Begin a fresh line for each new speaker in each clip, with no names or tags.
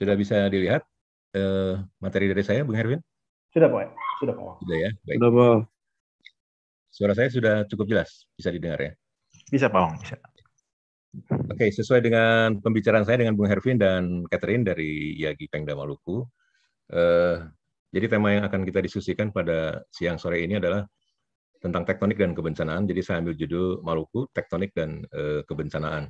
Sudah bisa dilihat eh, materi dari saya, Bung Herwin? Sudah, Pak. Sudah, Pak. Sudah ya? Baik. Sudah, Pak. Suara saya sudah cukup jelas, bisa didengar ya? Bisa, Pak. Bisa. Oke, sesuai dengan pembicaraan saya dengan Bung Herwin dan Catherine dari Yagi Pengda Maluku, eh, jadi tema yang akan kita diskusikan pada siang sore ini adalah tentang tektonik dan kebencanaan. Jadi saya ambil judul Maluku, Tektonik dan eh, Kebencanaan.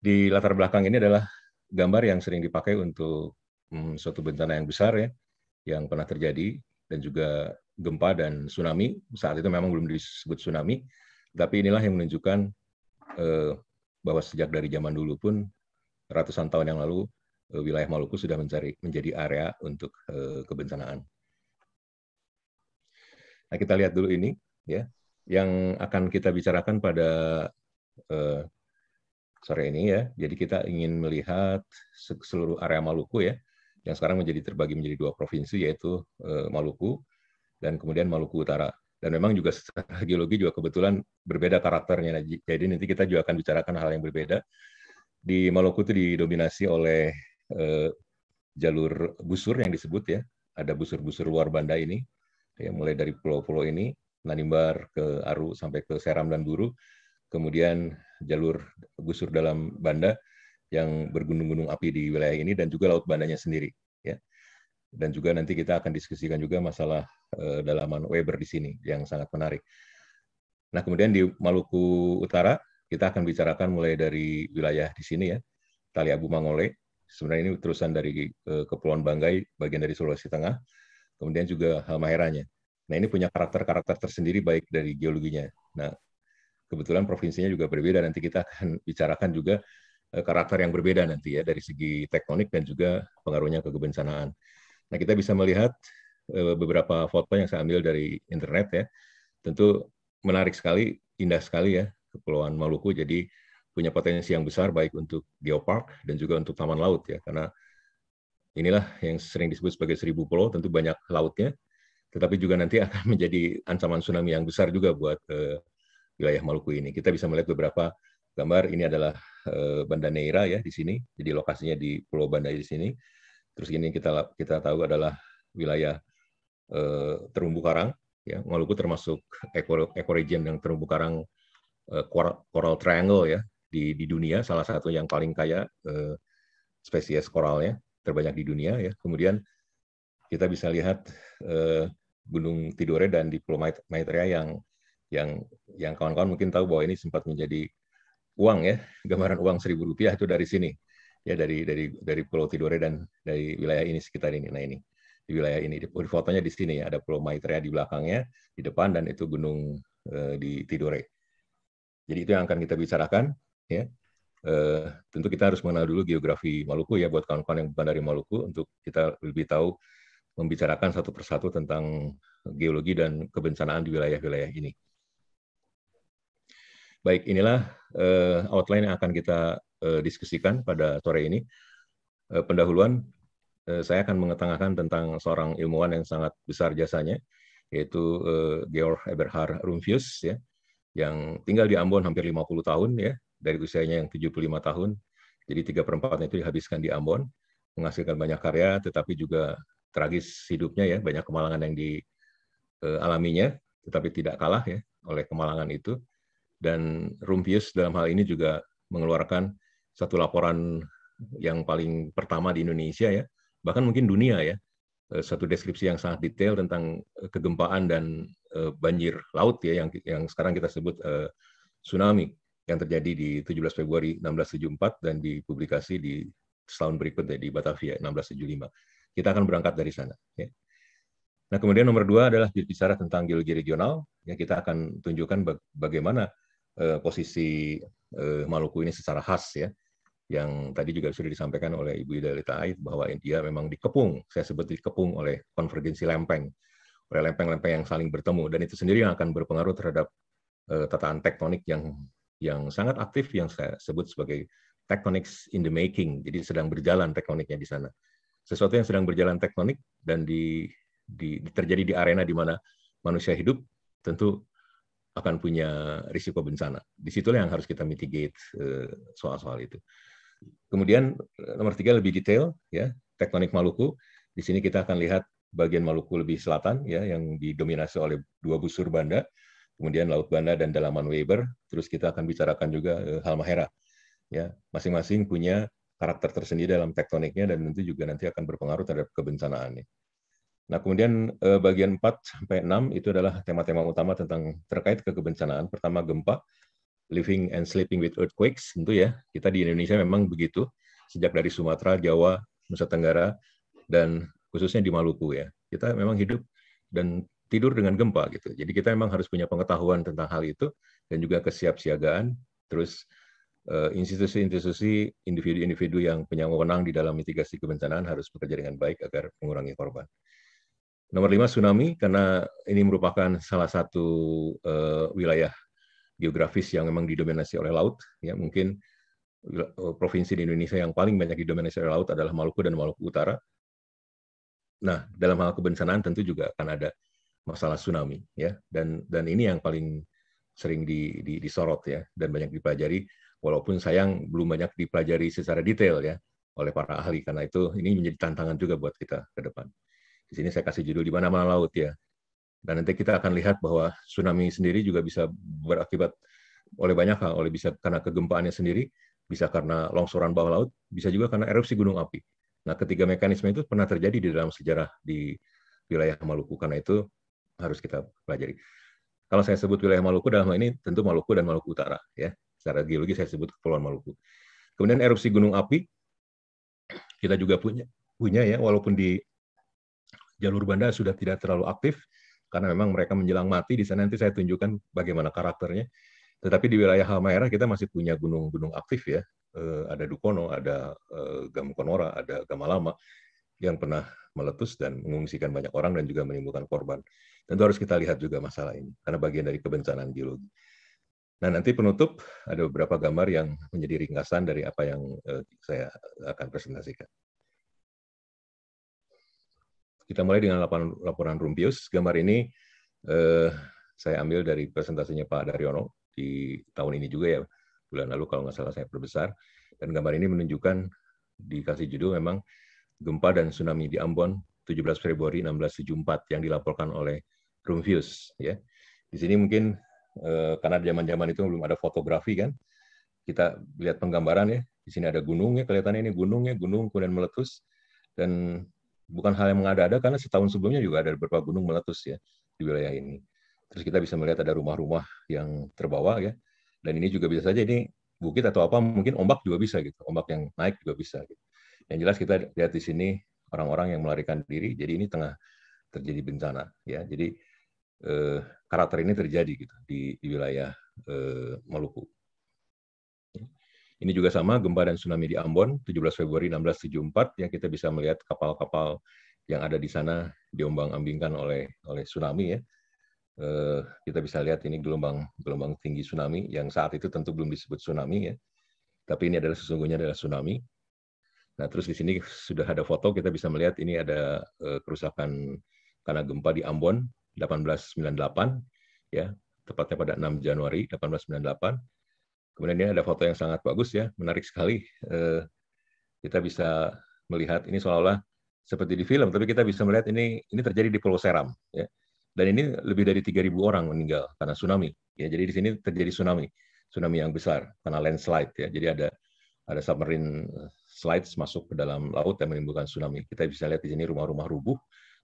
Di latar belakang ini adalah gambar yang sering dipakai untuk hmm, suatu bencana yang besar ya, yang pernah terjadi dan juga gempa dan tsunami. Saat itu memang belum disebut tsunami, tapi inilah yang menunjukkan eh, bahwa sejak dari zaman dulu pun ratusan tahun yang lalu eh, wilayah Maluku sudah mencari menjadi area untuk eh, kebencanaan. Nah, kita lihat dulu ini ya yang akan kita bicarakan pada eh, sore ini ya. Jadi kita ingin melihat seluruh area Maluku ya, yang sekarang menjadi terbagi menjadi dua provinsi yaitu eh, Maluku dan kemudian Maluku Utara. Dan memang juga secara geologi juga kebetulan berbeda karakternya. Jadi nanti kita juga akan bicarakan hal yang berbeda. Di Maluku itu didominasi oleh eh, jalur busur yang disebut ya. Ada busur-busur luar Banda ini, ya, mulai dari pulau-pulau ini, Nanimbar ke Aru sampai ke Seram dan Buru. Kemudian jalur gusur dalam Banda yang bergunung-gunung api di wilayah ini dan juga laut Bandanya sendiri ya. Dan juga nanti kita akan diskusikan juga masalah uh, dalaman Weber di sini yang sangat menarik. Nah, kemudian di Maluku Utara kita akan bicarakan mulai dari wilayah di sini ya, Tali Abu Mangole. Sebenarnya ini terusan dari uh, Kepulauan Banggai, bagian dari Sulawesi Tengah. Kemudian juga Halmaheranya. Nah, ini punya karakter-karakter tersendiri baik dari geologinya. Nah, kebetulan provinsinya juga berbeda nanti kita akan bicarakan juga eh, karakter yang berbeda nanti ya dari segi tektonik dan juga pengaruhnya ke kebencanaan. Nah kita bisa melihat eh, beberapa foto yang saya ambil dari internet ya. Tentu menarik sekali, indah sekali ya kepulauan Maluku. Jadi punya potensi yang besar baik untuk geopark dan juga untuk taman laut ya karena inilah yang sering disebut sebagai seribu pulau tentu banyak lautnya tetapi juga nanti akan menjadi ancaman tsunami yang besar juga buat eh, wilayah Maluku ini. Kita bisa melihat beberapa gambar. Ini adalah eh, Banda Neira ya di sini. Jadi lokasinya di Pulau Banda di sini. Terus ini kita kita tahu adalah wilayah eh, terumbu karang. Ya, Maluku termasuk ekoregion yang terumbu karang eh, coral, triangle ya di di dunia salah satu yang paling kaya spesies koralnya terbanyak di dunia ya. Kemudian kita bisa lihat Gunung Tidore dan di Pulau Maitreya yang yang yang kawan-kawan mungkin tahu bahwa ini sempat menjadi uang ya gambaran uang seribu rupiah itu dari sini ya dari dari dari Pulau Tidore dan dari wilayah ini sekitar ini nah ini di wilayah ini di, fotonya di sini ya ada Pulau Maitreya di belakangnya di depan dan itu gunung eh, di Tidore jadi itu yang akan kita bicarakan ya eh, tentu kita harus mengenal dulu geografi Maluku ya buat kawan-kawan yang bukan dari Maluku untuk kita lebih tahu membicarakan satu persatu tentang geologi dan kebencanaan di wilayah-wilayah ini. Baik, inilah uh, outline yang akan kita uh, diskusikan pada sore ini. Uh, pendahuluan, uh, saya akan mengetengahkan tentang seorang ilmuwan yang sangat besar jasanya, yaitu uh, Georg Eberhard Rumphius, ya, yang tinggal di Ambon hampir 50 tahun, ya, dari usianya yang 75 tahun. Jadi tiga perempatnya itu dihabiskan di Ambon, menghasilkan banyak karya, tetapi juga tragis hidupnya ya, banyak kemalangan yang dialaminya, uh, tetapi tidak kalah ya oleh kemalangan itu dan Rumpius dalam hal ini juga mengeluarkan satu laporan yang paling pertama di Indonesia ya, bahkan mungkin dunia ya, eh, satu deskripsi yang sangat detail tentang eh, kegempaan dan eh, banjir laut ya yang yang sekarang kita sebut tsunami yang terjadi di 17 Februari 1674 dan dipublikasi di tahun berikutnya di Batavia 1675. Kita akan berangkat dari sana. Ya. Nah kemudian nomor dua adalah bicara tentang geologi regional yang kita akan tunjukkan bagaimana eh, posisi eh, Maluku ini secara khas ya yang tadi juga sudah disampaikan oleh Ibu Ida Lita Aid bahwa India memang dikepung, saya sebut dikepung oleh konvergensi lempeng, oleh lempeng-lempeng yang saling bertemu dan itu sendiri yang akan berpengaruh terhadap uh, tataan tektonik yang yang sangat aktif yang saya sebut sebagai tectonics in the making, jadi sedang berjalan tektoniknya di sana. Sesuatu yang sedang berjalan tektonik dan di, di terjadi di arena di mana manusia hidup tentu akan punya risiko bencana. Di Disitulah yang harus kita mitigate eh, soal-soal itu. Kemudian eh, nomor tiga lebih detail ya tektonik Maluku. Di sini kita akan lihat bagian Maluku lebih selatan ya yang didominasi oleh dua busur Banda, kemudian Laut Banda dan Dalaman Weber. Terus kita akan bicarakan juga eh, Halmahera. Ya, masing-masing punya karakter tersendiri dalam tektoniknya dan tentu juga nanti akan berpengaruh terhadap kebencanaannya. Nah, kemudian eh, bagian 4 sampai 6 itu adalah tema-tema utama tentang terkait kekebencanaan. Pertama gempa, living and sleeping with earthquakes, tentu ya. Kita di Indonesia memang begitu sejak dari Sumatera, Jawa, Nusa Tenggara dan khususnya di Maluku ya. Kita memang hidup dan tidur dengan gempa gitu. Jadi kita memang harus punya pengetahuan tentang hal itu dan juga kesiapsiagaan terus eh, institusi-institusi individu-individu yang punya wewenang di dalam mitigasi kebencanaan harus bekerja dengan baik agar mengurangi korban. Nomor lima, tsunami, karena ini merupakan salah satu uh, wilayah geografis yang memang didominasi oleh laut. Ya, mungkin eh, provinsi di Indonesia yang paling banyak didominasi oleh laut adalah Maluku dan Maluku Utara. Nah, dalam hal kebencanaan tentu juga akan ada masalah tsunami, ya. Dan dan ini yang paling sering di, di, disorot ya, dan banyak dipelajari. Walaupun sayang belum banyak dipelajari secara detail ya oleh para ahli karena itu ini menjadi tantangan juga buat kita ke depan. Di sini saya kasih judul di mana mana laut ya. Dan nanti kita akan lihat bahwa tsunami sendiri juga bisa berakibat oleh banyak hal, oleh bisa karena kegempaannya sendiri, bisa karena longsoran bawah laut, bisa juga karena erupsi gunung api. Nah, ketiga mekanisme itu pernah terjadi di dalam sejarah di wilayah Maluku karena itu harus kita pelajari. Kalau saya sebut wilayah Maluku dalam hal ini tentu Maluku dan Maluku Utara ya. Secara geologi saya sebut Kepulauan Maluku. Kemudian erupsi gunung api kita juga punya punya ya walaupun di jalur Banda sudah tidak terlalu aktif karena memang mereka menjelang mati di sana nanti saya tunjukkan bagaimana karakternya. Tetapi di wilayah Halmahera kita masih punya gunung-gunung aktif ya. Eh, ada Dukono, ada eh, Gamkonora, ada Gamalama yang pernah meletus dan mengungsikan banyak orang dan juga menimbulkan korban. Tentu harus kita lihat juga masalah ini karena bagian dari kebencanaan geologi. Nah, nanti penutup ada beberapa gambar yang menjadi ringkasan dari apa yang eh, saya akan presentasikan. Kita mulai dengan laporan, laporan Rumpius. Gambar ini eh, saya ambil dari presentasinya Pak Daryono di tahun ini juga ya, bulan lalu kalau nggak salah saya perbesar. Dan gambar ini menunjukkan dikasih judul memang gempa dan tsunami di Ambon 17 Februari 1674 yang dilaporkan oleh Rumpius. ya. Di sini mungkin eh, karena zaman-zaman itu belum ada fotografi kan. Kita lihat penggambaran ya. Di sini ada gunungnya, kelihatannya ini gunungnya gunung kemudian meletus dan bukan hal yang mengada-ada karena setahun sebelumnya juga ada beberapa gunung meletus ya di wilayah ini. Terus kita bisa melihat ada rumah-rumah yang terbawa ya. Dan ini juga bisa saja ini bukit atau apa mungkin ombak juga bisa gitu. Ombak yang naik juga bisa gitu. Yang jelas kita lihat di sini orang-orang yang melarikan diri. Jadi ini tengah terjadi bencana ya. Jadi eh, karakter ini terjadi gitu di, di wilayah eh, Maluku. Ini juga sama gempa dan tsunami di Ambon 17 Februari 1674 yang kita bisa melihat kapal-kapal yang ada di sana diombang-ambingkan oleh oleh tsunami ya. Eh, kita bisa lihat ini gelombang gelombang tinggi tsunami yang saat itu tentu belum disebut tsunami ya. Tapi ini adalah sesungguhnya adalah tsunami. Nah, terus di sini sudah ada foto kita bisa melihat ini ada eh, kerusakan karena gempa di Ambon 1898 ya, tepatnya pada 6 Januari 1898 Kemudian ini ada foto yang sangat bagus ya, menarik sekali. Eh, kita bisa melihat ini seolah-olah seperti di film, tapi kita bisa melihat ini ini terjadi di Pulau Seram. Ya. Dan ini lebih dari 3.000 orang meninggal karena tsunami. Ya, jadi di sini terjadi tsunami, tsunami yang besar karena landslide. Ya. Jadi ada ada submarine eh, slides masuk ke dalam laut dan menimbulkan tsunami. Kita bisa lihat di sini rumah-rumah rubuh,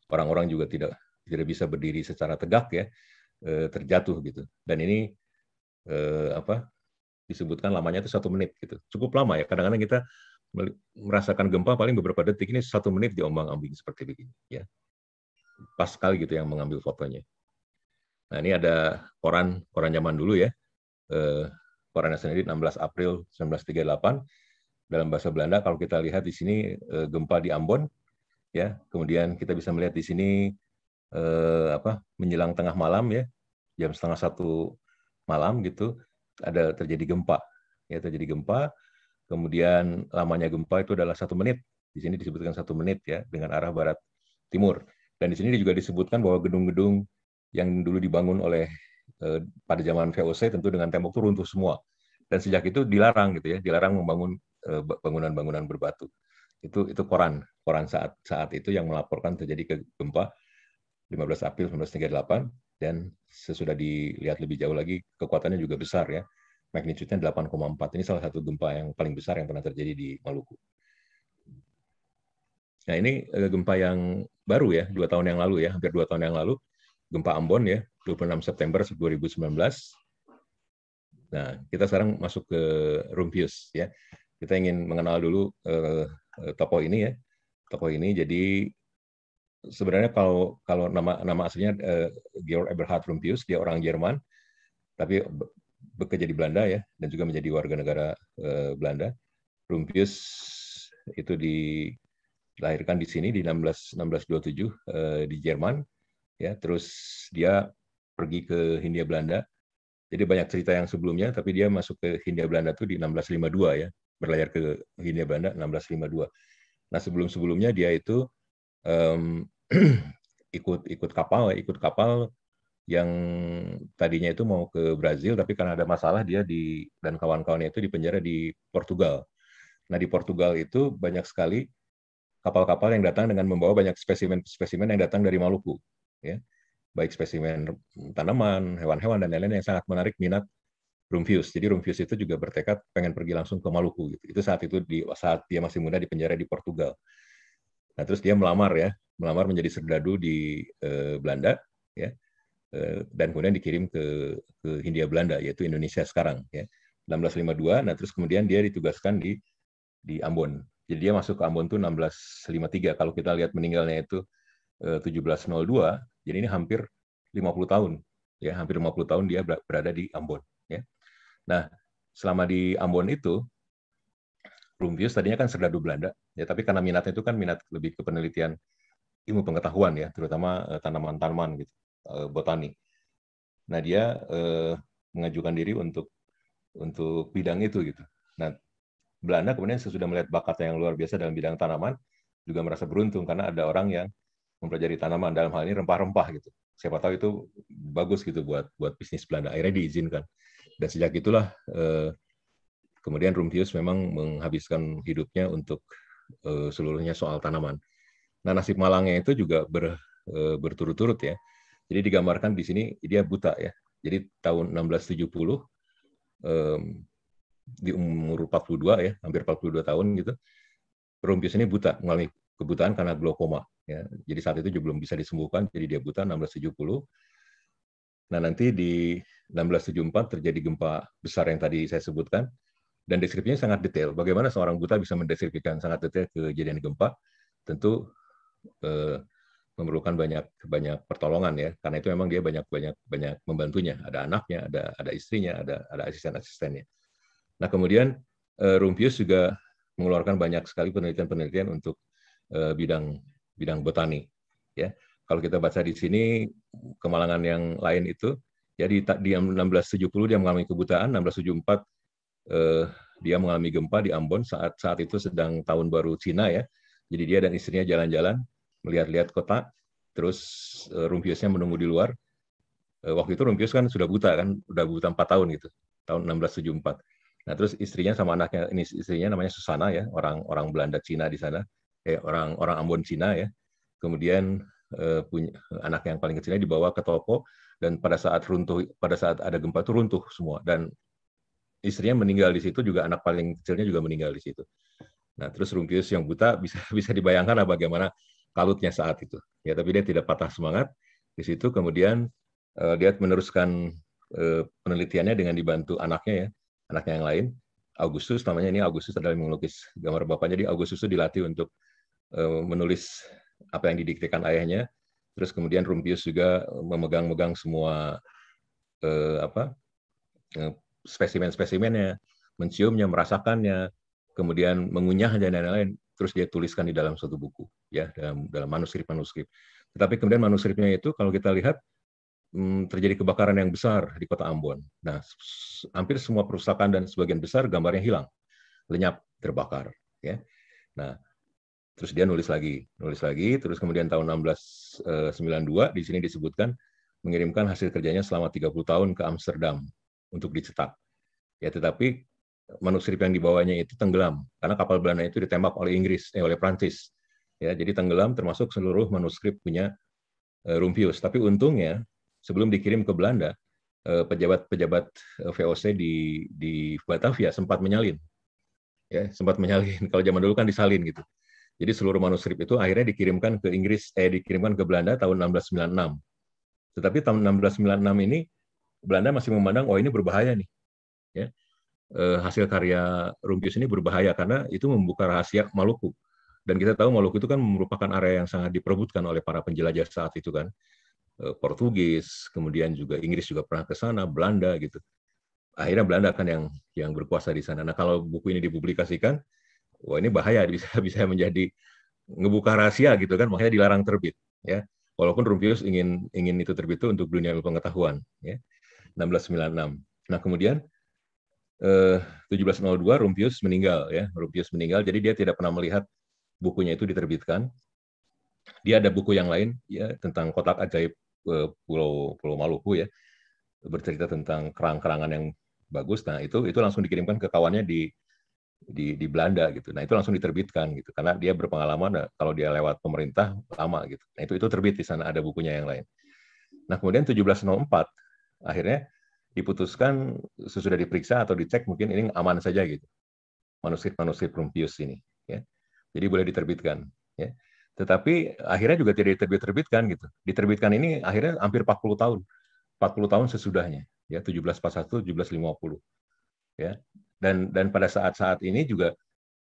orang-orang juga tidak tidak bisa berdiri secara tegak ya, eh, terjatuh gitu. Dan ini apa disebutkan lamanya itu satu menit gitu cukup lama ya kadang-kadang kita merasakan gempa paling beberapa detik ini satu menit diombang ambing seperti begini ya pas sekali gitu yang mengambil fotonya nah ini ada koran koran zaman dulu ya koran eh, korannya sendiri 16 April 1938 dalam bahasa Belanda kalau kita lihat di sini eh, gempa di Ambon ya kemudian kita bisa melihat di sini eh, apa menjelang tengah malam ya jam setengah satu malam gitu ada terjadi gempa. Ya terjadi gempa, kemudian lamanya gempa itu adalah satu menit. Di sini disebutkan satu menit ya dengan arah barat timur. Dan di sini juga disebutkan bahwa gedung-gedung yang dulu dibangun oleh eh, pada zaman VOC tentu dengan tembok itu runtuh semua. Dan sejak itu dilarang gitu ya, dilarang membangun eh, bangunan-bangunan eh, berbatu. Itu itu koran, koran saat saat itu yang melaporkan terjadi ke gempa 15 April 1938 dan sesudah dilihat lebih jauh lagi kekuatannya juga besar ya. magnitude 8,4. Ini salah satu gempa yang paling besar yang pernah terjadi di Maluku. Nah ini eh, gempa yang baru ya, dua tahun yang lalu ya, hampir dua tahun yang lalu, gempa Ambon ya, 26 September 2019. Nah kita sekarang masuk ke Rumpius ya. Kita ingin mengenal dulu eh, eh tokoh ini ya. Tokoh ini jadi sebenarnya kalau kalau nama nama aslinya uh, Georg Eberhard Rumpius, dia orang Jerman, tapi bekerja di Belanda ya, dan juga menjadi warga negara uh, Belanda. Rumpius itu dilahirkan di sini di 16 1627 uh, di Jerman, ya. Terus dia pergi ke Hindia Belanda. Jadi banyak cerita yang sebelumnya, tapi dia masuk ke Hindia Belanda tuh di 1652 ya, berlayar ke Hindia Belanda 1652. Nah sebelum sebelumnya dia itu um, ikut ikut kapal ikut kapal yang tadinya itu mau ke Brazil tapi karena ada masalah dia di dan kawan-kawannya itu dipenjara di Portugal. Nah di Portugal itu banyak sekali kapal-kapal yang datang dengan membawa banyak spesimen-spesimen yang datang dari Maluku, ya baik spesimen tanaman, hewan-hewan dan lain-lain yang sangat menarik minat Rumfius. Jadi Rumfius itu juga bertekad pengen pergi langsung ke Maluku gitu. Itu saat itu di saat dia masih muda di penjara di Portugal. Nah, terus dia melamar ya melamar menjadi serdadu di uh, Belanda ya uh, dan kemudian dikirim ke ke Hindia Belanda yaitu Indonesia sekarang ya 1652 nah terus kemudian dia ditugaskan di di Ambon jadi dia masuk ke Ambon tuh 1653 kalau kita lihat meninggalnya itu eh, uh, 1702 jadi ini hampir 50 tahun ya hampir 50 tahun dia berada di Ambon ya nah selama di Ambon itu Rumpius tadinya kan serdadu Belanda ya tapi karena minatnya itu kan minat lebih ke penelitian ilmu pengetahuan ya, terutama eh, tanaman-tanaman gitu, eh, botani. Nah dia eh, mengajukan diri untuk untuk bidang itu gitu. Nah Belanda kemudian sesudah melihat bakatnya yang luar biasa dalam bidang tanaman juga merasa beruntung karena ada orang yang mempelajari tanaman dalam hal ini rempah-rempah gitu. Siapa tahu itu bagus gitu buat buat bisnis Belanda. Akhirnya diizinkan. Dan sejak itulah eh, kemudian Rumpius memang menghabiskan hidupnya untuk eh, seluruhnya soal tanaman. Nah, nasib Malangnya itu juga ber, e, berturut-turut ya. Jadi digambarkan di sini dia buta ya. Jadi tahun 1670 e, di umur 42 ya, hampir 42 tahun gitu, Rumpius ini buta, mengalami kebutaan karena glaukoma ya. Jadi saat itu juga belum bisa disembuhkan, jadi dia buta 1670. Nah, nanti di 1674 terjadi gempa besar yang tadi saya sebutkan dan deskripsinya sangat detail. Bagaimana seorang buta bisa mendeskripsikan sangat detail kejadian gempa? Tentu eh, memerlukan banyak banyak pertolongan ya karena itu memang dia banyak banyak banyak membantunya ada anaknya ada ada istrinya ada ada asisten asistennya nah kemudian eh, Rumpius juga mengeluarkan banyak sekali penelitian-penelitian untuk eh, bidang bidang botani ya kalau kita baca di sini kemalangan yang lain itu ya di, di 1670 dia mengalami kebutaan 1674 eh, dia mengalami gempa di Ambon saat saat itu sedang tahun baru Cina ya jadi dia dan istrinya jalan-jalan melihat-lihat kota, terus eh, Rumpiusnya menunggu di luar. Eh, waktu itu Rumpius kan sudah buta kan, udah buta empat tahun gitu, tahun 1674. Nah terus istrinya sama anaknya, ini istrinya namanya Susana ya, orang orang Belanda Cina di sana, eh orang orang Ambon Cina ya. Kemudian eh, punya anak yang paling kecilnya dibawa ke toko dan pada saat runtuh, pada saat ada gempa itu runtuh semua dan istrinya meninggal di situ juga anak paling kecilnya juga meninggal di situ. Nah terus Rumpius yang buta bisa bisa dibayangkan lah bagaimana kalutnya saat itu. Ya, tapi dia tidak patah semangat. Di situ kemudian uh, dia meneruskan uh, penelitiannya dengan dibantu anaknya ya, anaknya yang lain. Agustus namanya ini Agustus adalah melukis gambar bapaknya. Jadi Agustus itu dilatih untuk uh, menulis apa yang didiktekan ayahnya. Terus kemudian Rumpius juga memegang-megang semua uh, apa spesimen-spesimennya, menciumnya, merasakannya, kemudian mengunyah dan lain-lain terus dia tuliskan di dalam suatu buku ya dalam dalam manuskrip-manuskrip. Tetapi kemudian manuskripnya itu kalau kita lihat hmm, terjadi kebakaran yang besar di kota Ambon. Nah, hampir semua perusahaan dan sebagian besar gambarnya hilang, lenyap, terbakar. Ya, nah terus dia nulis lagi, nulis lagi, terus kemudian tahun 1692 eh, di sini disebutkan mengirimkan hasil kerjanya selama 30 tahun ke Amsterdam untuk dicetak. Ya, tetapi manuskrip yang dibawanya itu tenggelam karena kapal Belanda itu ditembak oleh Inggris eh oleh Prancis. Ya, jadi tenggelam termasuk seluruh manuskrip punya eh, Rumpius. Tapi untungnya sebelum dikirim ke Belanda, eh, pejabat-pejabat eh, VOC di di Batavia sempat menyalin. Ya, sempat menyalin. Kalau zaman dulu kan disalin gitu. Jadi seluruh manuskrip itu akhirnya dikirimkan ke Inggris eh dikirimkan ke Belanda tahun 1696. Tetapi tahun 1696 ini Belanda masih memandang oh ini berbahaya nih. Ya eh, hasil karya Rumpius ini berbahaya karena itu membuka rahasia Maluku. Dan kita tahu Maluku itu kan merupakan area yang sangat diperebutkan oleh para penjelajah saat itu kan. Eh, Portugis, kemudian juga Inggris juga pernah ke sana, Belanda gitu. Akhirnya Belanda kan yang yang berkuasa di sana. Nah, kalau buku ini dipublikasikan, wah ini bahaya bisa bisa menjadi ngebuka rahasia gitu kan, makanya dilarang terbit ya. Walaupun Rumpius ingin ingin itu terbit itu untuk dunia pengetahuan ya. 1696. Nah, kemudian 1702 eh, Rumpius meninggal ya, Rumpius meninggal jadi dia tidak pernah melihat bukunya itu diterbitkan. Dia ada buku yang lain ya tentang kotak ajaib uh, Pulau Pulau Maluku ya. Bercerita tentang kerang-kerangan yang bagus. Nah, itu itu langsung dikirimkan ke kawannya di di, di Belanda gitu. Nah itu langsung diterbitkan gitu karena dia berpengalaman nah, kalau dia lewat pemerintah lama gitu. Nah itu itu terbit di sana ada bukunya yang lain. Nah kemudian 1704 akhirnya diputuskan sesudah diperiksa atau dicek mungkin ini aman saja gitu manuskrip-manuskrip Rumpius ini ya. Jadi boleh diterbitkan ya. Tetapi akhirnya juga tidak diterbit-terbitkan gitu. Diterbitkan ini akhirnya hampir 40 tahun. 40 tahun sesudahnya ya 1741 1750 ya. Dan dan pada saat-saat ini juga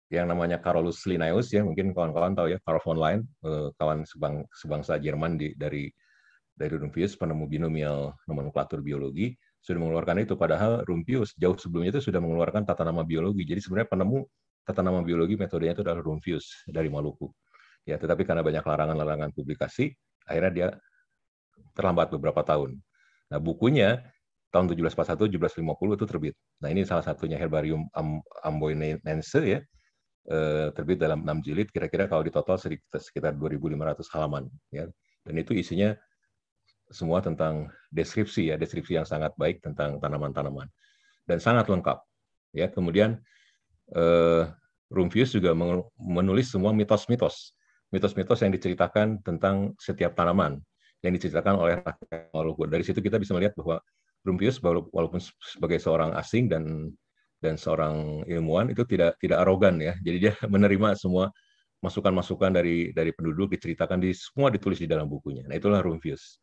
yang namanya Carolus Linnaeus ya mungkin kawan-kawan tahu ya Carl von Line eh, kawan sebang, sebangsa Jerman di, dari dari Rumpius penemu binomial nomenklatur biologi sudah mengeluarkan itu padahal Rumpius jauh sebelumnya itu sudah mengeluarkan tata nama biologi. Jadi sebenarnya penemu tata nama biologi metodenya itu adalah Rumpius dari Maluku. Ya, tetapi karena banyak larangan-larangan publikasi, akhirnya dia terlambat beberapa tahun. Nah, bukunya tahun 1741 1750 itu terbit. Nah, ini salah satunya Herbarium Amboinense ya. Eh, terbit dalam 6 jilid kira-kira kalau ditotal sekitar 2500 halaman ya. Dan itu isinya semua tentang deskripsi ya, deskripsi yang sangat baik tentang tanaman-tanaman dan sangat lengkap. Ya, kemudian uh, Rumphius juga menulis semua mitos-mitos, mitos-mitos yang diceritakan tentang setiap tanaman yang diceritakan oleh Rakyat Maluku. Dari situ kita bisa melihat bahwa Rumphius walaupun sebagai seorang asing dan dan seorang ilmuwan itu tidak tidak arogan ya. Jadi dia menerima semua masukan-masukan dari dari penduduk diceritakan di semua ditulis di dalam bukunya. Nah, itulah Rumphius.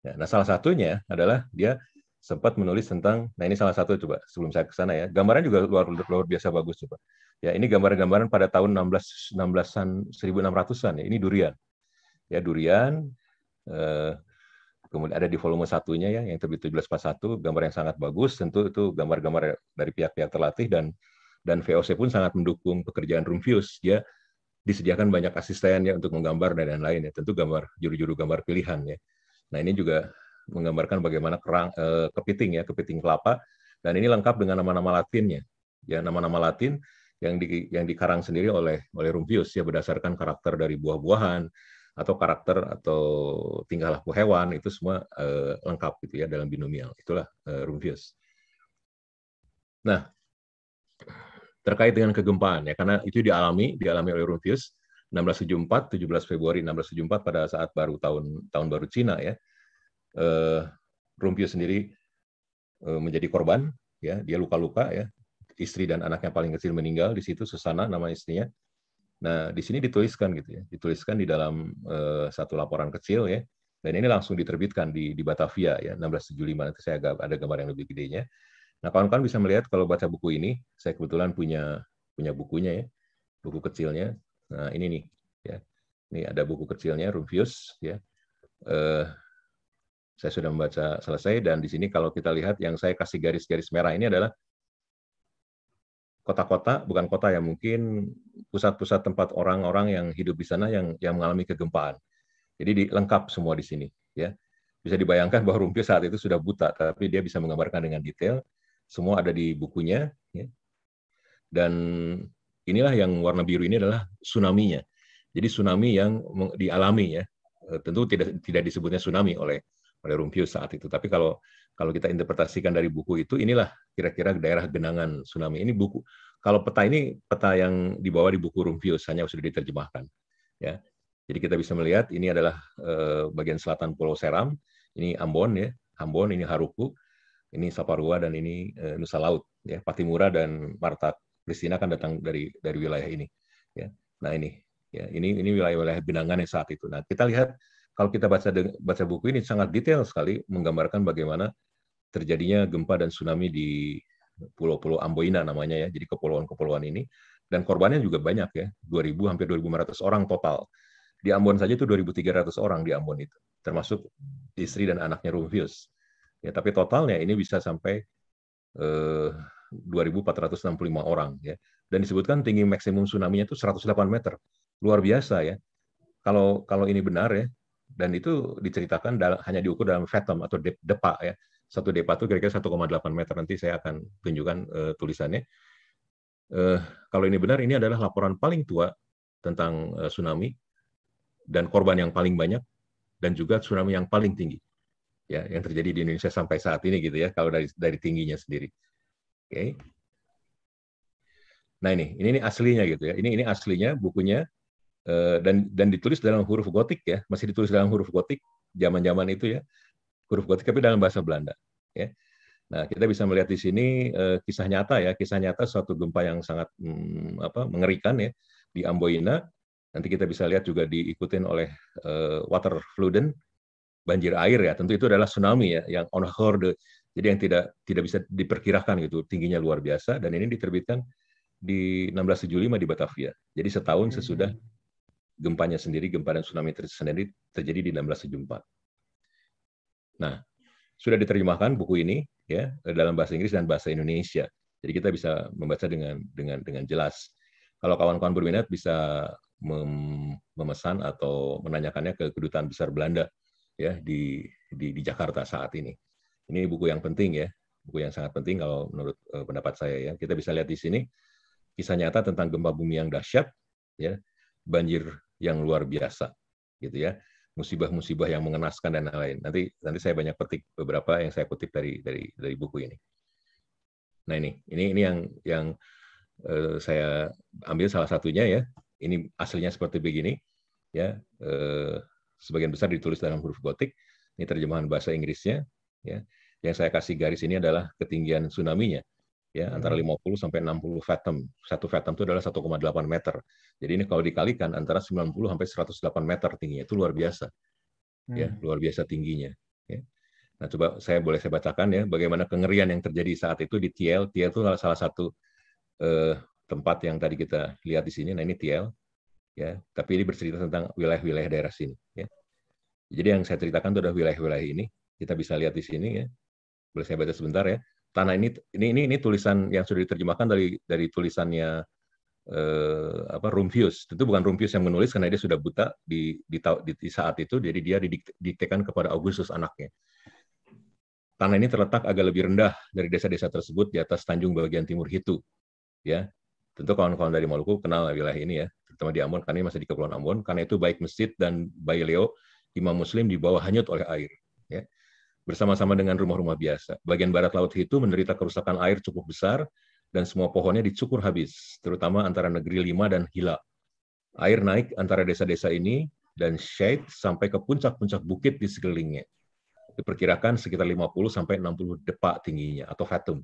Ya, nah, salah satunya adalah dia sempat menulis tentang, nah ini salah satu coba sebelum saya ke sana ya, gambaran juga luar, luar biasa bagus coba. Ya ini gambaran-gambaran pada tahun 16 16-an 1600-an ya, ini durian. Ya durian eh, kemudian ada di volume satunya ya yang terbit 1741 gambar yang sangat bagus tentu itu gambar-gambar dari pihak-pihak terlatih dan dan VOC pun sangat mendukung pekerjaan Rumfius. Dia disediakan banyak asisten ya untuk menggambar dan lain-lain ya. Tentu gambar juru-juru gambar pilihan ya Nah ini juga menggambarkan bagaimana kerang, eh, kepiting ya, kepiting kelapa. Dan ini lengkap dengan nama-nama Latinnya. Ya nama-nama Latin yang di, yang dikarang sendiri oleh oleh Rumphius ya berdasarkan karakter dari buah-buahan atau karakter atau tingkah laku hewan itu semua eh, lengkap gitu ya dalam binomial. Itulah eh, Rumphius. Nah, terkait dengan kegempaan ya karena itu dialami dialami oleh Rumphius 1674, 17 Februari 1674 pada saat baru tahun tahun baru Cina ya. Eh, Rumpio sendiri eh, menjadi korban ya, dia luka-luka ya. Istri dan anaknya paling kecil meninggal di situ Susana nama istrinya. Nah, di sini dituliskan gitu ya, dituliskan di dalam eh, satu laporan kecil ya. Dan ini langsung diterbitkan di di Batavia ya 1675 nanti saya agak ada gambar yang lebih gedenya. Nah, kawan-kawan bisa melihat kalau baca buku ini, saya kebetulan punya punya bukunya ya, buku kecilnya Nah, ini nih ya. Ini ada buku kecilnya Rufius, ya. Eh, saya sudah membaca selesai dan di sini kalau kita lihat yang saya kasih garis-garis merah ini adalah kota-kota, bukan kota ya, mungkin pusat-pusat tempat orang-orang yang hidup di sana yang yang mengalami kegempaan. Jadi di, lengkap semua di sini, ya. Bisa dibayangkan bahwa Rumpio saat itu sudah buta, tapi dia bisa menggambarkan dengan detail. Semua ada di bukunya, ya. Dan inilah yang warna biru ini adalah tsunami-nya. Jadi tsunami yang dialami ya. Eh, tentu tidak tidak disebutnya tsunami oleh oleh Rumpius saat itu. Tapi kalau kalau kita interpretasikan dari buku itu inilah kira-kira daerah genangan tsunami. Ini buku kalau peta ini peta yang dibawa di buku Rumpius hanya sudah diterjemahkan ya. Jadi kita bisa melihat ini adalah eh, bagian selatan Pulau Seram, ini Ambon ya, Ambon ini Haruku, ini Saparua dan ini eh, Nusa Laut ya, Patimura dan Martak Palestina akan datang dari dari wilayah ini. Ya. Nah ini ya ini ini wilayah-wilayah binangan yang saat itu. Nah kita lihat kalau kita baca baca buku ini sangat detail sekali menggambarkan bagaimana terjadinya gempa dan tsunami di pulau-pulau Amboina namanya ya, jadi kepulauan-kepulauan ini dan korbannya juga banyak ya, 2.000 hampir 2.500 orang total. Di Ambon saja itu 2.300 orang di Ambon itu, termasuk istri dan anaknya Rumfius. Ya, tapi totalnya ini bisa sampai eh, 2.465 orang ya. Dan disebutkan tinggi maksimum tsunami-nya itu 108 meter. Luar biasa ya. Kalau kalau ini benar ya dan itu diceritakan dalam, hanya diukur dalam fathom atau depa ya. Satu depa itu kira-kira 1,8 meter. Nanti saya akan tunjukkan uh, tulisannya. Uh, kalau ini benar ini adalah laporan paling tua tentang uh, tsunami dan korban yang paling banyak dan juga tsunami yang paling tinggi ya yang terjadi di Indonesia sampai saat ini gitu ya kalau dari dari tingginya sendiri. Oke. Nah ini, ini, ini aslinya gitu ya. Ini ini aslinya bukunya eh, dan dan ditulis dalam huruf gotik ya, masih ditulis dalam huruf gotik zaman-zaman itu ya. Huruf gotik tapi dalam bahasa Belanda ya. Nah, kita bisa melihat di sini eh, kisah nyata ya, kisah nyata suatu gempa yang sangat hmm, apa mengerikan ya di Amboina. Nanti kita bisa lihat juga diikutin oleh uh, eh, water flooden, banjir air ya. Tentu itu adalah tsunami ya yang on horde jadi yang tidak tidak bisa diperkirakan gitu tingginya luar biasa dan ini diterbitkan di 1675 di Batavia. Jadi setahun hmm. sesudah gempanya sendiri, gempa dan tsunami tersendiri terjadi di 1674. Nah, sudah diterjemahkan buku ini ya dalam bahasa Inggris dan bahasa Indonesia. Jadi kita bisa membaca dengan dengan dengan jelas. Kalau kawan-kawan berminat bisa mem, memesan atau menanyakannya ke kedutaan besar Belanda ya di di, di Jakarta saat ini. Ini buku yang penting ya, buku yang sangat penting kalau menurut eh, pendapat saya ya. Kita bisa lihat di sini kisah nyata tentang gempa bumi yang dahsyat, ya, banjir yang luar biasa, gitu ya, musibah-musibah yang mengenaskan dan lain-lain. Nanti nanti saya banyak petik beberapa yang saya kutip dari dari dari buku ini. Nah ini ini ini yang yang eh, saya ambil salah satunya ya. Ini aslinya seperti begini, ya. Eh, sebagian besar ditulis dalam huruf gotik. Ini terjemahan bahasa Inggrisnya, ya yang saya kasih garis ini adalah ketinggian tsunami-nya ya hmm. antara 50 sampai 60 fathom. Satu fathom itu adalah 1,8 meter. Jadi ini kalau dikalikan antara 90 sampai 108 meter tingginya itu luar biasa. Ya, hmm. luar biasa tingginya, ya. Nah, coba saya boleh saya bacakan ya bagaimana kengerian yang terjadi saat itu di TL. TL itu salah satu eh, tempat yang tadi kita lihat di sini. Nah, ini TL Ya, tapi ini bercerita tentang wilayah-wilayah daerah sini, ya. Jadi yang saya ceritakan itu adalah wilayah-wilayah ini. Kita bisa lihat di sini ya boleh saya baca sebentar ya. Tanah ini ini ini, ini tulisan yang sudah diterjemahkan dari dari tulisannya eh, apa Rumphius. Tentu bukan Rumphius yang menulis karena dia sudah buta di di, di, di saat itu jadi dia didiktekan kepada Augustus anaknya. Tanah ini terletak agak lebih rendah dari desa-desa tersebut di atas Tanjung bagian timur itu. Ya. Tentu kawan-kawan dari Maluku kenal wilayah ini ya, terutama di Ambon karena ini masih di Kepulauan Ambon. Karena itu baik masjid dan Leo, imam muslim dibawa hanyut oleh air bersama-sama dengan rumah-rumah biasa. Bagian barat laut itu menderita kerusakan air cukup besar dan semua pohonnya dicukur habis, terutama antara negeri Lima dan Hila. Air naik antara desa-desa ini dan Sheikh sampai ke puncak-puncak bukit di sekelilingnya. Diperkirakan sekitar 50 sampai 60 depa tingginya atau fathom.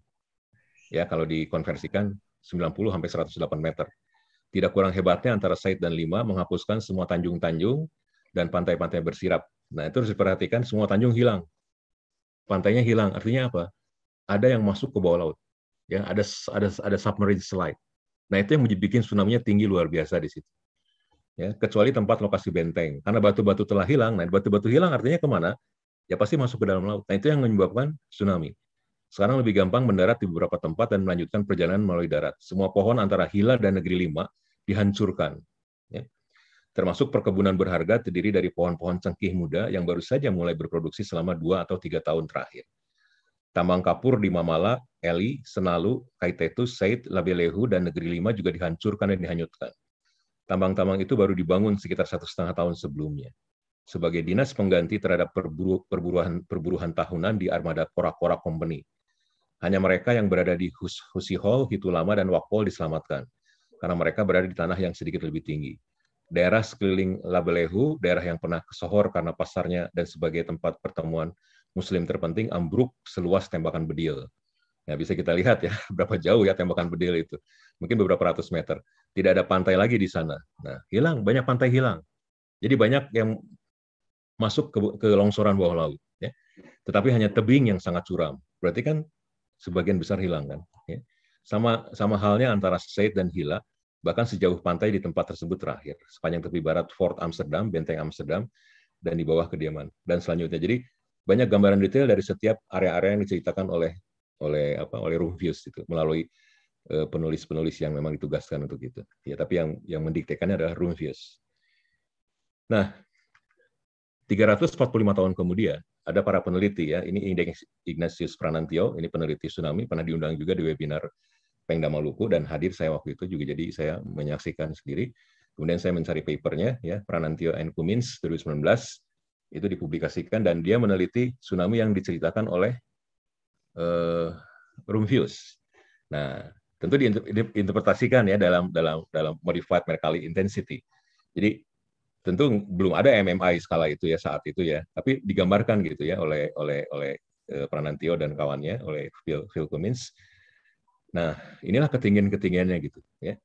Ya, kalau dikonversikan 90 sampai 108 meter. Tidak kurang hebatnya antara Said dan Lima menghapuskan semua tanjung-tanjung dan pantai-pantai bersirap. Nah, itu harus diperhatikan semua tanjung hilang pantainya hilang. Artinya apa? Ada yang masuk ke bawah laut. Ya, ada ada ada submarine slide. Nah, itu yang bikin tsunami-nya tinggi luar biasa di situ. Ya, kecuali tempat lokasi benteng. Karena batu-batu telah hilang. Nah, batu-batu hilang artinya kemana? Ya pasti masuk ke dalam laut. Nah, itu yang menyebabkan tsunami. Sekarang lebih gampang mendarat di beberapa tempat dan melanjutkan perjalanan melalui darat. Semua pohon antara Hila dan Negeri Lima dihancurkan termasuk perkebunan berharga terdiri dari pohon-pohon cengkih muda yang baru saja mulai berproduksi selama dua atau tiga tahun terakhir. Tambang kapur di Mamala, Eli, Senalu, Kaitetus, Said, Labelehu, dan Negeri Lima juga dihancurkan dan dihanyutkan. Tambang-tambang itu baru dibangun sekitar satu setengah tahun sebelumnya. Sebagai dinas pengganti terhadap perburu, perburuan, perburuhan tahunan di armada Korak-Korak Company. Hanya mereka yang berada di Hus, Hall, Hitulama, dan Wakpol diselamatkan, karena mereka berada di tanah yang sedikit lebih tinggi daerah sekeliling Labelehu, daerah yang pernah kesohor karena pasarnya dan sebagai tempat pertemuan muslim terpenting, ambruk seluas tembakan bedil. Ya, bisa kita lihat ya, berapa jauh ya tembakan bedil itu. Mungkin beberapa ratus meter. Tidak ada pantai lagi di sana. Nah, hilang, banyak pantai hilang. Jadi banyak yang masuk ke, ke longsoran bawah laut. Ya. Tetapi hanya tebing yang sangat curam. Berarti kan sebagian besar hilang kan. Ya. Sama sama halnya antara Said dan Hila, bahkan sejauh pantai di tempat tersebut terakhir, sepanjang tepi barat Fort Amsterdam, benteng Amsterdam, dan di bawah kediaman, dan selanjutnya. Jadi banyak gambaran detail dari setiap area-area yang diceritakan oleh oleh apa oleh Rufius itu melalui eh, penulis-penulis yang memang ditugaskan untuk itu. Ya, tapi yang yang mendiktekannya adalah Rufius. Nah, 345 tahun kemudian ada para peneliti ya, ini Ignatius Pranantio, ini peneliti tsunami pernah diundang juga di webinar Pengda Maluku dan hadir saya waktu itu juga jadi saya menyaksikan sendiri. Kemudian saya mencari papernya ya Pranantio and Cummins 2019 itu dipublikasikan dan dia meneliti tsunami yang diceritakan oleh uh, eh, Rumfius. Nah, tentu diinterpretasikan ya dalam dalam dalam modified Mercalli intensity. Jadi tentu belum ada MMI skala itu ya saat itu ya, tapi digambarkan gitu ya oleh oleh oleh eh, Pranantio dan kawannya oleh Phil, Phil Cummins Nah, inilah ketinggian-ketinggiannya gitu ya.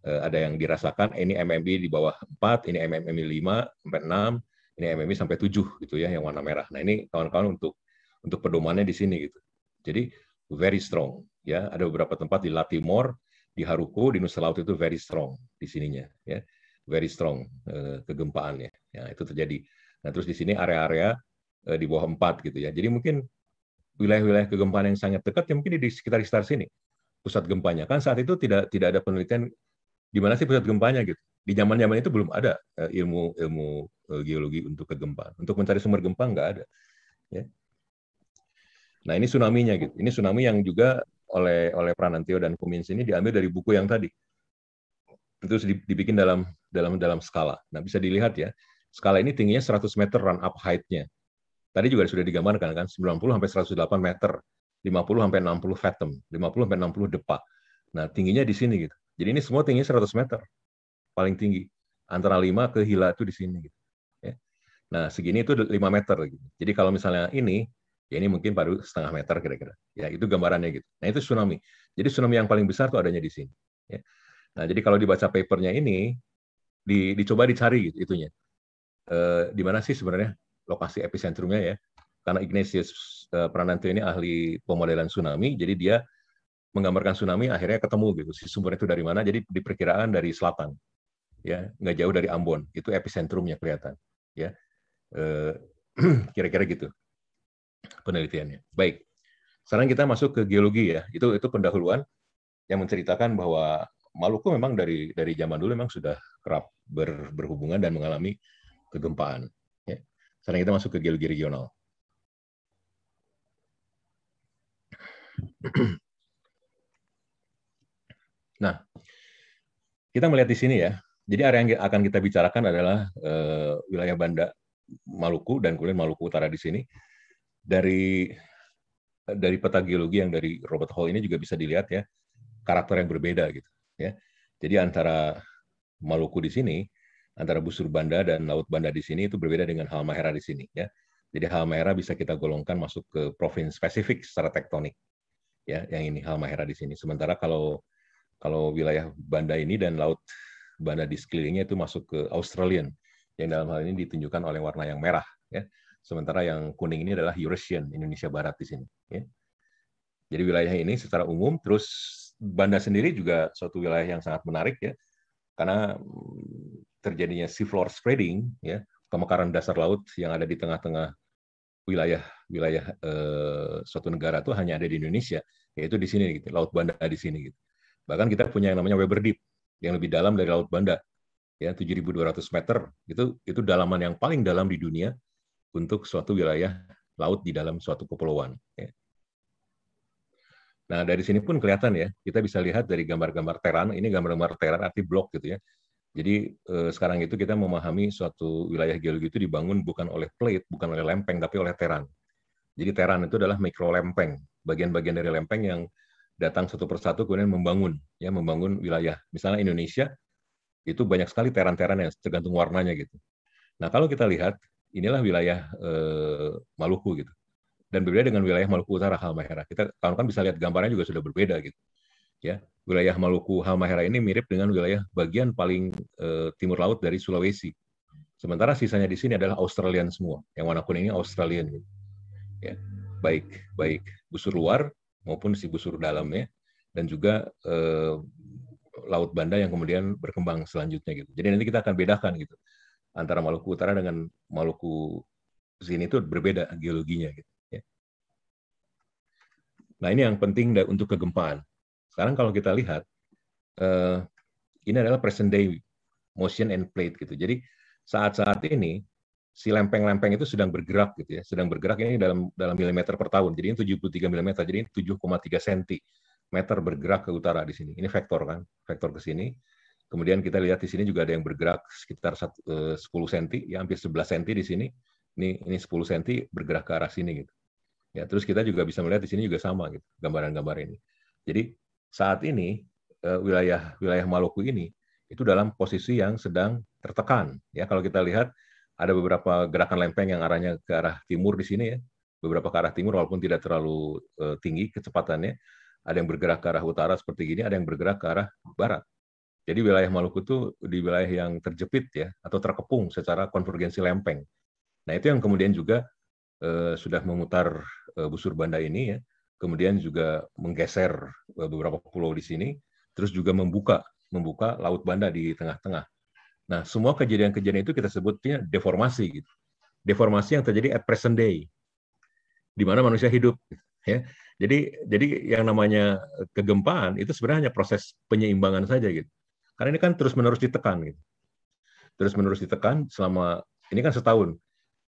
Eh, ada yang dirasakan ini MMB di bawah 4, ini MMB 5 sampai 6, ini MMB sampai 7 gitu ya yang warna merah. Nah, ini kawan-kawan untuk untuk pedomannya di sini gitu. Jadi very strong ya. Ada beberapa tempat di Latimor di Haruku di Nusa Laut itu very strong di sininya ya. Very strong eh, kegempaannya. Ya, itu terjadi. Nah, terus di sini area-area eh, di bawah empat gitu ya. Jadi mungkin wilayah-wilayah kegempaan yang sangat dekat yang mungkin di sekitar sekitar sini pusat gempanya kan saat itu tidak tidak ada penelitian di mana sih pusat gempanya gitu di zaman zaman itu belum ada eh, ilmu ilmu eh, geologi untuk kegempaan untuk mencari sumber gempa nggak ada ya nah ini tsunami-nya gitu ini tsunami yang juga oleh oleh Pranantio dan Kumins ini diambil dari buku yang tadi itu dibikin dalam dalam dalam skala nah bisa dilihat ya skala ini tingginya 100 meter run up height-nya Tadi juga sudah digambarkan kan 90 sampai 108 meter, 50 sampai 60 fathom, 50 sampai 60 depa. Nah, tingginya di sini gitu. Jadi ini semua tingginya 100 meter. Paling tinggi antara 5 ke hila itu di sini gitu. Ya. Nah, segini itu 5 meter gitu. Jadi kalau misalnya ini ya ini mungkin baru setengah meter kira-kira. Ya, itu gambarannya gitu. Nah, itu tsunami. Jadi tsunami yang paling besar tuh adanya di sini. Ya. Nah, jadi kalau dibaca papernya ini, di, dicoba dicari gitu, itunya. Eh, di mana sih sebenarnya lokasi epicentrumnya ya. Karena Ignatius eh, Prananto ini ahli pemodelan tsunami, jadi dia menggambarkan tsunami akhirnya ketemu gitu. Si sumber itu dari mana? Jadi diperkiraan dari selatan. Ya, nggak jauh dari Ambon. Itu epicentrumnya kelihatan, ya. Eh, kira-kira gitu penelitiannya. Baik. Sekarang kita masuk ke geologi ya. Itu itu pendahuluan yang menceritakan bahwa Maluku memang dari dari zaman dulu memang sudah kerap ber, berhubungan dan mengalami kegempaan. Sekarang kita masuk ke geologi regional. Nah, kita melihat di sini ya. Jadi area yang akan kita bicarakan adalah uh, wilayah Banda Maluku dan kemudian Maluku Utara di sini. Dari eh, dari peta geologi yang dari Robert Hall ini juga bisa dilihat ya karakter yang berbeda gitu ya. Jadi antara Maluku di sini antara busur banda dan laut banda di sini itu berbeda dengan halmahera di sini ya. Jadi halmahera bisa kita golongkan masuk ke provinsi spesifik secara tektonik. Ya, yang ini halmahera di sini. Sementara kalau kalau wilayah banda ini dan laut banda di sekelilingnya itu masuk ke Australian yang dalam hal ini ditunjukkan oleh warna yang merah ya. Sementara yang kuning ini adalah Eurasian, Indonesia Barat di sini ya. Jadi wilayah ini secara umum terus Banda sendiri juga suatu wilayah yang sangat menarik ya karena terjadinya seafloor spreading, ya, pemekaran dasar laut yang ada di tengah-tengah wilayah wilayah eh, suatu negara itu hanya ada di Indonesia, yaitu di sini, gitu, Laut Banda di sini. Gitu. Bahkan kita punya yang namanya Weber Deep, yang lebih dalam dari Laut Banda, ya 7.200 meter, itu itu dalaman yang paling dalam di dunia untuk suatu wilayah laut di dalam suatu kepulauan. Ya. Nah, dari sini pun kelihatan ya, kita bisa lihat dari gambar-gambar teran, ini gambar-gambar teran arti blok gitu ya. Jadi eh, sekarang itu kita memahami suatu wilayah geologi itu dibangun bukan oleh plate, bukan oleh lempeng, tapi oleh teran. Jadi teran itu adalah mikro lempeng, bagian-bagian dari lempeng yang datang satu persatu kemudian membangun, ya membangun wilayah. Misalnya Indonesia itu banyak sekali teran-teran yang tergantung warnanya gitu. Nah kalau kita lihat inilah wilayah eh, Maluku gitu, dan berbeda dengan wilayah Maluku Utara Halmahera. Kita tahun kan bisa lihat gambarnya juga sudah berbeda gitu ya wilayah Maluku Halmahera ini mirip dengan wilayah bagian paling eh, timur laut dari Sulawesi sementara sisanya di sini adalah Australian semua yang warna kuning ini Australian gitu. ya baik baik busur luar maupun si busur dalamnya, dan juga eh, laut Banda yang kemudian berkembang selanjutnya gitu jadi nanti kita akan bedakan gitu antara Maluku Utara dengan Maluku sini itu berbeda geologinya gitu ya. Nah, ini yang penting untuk kegempaan. Sekarang kalau kita lihat, eh, ini adalah present day motion and plate gitu. Jadi saat-saat ini si lempeng-lempeng itu sedang bergerak gitu ya, sedang bergerak ini dalam dalam milimeter per tahun. Jadi ini 73 mm, jadi ini 7,3 cm meter bergerak ke utara di sini. Ini vektor kan, vektor ke sini. Kemudian kita lihat di sini juga ada yang bergerak sekitar 10 cm, eh, ya hampir 11 cm di sini. Ini ini 10 cm bergerak ke arah sini gitu. Ya, terus kita juga bisa melihat di sini juga sama gitu gambaran-gambar ini. Jadi saat ini eh, wilayah wilayah Maluku ini itu dalam posisi yang sedang tertekan. Ya, kalau kita lihat ada beberapa gerakan lempeng yang arahnya ke arah timur di sini ya, beberapa ke arah timur walaupun tidak terlalu eh, tinggi kecepatannya. Ada yang bergerak ke arah utara seperti ini ada yang bergerak ke arah barat. Jadi wilayah Maluku itu di wilayah yang terjepit ya atau terkepung secara konvergensi lempeng. Nah itu yang kemudian juga eh, sudah memutar busur banda ini ya kemudian juga menggeser eh, beberapa pulau di sini, terus juga membuka membuka laut Banda di tengah-tengah. Nah, semua kejadian-kejadian itu kita sebutnya deformasi gitu. Deformasi yang terjadi at present day di mana manusia hidup ya. Jadi jadi yang namanya kegempaan itu sebenarnya hanya proses penyeimbangan saja gitu. Karena ini kan terus-menerus ditekan gitu. Terus-menerus ditekan selama ini kan setahun.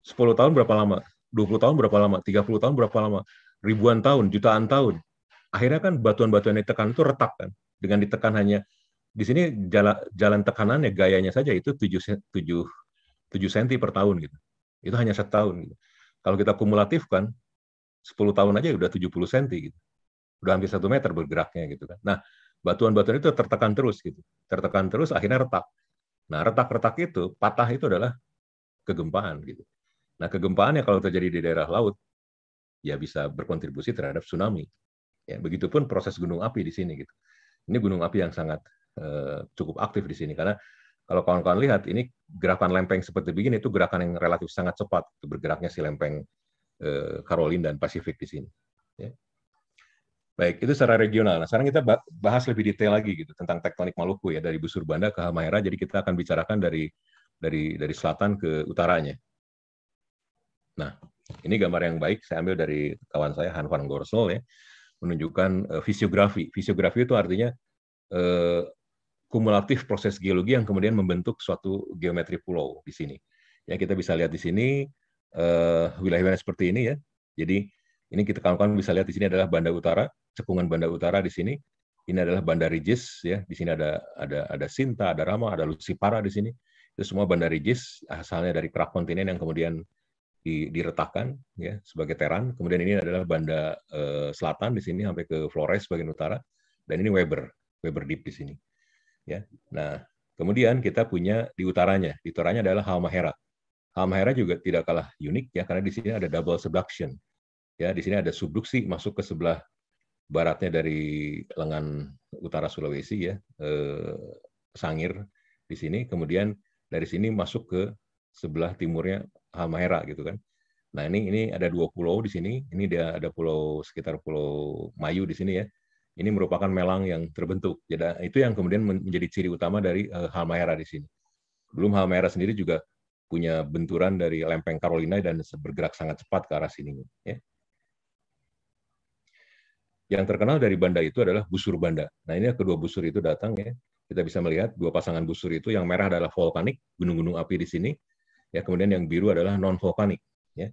sepuluh tahun berapa lama? 20 tahun berapa lama, 30 tahun berapa lama, ribuan tahun, jutaan tahun. Akhirnya kan batuan-batuan yang ditekan itu retak kan. Dengan ditekan hanya di sini jalan, jalan tekanannya gayanya saja itu 7 7 7 cm per tahun gitu. Itu hanya setahun gitu. Kalau kita kumulatifkan 10 tahun aja udah 70 cm gitu. Udah hampir satu meter bergeraknya gitu kan. Nah, batuan-batuan itu tertekan terus gitu. Tertekan terus akhirnya retak. Nah, retak-retak itu, patah itu adalah kegempaan gitu. Nah, kegempaannya kalau terjadi di daerah laut, ya bisa berkontribusi terhadap tsunami. Ya, begitupun proses gunung api di sini gitu. Ini gunung api yang sangat eh, cukup aktif di sini karena kalau kawan-kawan lihat ini gerakan lempeng seperti begini itu gerakan yang relatif sangat cepat Itu bergeraknya si lempeng eh, Karolin dan Pasifik di sini. Ya. Baik, itu secara regional. Nah, sekarang kita bahas lebih detail lagi gitu tentang tektonik Maluku ya dari Busur Banda ke Halmahera. Jadi kita akan bicarakan dari dari dari selatan ke utaranya Nah, ini gambar yang baik saya ambil dari kawan saya Han van Gorsel ya, menunjukkan uh, fisiografi. itu artinya uh, kumulatif proses geologi yang kemudian membentuk suatu geometri pulau di sini. Ya, kita bisa lihat di sini uh, wilayah-wilayah seperti ini ya. Jadi ini kita kawan-kawan bisa lihat di sini adalah Banda Utara, cekungan Banda Utara di sini. Ini adalah Banda Rijis ya. Di sini ada ada ada Sinta, ada Rama, ada Lusipara di sini. Itu semua Banda Rijis asalnya dari kerak kontinen yang kemudian di, diretakkan ya sebagai teran. Kemudian ini adalah Banda eh, Selatan di sini sampai ke Flores bagian utara dan ini Weber, Weber Deep di sini. Ya. Nah, kemudian kita punya di utaranya, di utaranya adalah Halmahera. Halmahera juga tidak kalah unik ya karena di sini ada double subduction. Ya, di sini ada subduksi masuk ke sebelah baratnya dari lengan utara Sulawesi ya, eh, Sangir di sini, kemudian dari sini masuk ke sebelah timurnya Halmahera gitu kan. Nah ini ini ada dua pulau di sini. Ini dia ada pulau sekitar Pulau Mayu di sini ya. Ini merupakan melang yang terbentuk. Jadi itu yang kemudian menjadi ciri utama dari uh, Halmahera di sini. Belum Halmahera sendiri juga punya benturan dari lempeng Carolina dan bergerak sangat cepat ke arah sini. Ya. Yang terkenal dari banda itu adalah busur banda. Nah ini kedua busur itu datang ya. Kita bisa melihat dua pasangan busur itu yang merah adalah vulkanik, gunung-gunung api di sini, Ya, kemudian yang biru adalah non vulkanik. Ya.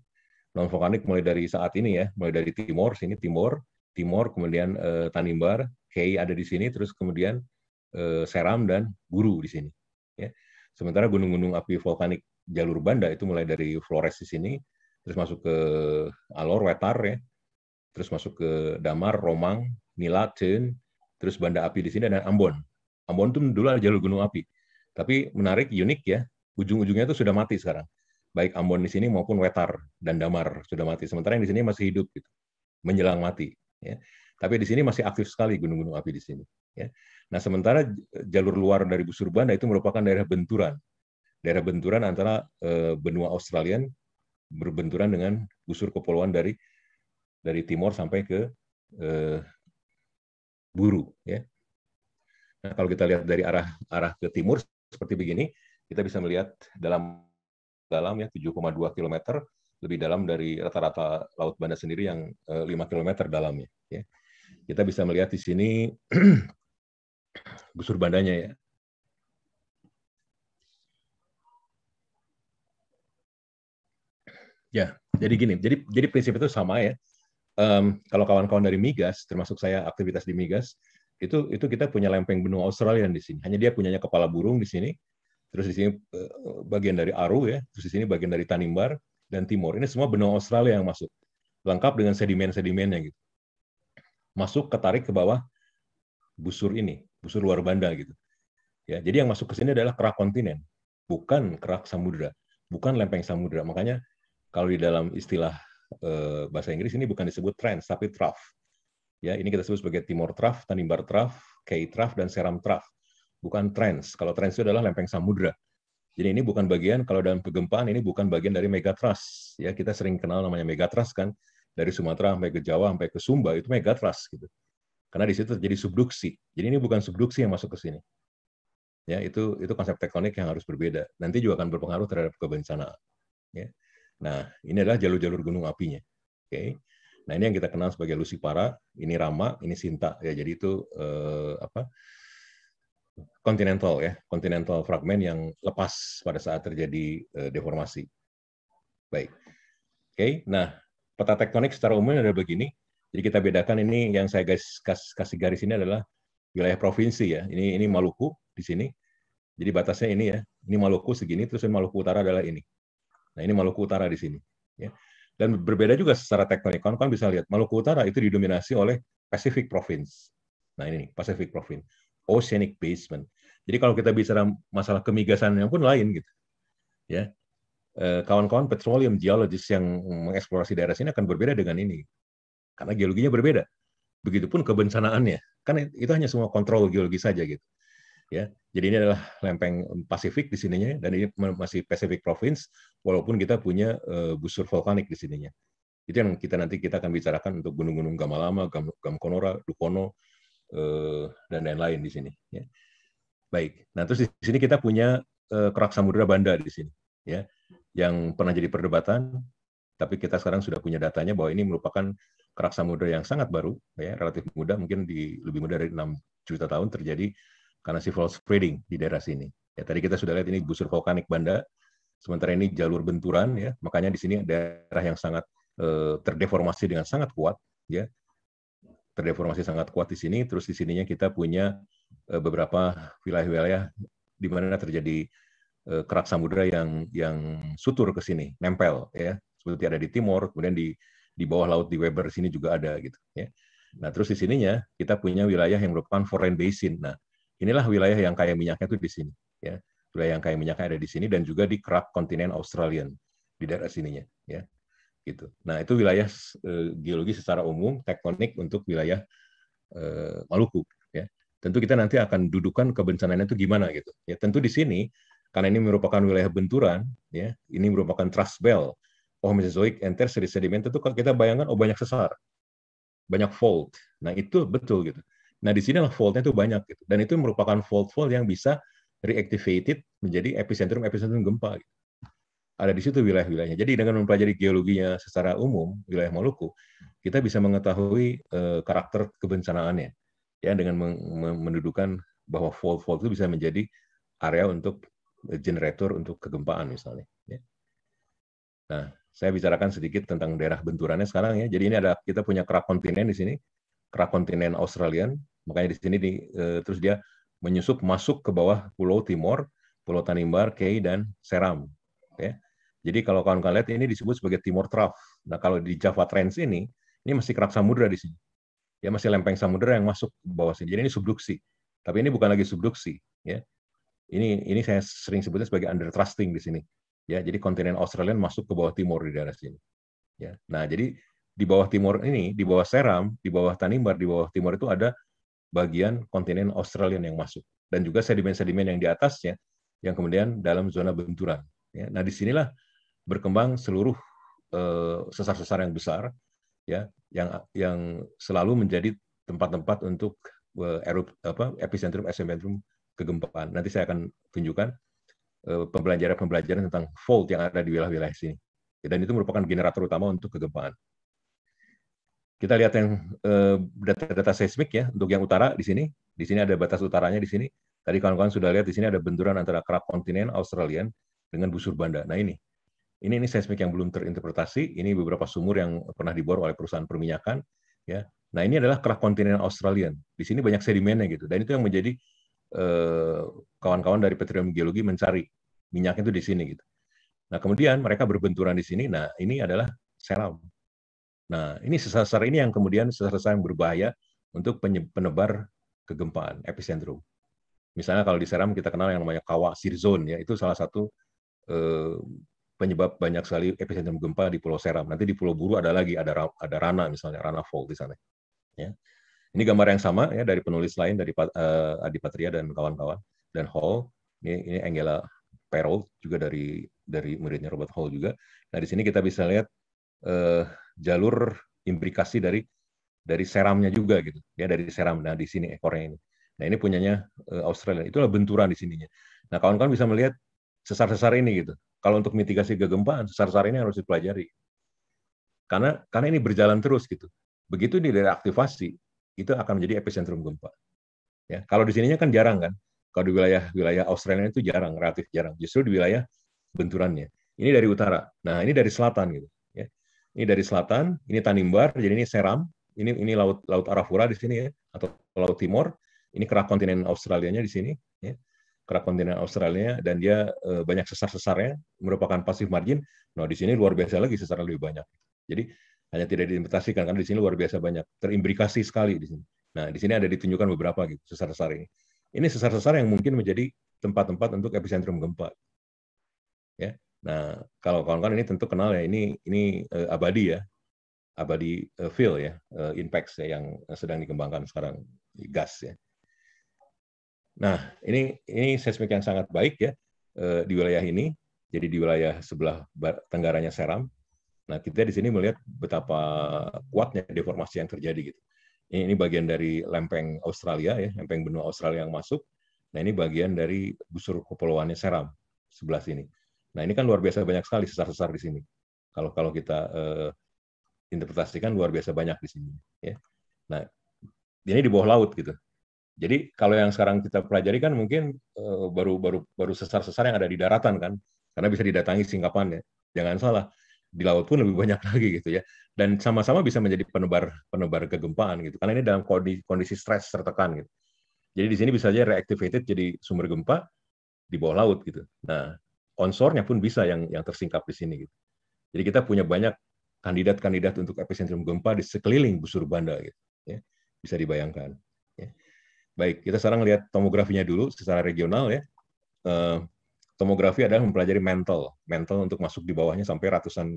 Non vulkanik mulai dari saat ini ya, mulai dari Timor sini Timor, Timor, kemudian e, Tanimbar, Kei ada di sini, terus kemudian e, Seram dan Guru di sini. Ya. Sementara gunung-gunung api vulkanik jalur Banda itu mulai dari Flores di sini, terus masuk ke Alor, Wetar ya, terus masuk ke Damar, Romang, nilaten terus Banda Api di sini dan Ambon. Ambon itu dulu adalah jalur gunung api. Tapi menarik, unik ya, ujung-ujungnya itu sudah mati sekarang. Baik Ambon di sini maupun Wetar dan Damar sudah mati. Sementara yang di sini masih hidup gitu. Menjelang mati, ya. Tapi di sini masih aktif sekali gunung-gunung api di sini, ya. Nah, sementara jalur luar dari busur banda itu merupakan daerah benturan. Daerah benturan antara e, benua Australia berbenturan dengan busur kepulauan dari dari timur sampai ke e, Buru, ya. Nah, kalau kita lihat dari arah arah ke timur seperti begini, kita bisa melihat dalam dalam ya 7,2 km lebih dalam dari rata-rata laut Banda sendiri yang 5 eh, km dalamnya. Ya. Kita bisa melihat di sini busur bandanya ya. Ya, jadi gini, jadi jadi prinsip itu sama ya. Um, kalau kawan-kawan dari migas, termasuk saya aktivitas di migas, itu itu kita punya lempeng benua Australia di sini. Hanya dia punyanya kepala burung di sini, terus di sini eh, bagian dari Aru ya, terus di sini bagian dari Tanimbar dan Timor. Ini semua benua Australia yang masuk, lengkap dengan sedimen-sedimennya gitu. Masuk ketarik ke bawah busur ini, busur luar banda gitu. Ya, jadi yang masuk ke sini adalah kerak kontinen, bukan kerak samudra, bukan lempeng samudra. Makanya kalau di dalam istilah eh, bahasa Inggris ini bukan disebut trend, tapi trough. Ya, ini kita sebut sebagai Timor Trough, Tanimbar Trough, Kei Trough dan Seram Trough bukan trends. Kalau trends itu adalah lempeng samudra. Jadi ini bukan bagian kalau dalam kegempaan ini bukan bagian dari megatrust. Ya kita sering kenal namanya megatrust kan dari Sumatera sampai ke Jawa sampai ke Sumba itu megatrust gitu. Karena di situ terjadi subduksi. Jadi ini bukan subduksi yang masuk ke sini. Ya, itu itu konsep tektonik yang harus berbeda. Nanti juga akan berpengaruh terhadap kebencanaan. Ya. Nah, ini adalah jalur-jalur gunung apinya. Oke. Okay. Nah, ini yang kita kenal sebagai Para ini Rama, ini Sinta. Ya, jadi itu eh, apa? kontinental ya, kontinental fragmen yang lepas pada saat terjadi eh, deformasi. Baik. Oke, okay. nah peta tektonik secara umum ada begini. Jadi kita bedakan ini yang saya guys kasih garis ini adalah wilayah provinsi ya. Ini ini Maluku di sini. Jadi batasnya ini ya. Ini Maluku segini terus Maluku Utara adalah ini. Nah, ini Maluku Utara di sini ya. Dan berbeda juga secara tektonik. Kan, kan bisa lihat Maluku Utara itu didominasi oleh Pacific Province. Nah, ini nih, Pacific Province oceanic basement. Jadi kalau kita bicara masalah kemigasan yang pun lain gitu. Ya. Eh, kawan-kawan petroleum geologist yang mengeksplorasi daerah sini akan berbeda dengan ini. Karena geologinya berbeda. Begitupun kebencanaannya. Kan itu hanya semua kontrol geologi saja gitu. Ya. Jadi ini adalah lempeng Pasifik di sininya dan ini masih Pacific Province walaupun kita punya eh, busur vulkanik di sininya. Itu yang kita nanti kita akan bicarakan untuk gunung-gunung Gamalama, Gam, Gamkonora, Dukono, Eh, dan lain-lain di sini. Ya. Baik. Nah terus di sini kita punya eh, kerak samudera Banda di sini, ya, yang pernah jadi perdebatan, tapi kita sekarang sudah punya datanya bahwa ini merupakan kerak samudera yang sangat baru, ya, relatif muda, mungkin di lebih muda dari 6 juta tahun terjadi karena seafloor spreading di daerah sini. Ya, tadi kita sudah lihat ini busur vulkanik Banda, sementara ini jalur benturan, ya, makanya di sini daerah yang sangat eh, terdeformasi dengan sangat kuat, ya, terdeformasi sangat kuat di sini. Terus di sininya kita punya eh, beberapa wilayah-wilayah di mana terjadi eh, kerak samudera yang yang sutur ke sini, nempel ya. Seperti ada di timur, kemudian di di bawah laut di Weber sini juga ada gitu ya. Nah, terus di sininya kita punya wilayah yang merupakan foreign basin. Nah, inilah wilayah yang kaya minyaknya itu di sini ya. Wilayah yang kaya minyaknya ada di sini dan juga di kerak kontinen Australian di daerah sininya ya gitu. Nah itu wilayah eh, geologi secara umum tektonik untuk wilayah eh, Maluku. Ya. Tentu kita nanti akan dudukan kebencanaannya itu gimana gitu. Ya tentu di sini karena ini merupakan wilayah benturan, ya ini merupakan thrust belt, oh Mesozoic and Tertiary sediment itu kalau kita bayangkan oh banyak sesar, banyak fault. Nah itu betul gitu. Nah di sini lah faultnya itu banyak gitu. Dan itu merupakan fault-fault yang bisa reactivated menjadi epicentrum epicentrum gempa. Gitu ada di situ wilayah-wilayahnya. Jadi dengan mempelajari geologinya secara umum wilayah Maluku, kita bisa mengetahui eh, karakter kebencanaannya ya dengan mendudukan bahwa fault-fault itu bisa menjadi area untuk eh, generator untuk kegempaan misalnya. Ya. Nah, saya bicarakan sedikit tentang daerah benturannya sekarang ya. Jadi ini ada kita punya kerak kontinen di sini, kerak kontinen Australian. Makanya di sini di, eh, terus dia menyusup masuk ke bawah Pulau Timor, Pulau Tanimbar, Kei dan Seram. Ya. Jadi kalau kawan-kawan lihat ini disebut sebagai Timur Trough. Nah kalau di Java Trends ini, ini masih kerak samudra di sini. Ya masih lempeng samudra yang masuk ke bawah sini. Jadi ini subduksi. Tapi ini bukan lagi subduksi. Ya. Ini ini saya sering sebutnya sebagai under thrusting di sini. Ya, jadi kontinen Australian masuk ke bawah timur di daerah sini. Ya. Nah, jadi di bawah timur ini, di bawah Seram, di bawah Tanimbar, di bawah timur itu ada bagian kontinen Australian yang masuk dan juga sedimen-sedimen yang di atasnya yang kemudian dalam zona benturan. Ya. Nah, disinilah berkembang seluruh eh, sesar-sesar yang besar ya yang yang selalu menjadi tempat-tempat untuk eh, erup, apa, epicentrum epicentrum kegempaan. Nanti saya akan tunjukkan eh, pembelajaran-pembelajaran tentang fault yang ada di wilayah-wilayah sini. Dan itu merupakan generator utama untuk kegempaan. Kita lihat yang data-data seismik ya untuk yang utara di sini. Di sini ada batas utaranya di sini. Tadi kawan-kawan sudah lihat di sini ada benturan antara kerak kontinen Australian dengan busur banda. Nah ini ini ini seismik yang belum terinterpretasi. Ini beberapa sumur yang pernah dibor oleh perusahaan perminyakan. Ya, nah ini adalah kerak kontinen Australian. Di sini banyak sedimennya gitu. Dan itu yang menjadi eh, kawan-kawan eh, dari petroleum geologi mencari minyak itu di sini gitu. Nah kemudian mereka berbenturan di sini. Nah ini adalah seram. Nah ini sesar-sesar ini yang kemudian sesar-sesar yang berbahaya untuk penebar kegempaan epicentrum. Misalnya kalau di Seram kita kenal yang namanya kawah Sirzon ya itu salah satu eh, penyebab banyak sekali epicentrum gempa di Pulau Seram. Nanti di Pulau Buru ada lagi, ada ada Rana misalnya, Rana Fault di sana. Ya. Ini gambar yang sama ya dari penulis lain dari uh, Adi Patria dan kawan-kawan dan Hall. Ini ini Angela Perot juga dari dari muridnya Robert Hall juga. Nah di sini kita bisa lihat uh, jalur implikasi dari dari seramnya juga gitu ya dari seram. Nah di sini ekornya ini. Nah ini punyanya uh, Australia. Itulah benturan di sininya. Nah kawan-kawan bisa melihat sesar-sesar ini gitu kalau untuk mitigasi kegempaan sesar sesar ini harus dipelajari. Karena karena ini berjalan terus gitu. Begitu daerah aktivasi itu akan menjadi epicentrum gempa. Ya, kalau di sininya kan jarang kan. Kalau di wilayah wilayah Australia itu jarang, relatif jarang. Justru di wilayah benturannya. Ini dari utara. Nah, ini dari selatan gitu, ya. Ini dari selatan, ini Tanimbar, jadi ini Seram, ini ini laut laut Arafura di sini ya atau laut Timor, Ini kerak kontinen Australianya di sini, ya kerak kontinen Australia dan dia uh, banyak sesar-sesarnya merupakan pasif margin. Nah di sini luar biasa lagi sesar lebih banyak. Jadi hanya tidak diimplementasikan karena di sini luar biasa banyak terimplikasi sekali di sini. Nah di sini ada ditunjukkan beberapa gitu sesar-sesar ini. Ini sesar-sesar yang mungkin menjadi tempat-tempat untuk epicentrum gempa. Ya. Nah kalau kawan-kawan ini tentu kenal ya ini ini uh, abadi ya abadi eh, fill ya eh, impacts ya yang sedang dikembangkan sekarang gas ya Nah, ini ini seismik yang sangat baik ya eh, di wilayah ini. Jadi di wilayah sebelah tenggaranya Seram. Nah, kita di sini melihat betapa kuatnya deformasi yang terjadi gitu. Ini, ini bagian dari lempeng Australia ya, lempeng benua Australia yang masuk. Nah, ini bagian dari busur kepulauannya Seram sebelah sini. Nah, ini kan luar biasa banyak sekali sesar-sesar di sini. Kalau kalau kita uh, interpretasikan luar biasa banyak di sini ya. Nah, ini di bawah laut gitu. Jadi kalau yang sekarang kita pelajari kan mungkin eh, baru baru baru sesar-sesar yang ada di daratan kan, karena bisa didatangi singkapannya. Jangan salah, di laut pun lebih banyak lagi gitu ya. Dan sama-sama bisa menjadi penebar penebar kegempaan gitu. Karena ini dalam kondisi, kondisi stres tertekan gitu. Jadi di sini bisa saja reactivated jadi sumber gempa di bawah laut gitu. Nah, onshore-nya pun bisa yang yang tersingkap di sini gitu. Jadi kita punya banyak kandidat-kandidat untuk epicentrum gempa di sekeliling busur banda gitu ya. Bisa dibayangkan. Baik, kita sekarang lihat tomografinya dulu secara regional ya. Eh, tomografi adalah mempelajari mental, mental untuk masuk di bawahnya sampai ratusan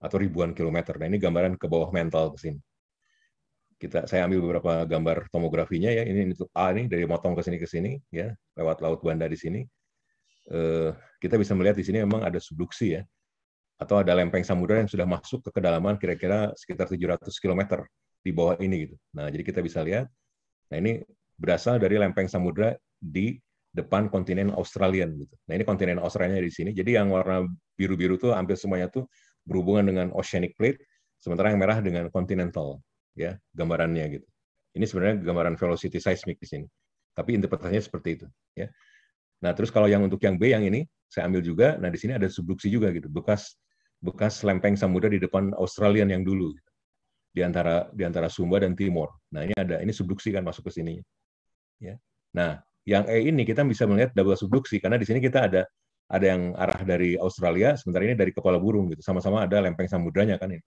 atau ribuan kilometer. Nah ini gambaran ke bawah mental ke sini. Kita saya ambil beberapa gambar tomografinya ya. Ini itu A ini dari Motong ke sini ke sini ya, lewat Laut Banda di sini. Eh, kita bisa melihat di sini memang ada subduksi ya, atau ada lempeng samudera yang sudah masuk ke kedalaman kira-kira sekitar 700 kilometer di bawah ini gitu. Nah jadi kita bisa lihat. Nah ini berasal dari lempeng samudra di depan kontinen Australian gitu. Nah ini kontinen Australia di sini. Jadi yang warna biru-biru tuh hampir semuanya tuh berhubungan dengan oceanic plate, sementara yang merah dengan continental ya gambarannya gitu. Ini sebenarnya gambaran velocity seismic di sini. Tapi interpretasinya seperti itu ya. Nah terus kalau yang untuk yang B yang ini saya ambil juga. Nah di sini ada subduksi juga gitu bekas bekas lempeng samudra di depan Australian yang dulu gitu. di antara di antara Sumba dan Timor. Nah ini ada ini subduksi kan masuk ke sini. Ya. Nah, yang E ini kita bisa melihat double subduksi karena di sini kita ada ada yang arah dari Australia, sementara ini dari kepala burung gitu. Sama-sama ada lempeng samudranya kan ini.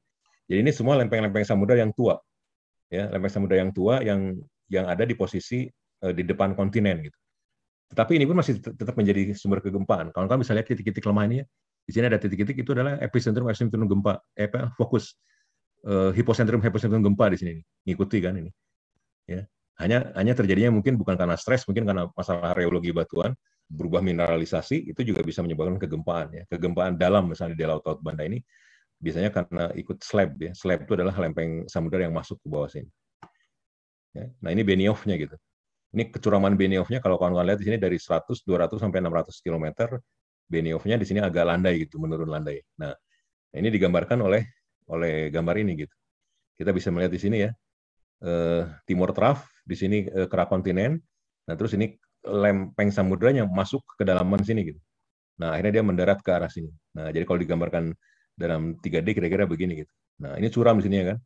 Jadi ini semua lempeng-lempeng samudra yang tua. Ya, lempeng samudra yang tua yang yang ada di posisi uh, di depan kontinen gitu. Tetapi ini pun masih tetap menjadi sumber kegempaan. Kalau kalian bisa lihat titik-titik lemah ini ya. di sini ada titik-titik itu adalah epicentrum epicentrum gempa, eh, fokus uh, hipocentrum hipocentrum gempa di sini. Ngikuti kan ini. Ya hanya hanya terjadinya mungkin bukan karena stres, mungkin karena masalah reologi batuan, berubah mineralisasi itu juga bisa menyebabkan kegempaan ya. Kegempaan dalam misalnya di laut laut Banda ini biasanya karena ikut slab ya. Slab itu adalah lempeng samudera yang masuk ke bawah sini. Ya. Nah, ini Benioff-nya gitu. Ini kecuraman Benioff-nya kalau kawan-kawan lihat di sini dari 100, 200 sampai 600 km Benioff-nya di sini agak landai gitu, menurun landai. Nah, ini digambarkan oleh oleh gambar ini gitu. Kita bisa melihat di sini ya. Eh, timur Traf di sini eh, kerak kontinen, nah terus ini lempeng yang masuk ke kedalaman sini gitu. Nah akhirnya dia mendarat ke arah sini. Nah jadi kalau digambarkan dalam 3D kira-kira begini gitu. Nah ini curam di sini ya kan,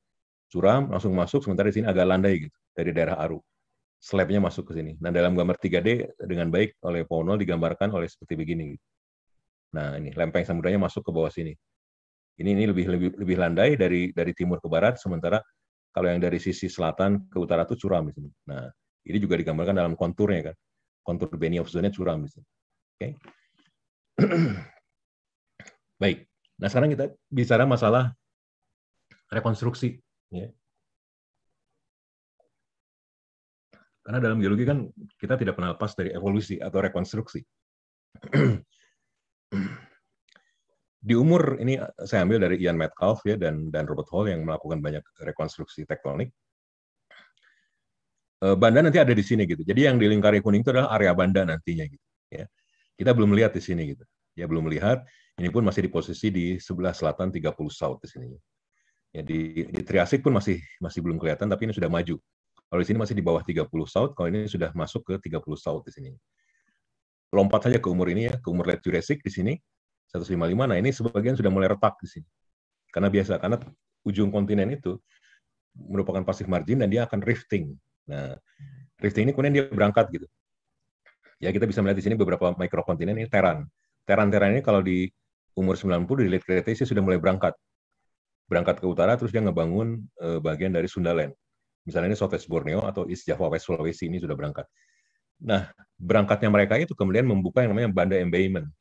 curam langsung masuk sementara di sini agak landai gitu dari daerah Aru. Slabnya masuk ke sini. Nah dalam gambar 3D dengan baik oleh Pono digambarkan oleh seperti begini. Gitu. Nah ini lempeng samudranya masuk ke bawah sini. Ini ini lebih lebih lebih landai dari dari timur ke barat sementara kalau yang dari sisi selatan ke utara itu curam misalnya. Nah, ini juga digambarkan dalam konturnya kan. Kontur Benny of Zone-nya curam misalnya. Oke. Okay. Baik. Nah, sekarang kita bicara masalah rekonstruksi ya. Karena dalam geologi kan kita tidak pernah lepas dari evolusi atau rekonstruksi. di umur ini eh, saya ambil dari Ian Metcalf ya dan dan Robert Hall yang melakukan banyak rekonstruksi tektonik. Eh, banda nanti ada di sini gitu. Jadi yang di lingkari kuning itu adalah area banda nantinya gitu. Ya. Kita belum lihat di sini gitu. Ya belum melihat. Ini pun masih di posisi di sebelah selatan 30 south di sini. Ya, di, di Triasik pun masih masih belum kelihatan tapi ini sudah maju. Kalau di sini masih di bawah 30 south, kalau ini sudah masuk ke 30 south di sini. Lompat saja ke umur ini ya, ke umur late Jurassic di sini 155. Nah, ini sebagian sudah mulai retak di sini. Karena biasa, karena ujung kontinen itu merupakan pasif margin dan dia akan rifting. Nah, rifting ini kemudian dia berangkat gitu. Ya, kita bisa melihat di sini beberapa mikro kontinen ini Teran. Teran-Teran ini kalau di umur 90 di late Cretaceous sudah mulai berangkat. Berangkat ke utara terus dia ngebangun eh, bagian dari Sundaland. Misalnya ini Southwest Borneo atau East Java West Sulawesi ini sudah berangkat. Nah, berangkatnya mereka itu kemudian membuka yang namanya Banda Embayment.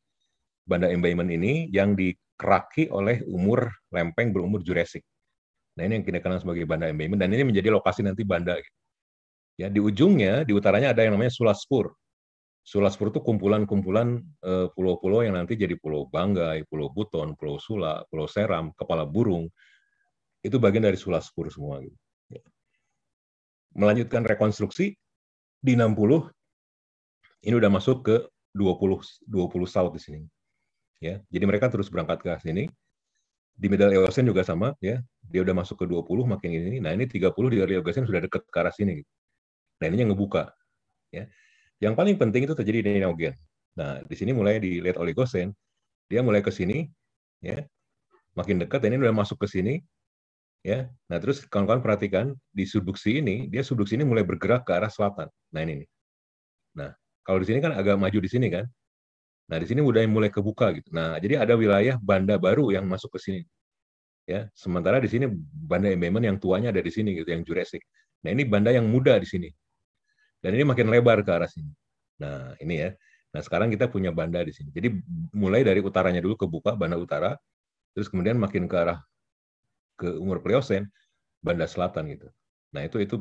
Banda Embayment ini yang dikeraki oleh umur lempeng berumur Jurassic. Nah ini yang kita kenal sebagai Banda Embayment dan ini menjadi lokasi nanti Banda. Gitu. Ya di ujungnya di utaranya ada yang namanya Sulaspur. Sulaspur itu kumpulan-kumpulan eh, pulau-pulau yang nanti jadi Pulau Banggai, Pulau Buton, Pulau Sula, Pulau Seram, Kepala Burung. Itu bagian dari Sulaspur semua. Gitu. Ya. Melanjutkan rekonstruksi di 60 ini udah masuk ke 20 20 South di sini ya. Jadi mereka terus berangkat ke sini. Di Middle Eocene juga sama ya. Dia udah masuk ke 20 makin ini. Nah, ini 30 di Early Eocene sudah dekat ke arah sini Nah, ini yang ngebuka ya. Yang paling penting itu terjadi di Neogen. Nah, di sini mulai di late Oligocene dia mulai ke sini ya. Makin dekat ini udah masuk ke sini ya. Nah, terus kawan-kawan perhatikan di subduksi ini, dia subduksi ini mulai bergerak ke arah selatan. Nah, ini nih. Nah, kalau di sini kan agak maju di sini kan. Nah, di sini udah mulai kebuka gitu. Nah, jadi ada wilayah banda baru yang masuk ke sini. Ya, sementara di sini banda embayment yang tuanya ada di sini gitu, yang Jurassic. Nah, ini banda yang muda di sini. Dan ini makin lebar ke arah sini. Nah, ini ya. Nah, sekarang kita punya banda di sini. Jadi mulai dari utaranya dulu kebuka banda utara, terus kemudian makin ke arah ke umur Pleosen, banda selatan gitu. Nah, itu itu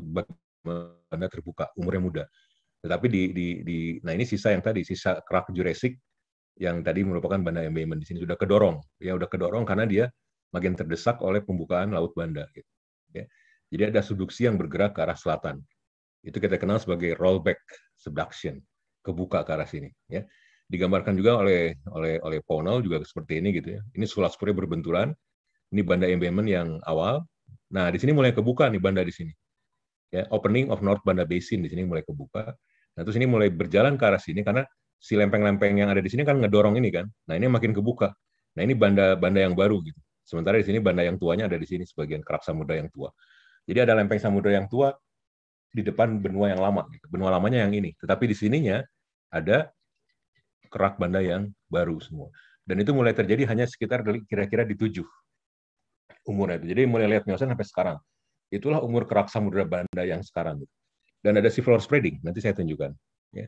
banda terbuka, umurnya muda. Tetapi di, di, di nah ini sisa yang tadi sisa kerak Jurassic yang tadi merupakan Banda Embayment di sini sudah kedorong, ya sudah kedorong karena dia makin terdesak oleh pembukaan Laut Banda. Gitu. Ya. Jadi ada subduksi yang bergerak ke arah selatan. Itu kita kenal sebagai rollback subduction, kebuka ke arah sini. Ya. Digambarkan juga oleh oleh oleh Ponal juga seperti ini gitu ya. Ini sulaspurnya berbenturan. Ini Banda Embayment yang awal. Nah di sini mulai kebuka nih Banda di sini. Ya, opening of North Banda Basin di sini mulai kebuka. Nah terus ini mulai berjalan ke arah sini karena si lempeng-lempeng yang ada di sini kan ngedorong ini kan. Nah, ini makin kebuka. Nah, ini banda-banda yang baru gitu. Sementara di sini banda yang tuanya ada di sini sebagian kerak samudra yang tua. Jadi ada lempeng samudra yang tua di depan benua yang lama gitu. Benua lamanya yang ini. Tetapi di sininya ada kerak banda yang baru semua. Dan itu mulai terjadi hanya sekitar kira-kira di tujuh umurnya itu. Jadi mulai lihat Miosen sampai sekarang. Itulah umur kerak samudra banda yang sekarang. Dan ada sea floor spreading, nanti saya tunjukkan. Ya.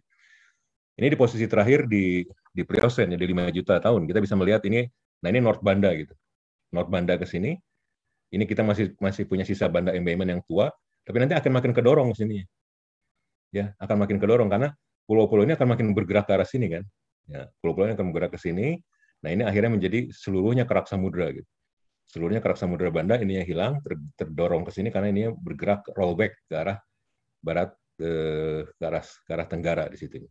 Ini di posisi terakhir di di Pliocene jadi 5 juta tahun. Kita bisa melihat ini nah ini North Banda gitu. North Banda ke sini. Ini kita masih masih punya sisa Banda embayment yang tua, tapi nanti akan makin kedorong ke sini. Ya, akan makin kedorong karena pulau-pulau ini akan makin bergerak ke arah sini kan. Ya, pulau-pulau ini akan bergerak ke sini. Nah, ini akhirnya menjadi seluruhnya kerak samudra gitu. Seluruhnya kerak samudra Banda ini yang hilang ter terdorong ke sini karena ini bergerak rollback ke arah barat eh, ke arah ke arah tenggara di situ.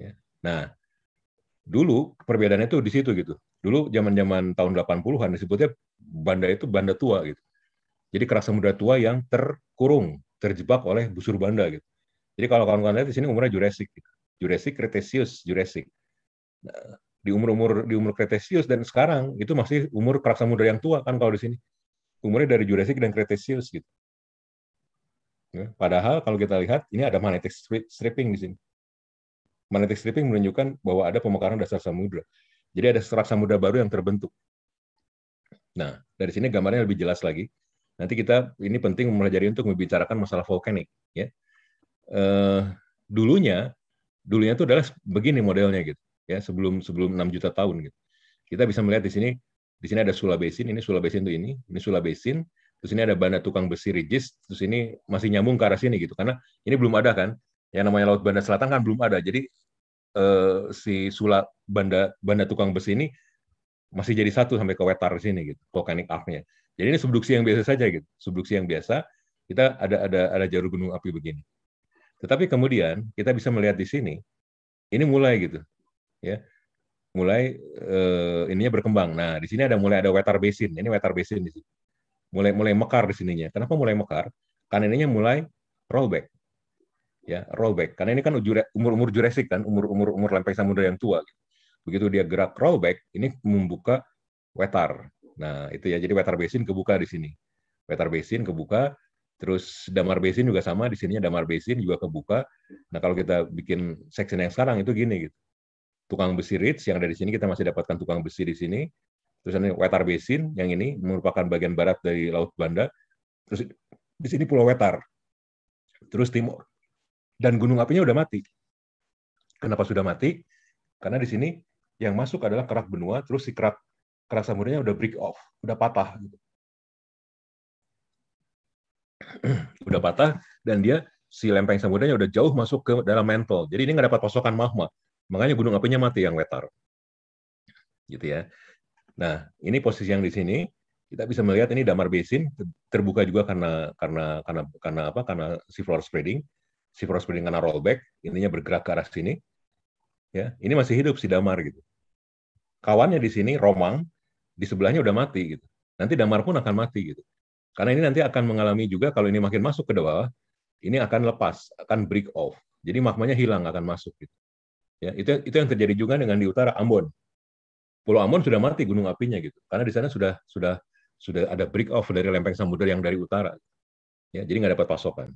Ya. Nah, dulu perbedaannya itu di situ gitu. Dulu zaman-zaman tahun 80-an disebutnya banda itu banda tua gitu. Jadi kerasa muda tua yang terkurung, terjebak oleh busur banda gitu. Jadi kalau kawan-kawan lihat di sini umurnya Jurassic, gitu. Jurassic, Cretaceous, Jurassic. Nah, di umur-umur di umur Cretaceous dan sekarang itu masih umur kerasa muda yang tua kan kalau di sini. Umurnya dari Jurassic dan Cretaceous gitu. Ya, padahal kalau kita lihat ini ada magnetic stripping di sini magnetic stripping menunjukkan bahwa ada pemekaran dasar samudra. Jadi ada serak samudra baru yang terbentuk. Nah, dari sini gambarnya lebih jelas lagi. Nanti kita ini penting mempelajari untuk membicarakan masalah vulkanik. Ya, uh, dulunya, dulunya itu adalah begini modelnya gitu. Ya, sebelum sebelum 6 juta tahun gitu. Kita bisa melihat di sini, di sini ada Sula ini Sula Basin itu ini, ini Sula Basin, terus ini ada banda tukang besi rigis, terus ini masih nyambung ke arah sini gitu. Karena ini belum ada kan, yang namanya Laut Banda Selatan kan belum ada. Jadi eh, si Sula Banda Banda Tukang Besi ini masih jadi satu sampai ke Wetar sini gitu, volcanic arc-nya. Jadi ini subduksi yang biasa saja gitu, subduksi yang biasa. Kita ada ada ada jarum gunung api begini. Tetapi kemudian kita bisa melihat di sini, ini mulai gitu, ya, mulai eh, ininya berkembang. Nah di sini ada mulai ada wetar basin, ini wetar basin di sini, mulai mulai mekar di sininya. Kenapa mulai mekar? Karena ininya mulai rollback ya rollback karena ini kan umur umur Jurassic kan umur umur umur lempeng samudera yang tua gitu. begitu dia gerak rollback ini membuka wetar nah itu ya jadi wetar basin kebuka di sini wetar basin kebuka terus damar basin juga sama di sininya damar basin juga kebuka nah kalau kita bikin section yang sekarang itu gini gitu tukang besi ridge yang dari sini kita masih dapatkan tukang besi di sini terus ini wetar basin yang ini merupakan bagian barat dari laut Banda terus di sini pulau wetar terus timur dan gunung apinya udah mati. Kenapa sudah mati? Karena di sini yang masuk adalah kerak benua, terus si kerak kerak samudera udah break off, udah patah gitu. udah patah dan dia si lempeng samudernya udah jauh masuk ke dalam mantle. Jadi ini nggak dapat pasokan magma. Makanya gunung apinya mati yang wetar. Gitu ya. Nah, ini posisi yang di sini kita bisa melihat ini damar basin terbuka juga karena karena karena karena apa? Karena sea floor spreading si Frost spinning kena rollback, ininya bergerak ke arah sini. Ya, ini masih hidup si Damar gitu. Kawannya di sini Romang, di sebelahnya udah mati gitu. Nanti Damar pun akan mati gitu. Karena ini nanti akan mengalami juga kalau ini makin masuk ke bawah, ini akan lepas, akan break off. Jadi magmanya hilang akan masuk gitu. Ya, itu itu yang terjadi juga dengan di utara Ambon. Pulau Ambon sudah mati gunung apinya gitu. Karena di sana sudah sudah sudah ada break off dari lempeng samudera yang dari utara. Ya, jadi nggak dapat pasokan.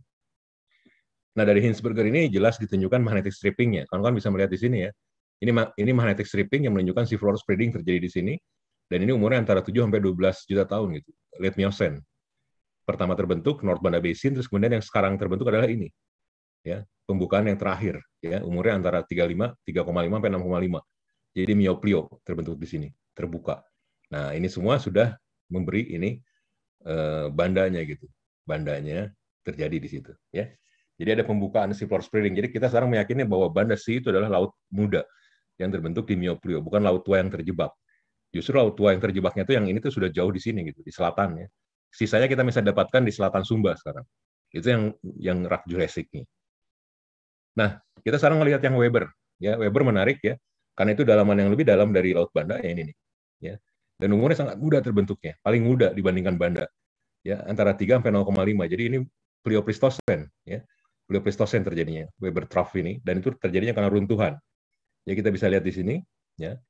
Nah, dari Hinsberger ini jelas ditunjukkan magnetic stripping Kawan-kawan bisa melihat di sini ya. Ini ini magnetic stripping yang menunjukkan si floor spreading terjadi di sini. Dan ini umurnya antara 7 sampai 12 juta tahun gitu. Late Miocene. Pertama terbentuk North Banda Basin, terus kemudian yang sekarang terbentuk adalah ini. Ya, pembukaan yang terakhir ya, umurnya antara 35 3,5 sampai 6,5. Jadi mioplio terbentuk di sini, terbuka. Nah, ini semua sudah memberi ini eh, bandanya gitu. Bandanya terjadi di situ, ya. Jadi ada pembukaan sea floor spreading. Jadi kita sekarang meyakini bahwa Banda Sea itu adalah laut muda yang terbentuk di Mioplio, bukan laut tua yang terjebak. Justru laut tua yang terjebaknya itu yang ini tuh sudah jauh di sini gitu, di selatan ya. Sisanya kita bisa dapatkan di selatan Sumba sekarang. Itu yang yang rak Jurassic nih. Nah, kita sekarang melihat yang Weber. Ya, Weber menarik ya, karena itu dalaman yang lebih dalam dari Laut Banda ya ini nih. Ya. Dan umurnya sangat muda terbentuknya, paling muda dibandingkan Banda. Ya, antara 3 sampai 0,5. Jadi ini Pleoplistosen ya udah Pleistosen terjadinya, Weber Trough ini, dan itu terjadinya karena runtuhan. Ya kita bisa lihat di sini, ya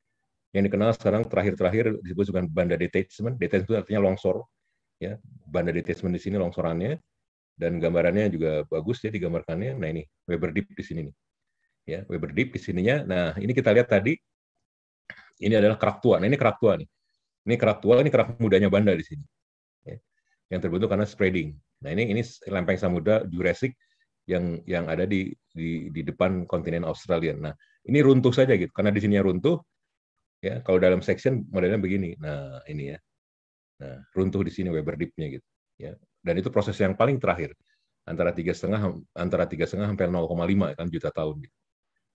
yang dikenal sekarang terakhir-terakhir disebut dengan banda detachment. Detachment itu artinya longsor, ya banda detachment di sini longsorannya dan gambarannya juga bagus ya digambarkannya. Nah ini Weber Deep di sini nih, ya Weber Deep di sininya. Nah ini kita lihat tadi ini adalah kerak tua. Nah ini kerak tua nih. Ini kerak tua, ini kerak mudanya banda di sini. Ya. Yang terbentuk karena spreading. Nah ini ini lempeng samudra Jurassic yang yang ada di di, di depan kontinen Australia. Nah, ini runtuh saja gitu karena di sini runtuh ya kalau dalam section modelnya begini. Nah, ini ya. Nah, runtuh di sini Weber dipnya gitu ya. Dan itu proses yang paling terakhir antara tiga setengah antara tiga setengah sampai 0,5 kan juta tahun. Gitu.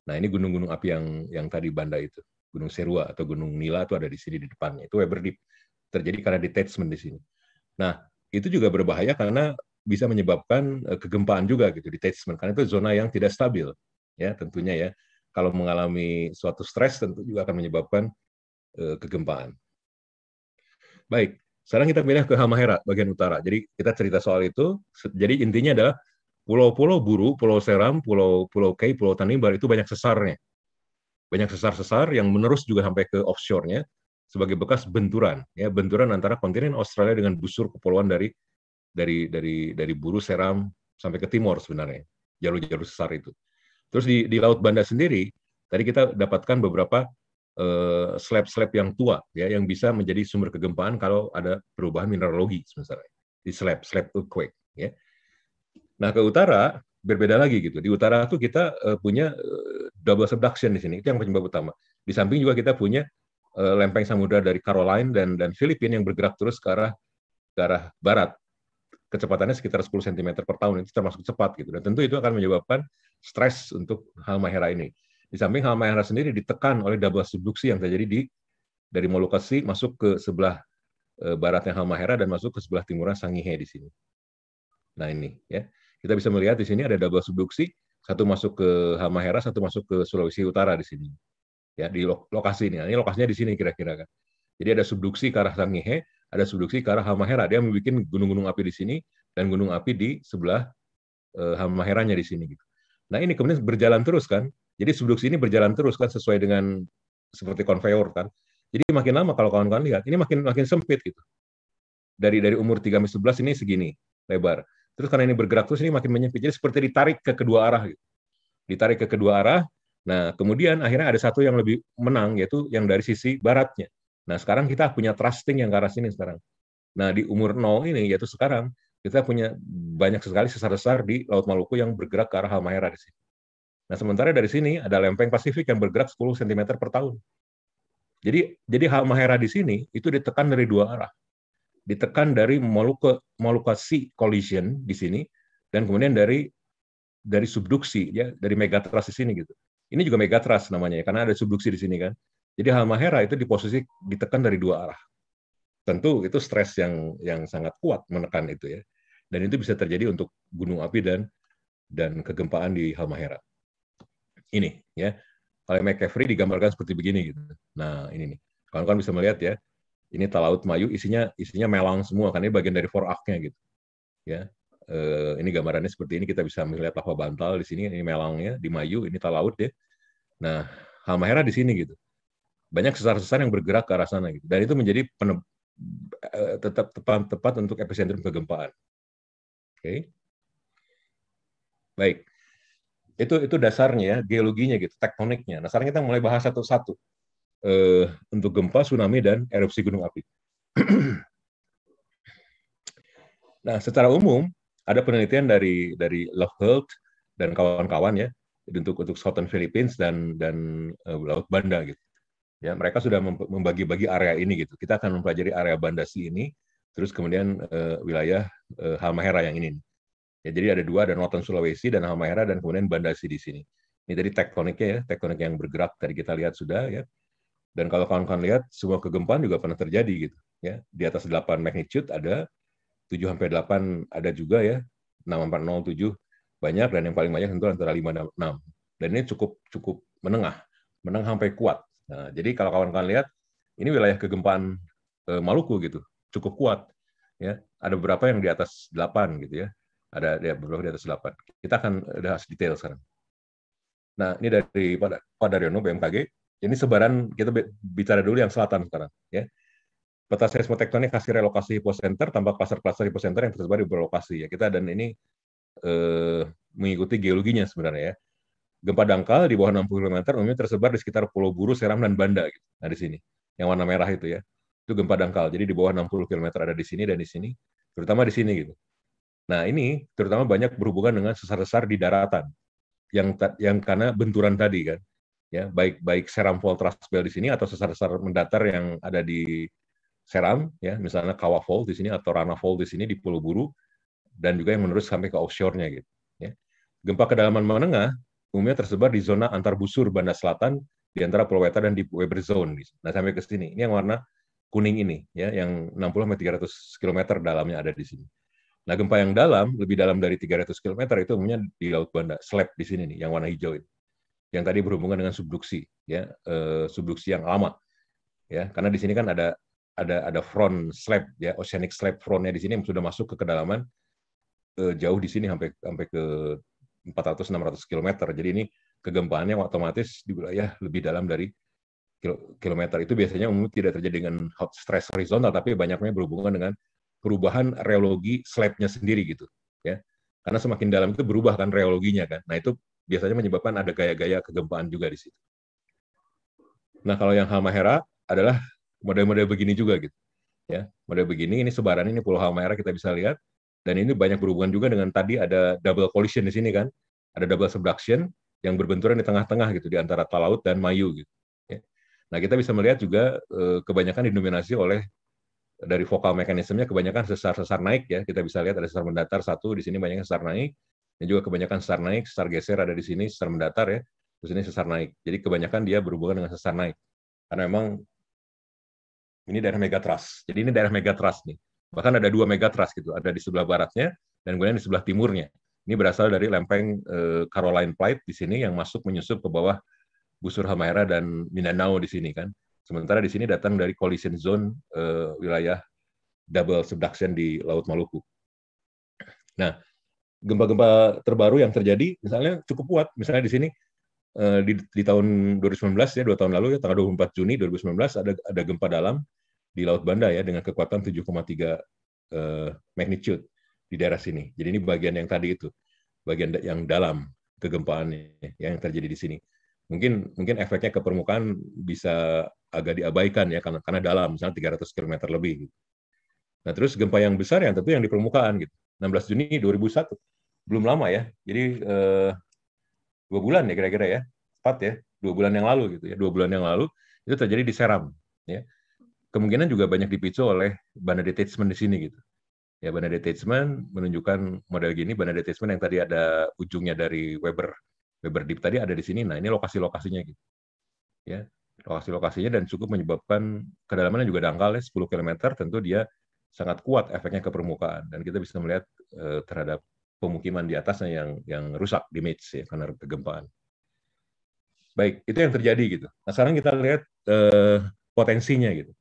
Nah ini gunung-gunung api yang yang tadi Banda itu Gunung Serua atau Gunung Nila itu ada di sini di depannya itu Weber dip terjadi karena detachment di sini. Nah itu juga berbahaya karena bisa menyebabkan eh, kegempaan juga gitu di detachment karena itu zona yang tidak stabil ya tentunya ya kalau mengalami suatu stres tentu juga akan menyebabkan uh, kegempaan. Baik, sekarang kita pindah ke Halmahera bagian utara. Jadi kita cerita soal itu. Jadi intinya adalah pulau-pulau Buru, Pulau Seram, Pulau Pulau Kei, Pulau Tanimbar itu banyak sesarnya. Banyak sesar-sesar yang menerus juga sampai ke offshore-nya sebagai bekas benturan, ya benturan antara kontinen Australia dengan busur kepulauan dari dari dari dari Buru Seram sampai ke timur sebenarnya jalur-jalur besar itu. Terus di, di Laut Banda sendiri tadi kita dapatkan beberapa eh, slab-slab uh, yang tua ya yang bisa menjadi sumber kegempaan kalau ada perubahan mineralogi sebenarnya di slab-slab earthquake ya. Nah, ke utara berbeda lagi gitu. Di utara tuh kita uh, punya eh, double subduction di sini. Itu yang penyebab utama. Di samping juga kita punya uh, lempeng samudra dari Caroline dan dan Filipina yang bergerak terus ke arah ke arah barat kecepatannya sekitar 10 cm per tahun itu termasuk cepat gitu. Dan tentu itu akan menyebabkan stres untuk Halmahera ini. Di samping Halmahera sendiri ditekan oleh double subduksi yang terjadi di dari Molokasi masuk ke sebelah eh, baratnya Halmahera dan masuk ke sebelah timurnya Sangihe di sini. Nah ini ya. Kita bisa melihat di sini ada double subduksi, satu masuk ke Halmahera, satu masuk ke Sulawesi Utara di sini. Ya, di lokasi ini. Nah, ini lokasinya di sini kira-kira kan. Jadi ada subduksi ke arah Sangihe, ada subduksi ke arah Halmahera. Dia membuat gunung-gunung api di sini dan gunung api di sebelah eh, Halmaheranya di sini. Gitu. Nah ini kemudian berjalan terus kan. Jadi subduksi ini berjalan terus kan sesuai dengan seperti konveyor kan. Jadi makin lama kalau kawan-kawan lihat, ini makin makin sempit gitu. Dari dari umur 3 11 ini segini lebar. Terus karena ini bergerak terus ini makin menyempit. Jadi seperti ditarik ke kedua arah gitu. Ditarik ke kedua arah. Nah, kemudian akhirnya ada satu yang lebih menang yaitu yang dari sisi baratnya. Nah, sekarang kita punya trusting yang ke arah sini sekarang. Nah, di umur nol ini, yaitu sekarang, kita punya banyak sekali sesar-sesar di Laut Maluku yang bergerak ke arah Halmahera di sini. Nah, sementara dari sini ada lempeng Pasifik yang bergerak 10 cm per tahun. Jadi jadi Halmahera di sini itu ditekan dari dua arah. Ditekan dari Maluku Maluku Sea Collision di sini dan kemudian dari dari subduksi ya dari megatrust di sini gitu. Ini juga megatrust namanya ya karena ada subduksi di sini kan. Jadi Halmahera itu di posisi ditekan dari dua arah. Tentu itu stres yang yang sangat kuat menekan itu ya. Dan itu bisa terjadi untuk gunung api dan dan kegempaan di Halmahera. Ini ya. Oleh McCaffrey digambarkan seperti begini gitu. Nah, ini nih. Kawan-kawan bisa melihat ya. Ini talaut Mayu isinya isinya melang semua karena ini bagian dari for nya gitu. Ya. Eh, ini gambarannya seperti ini kita bisa melihat lava bantal di sini ini melangnya di Mayu ini talaut ya. Nah, Halmahera di sini gitu banyak sesar-sesar yang bergerak ke arah sana gitu. Dan itu menjadi penem, eh, tetap tepat, tepat untuk epicentrum kegempaan. Oke. Okay. Baik. Itu itu dasarnya, ya, geologinya gitu, tektoniknya. Nah, sekarang kita mulai bahas satu-satu. Uh, untuk gempa, tsunami dan erupsi gunung api. nah, secara umum ada penelitian dari dari Love dan kawan-kawan ya untuk untuk Southern Philippines dan dan uh, Laut Banda gitu ya mereka sudah membagi-bagi area ini gitu kita akan mempelajari area Bandasi ini terus kemudian uh, wilayah uh, Halmahera yang ini ya jadi ada dua ada Northern Sulawesi dan Halmahera dan kemudian Bandasi di sini ini tadi tektoniknya ya tektonik yang bergerak tadi kita lihat sudah ya dan kalau kawan-kawan lihat semua kegempaan juga pernah terjadi gitu ya di atas 8 magnitude ada 7 sampai 8 ada juga ya 6407 banyak dan yang paling banyak tentu antara 5 dan 6 dan ini cukup cukup menengah menengah sampai kuat Nah, jadi kalau kawan-kawan lihat, ini wilayah kegempaan eh, Maluku gitu, cukup kuat. Ya, ada beberapa yang di atas 8 gitu ya. Ada ya, beberapa di atas 8. Kita akan bahas detail sekarang. Nah, ini dari Pak Daryono, BMKG. Ini sebaran kita bicara dulu yang selatan sekarang ya. Peta seismotektonik tektonik hasil relokasi hipocenter, tambah pasar klaster hipocenter yang tersebar di beberapa lokasi ya. Kita dan ini eh, mengikuti geologinya sebenarnya ya. Gempa dangkal di bawah 60 km umumnya tersebar di sekitar Pulau Buru, Seram, dan Banda. Gitu. Nah, di sini. Yang warna merah itu ya. Itu gempa dangkal. Jadi di bawah 60 km ada di sini dan di sini. Terutama di sini gitu. Nah, ini terutama banyak berhubungan dengan sesar-sesar di daratan. Yang yang karena benturan tadi kan. Ya, baik baik Seram fault Belt di sini atau sesar-sesar mendatar yang ada di Seram ya, misalnya kawah fault di sini atau fault di sini di Pulau Buru dan juga yang menerus sampai ke offshore-nya gitu ya. Gempa kedalaman menengah umumnya tersebar di zona antar busur Banda Selatan, di antara Pulau Weta dan di Weber Zone. Nah, sampai ke sini. Ini yang warna kuning ini, ya, yang 60 300 km dalamnya ada di sini. Nah, gempa yang dalam, lebih dalam dari 300 km itu umumnya di Laut Banda, slab di sini nih, yang warna hijau ini. Yang tadi berhubungan dengan subduksi, ya, eh, subduksi yang lama. Ya, karena di sini kan ada ada ada front slab ya, oceanic slab frontnya di sini sudah masuk ke kedalaman eh, jauh di sini sampai sampai ke 400-600 km. Jadi ini kegempaannya otomatis di wilayah lebih dalam dari kilometer. Itu biasanya umum tidak terjadi dengan hot stress horizontal, tapi banyaknya berhubungan dengan perubahan reologi slabnya sendiri gitu. ya Karena semakin dalam itu berubah kan reologinya kan. Nah itu biasanya menyebabkan ada gaya-gaya kegempaan juga di situ. Nah kalau yang Halmahera adalah model-model begini juga gitu. Ya, model begini, ini sebaran ini Pulau Halmahera kita bisa lihat, dan ini banyak berhubungan juga dengan tadi ada double collision di sini kan, ada double subduction yang berbenturan di tengah-tengah gitu di antara talaut dan mayu gitu. Ya. Nah kita bisa melihat juga eh, kebanyakan didominasi oleh dari vokal mekanismenya kebanyakan sesar-sesar naik ya kita bisa lihat ada sesar mendatar satu di sini banyaknya sesar naik dan juga kebanyakan sesar naik sesar geser ada di sini sesar mendatar ya terus ini sesar naik jadi kebanyakan dia berhubungan dengan sesar naik karena memang ini daerah megatrust jadi ini daerah megatrust nih bahkan ada dua megatrust gitu, ada di sebelah baratnya dan kemudian di sebelah timurnya. Ini berasal dari lempeng eh, Caroline Plate di sini yang masuk menyusup ke bawah Busur Hamaera dan Mindanao di sini kan. Sementara di sini datang dari collision zone eh, wilayah double subduction di Laut Maluku. Nah, gempa-gempa terbaru yang terjadi misalnya cukup kuat. Misalnya di sini eh, di, di tahun 2019 ya dua tahun lalu ya tanggal 24 Juni 2019 ada ada gempa dalam di Laut Banda ya dengan kekuatan 7,3 uh, eh, magnitude di daerah sini. Jadi ini bagian yang tadi itu, bagian yang dalam kegempaannya yang terjadi di sini. Mungkin mungkin efeknya ke permukaan bisa agak diabaikan ya karena karena dalam misalnya 300 km lebih. Gitu. Nah, terus gempa yang besar yang tentu yang di permukaan gitu. 16 Juni 2001. Belum lama ya. Jadi uh, dua bulan ya kira-kira ya. Empat ya. Dua bulan yang lalu gitu ya. Dua bulan yang lalu itu terjadi di Seram ya kemungkinan juga banyak dipicu oleh bandar detachment di sini gitu. Ya bandar detachment menunjukkan model gini bandar detachment yang tadi ada ujungnya dari Weber Weber Deep tadi ada di sini. Nah ini lokasi-lokasinya gitu. Ya lokasi-lokasinya dan cukup menyebabkan kedalamannya juga dangkal ya 10 km tentu dia sangat kuat efeknya ke permukaan dan kita bisa melihat eh, terhadap pemukiman di atasnya yang yang rusak damage ya karena kegempaan. Baik, itu yang terjadi gitu. Nah, sekarang kita lihat eh, potensinya gitu.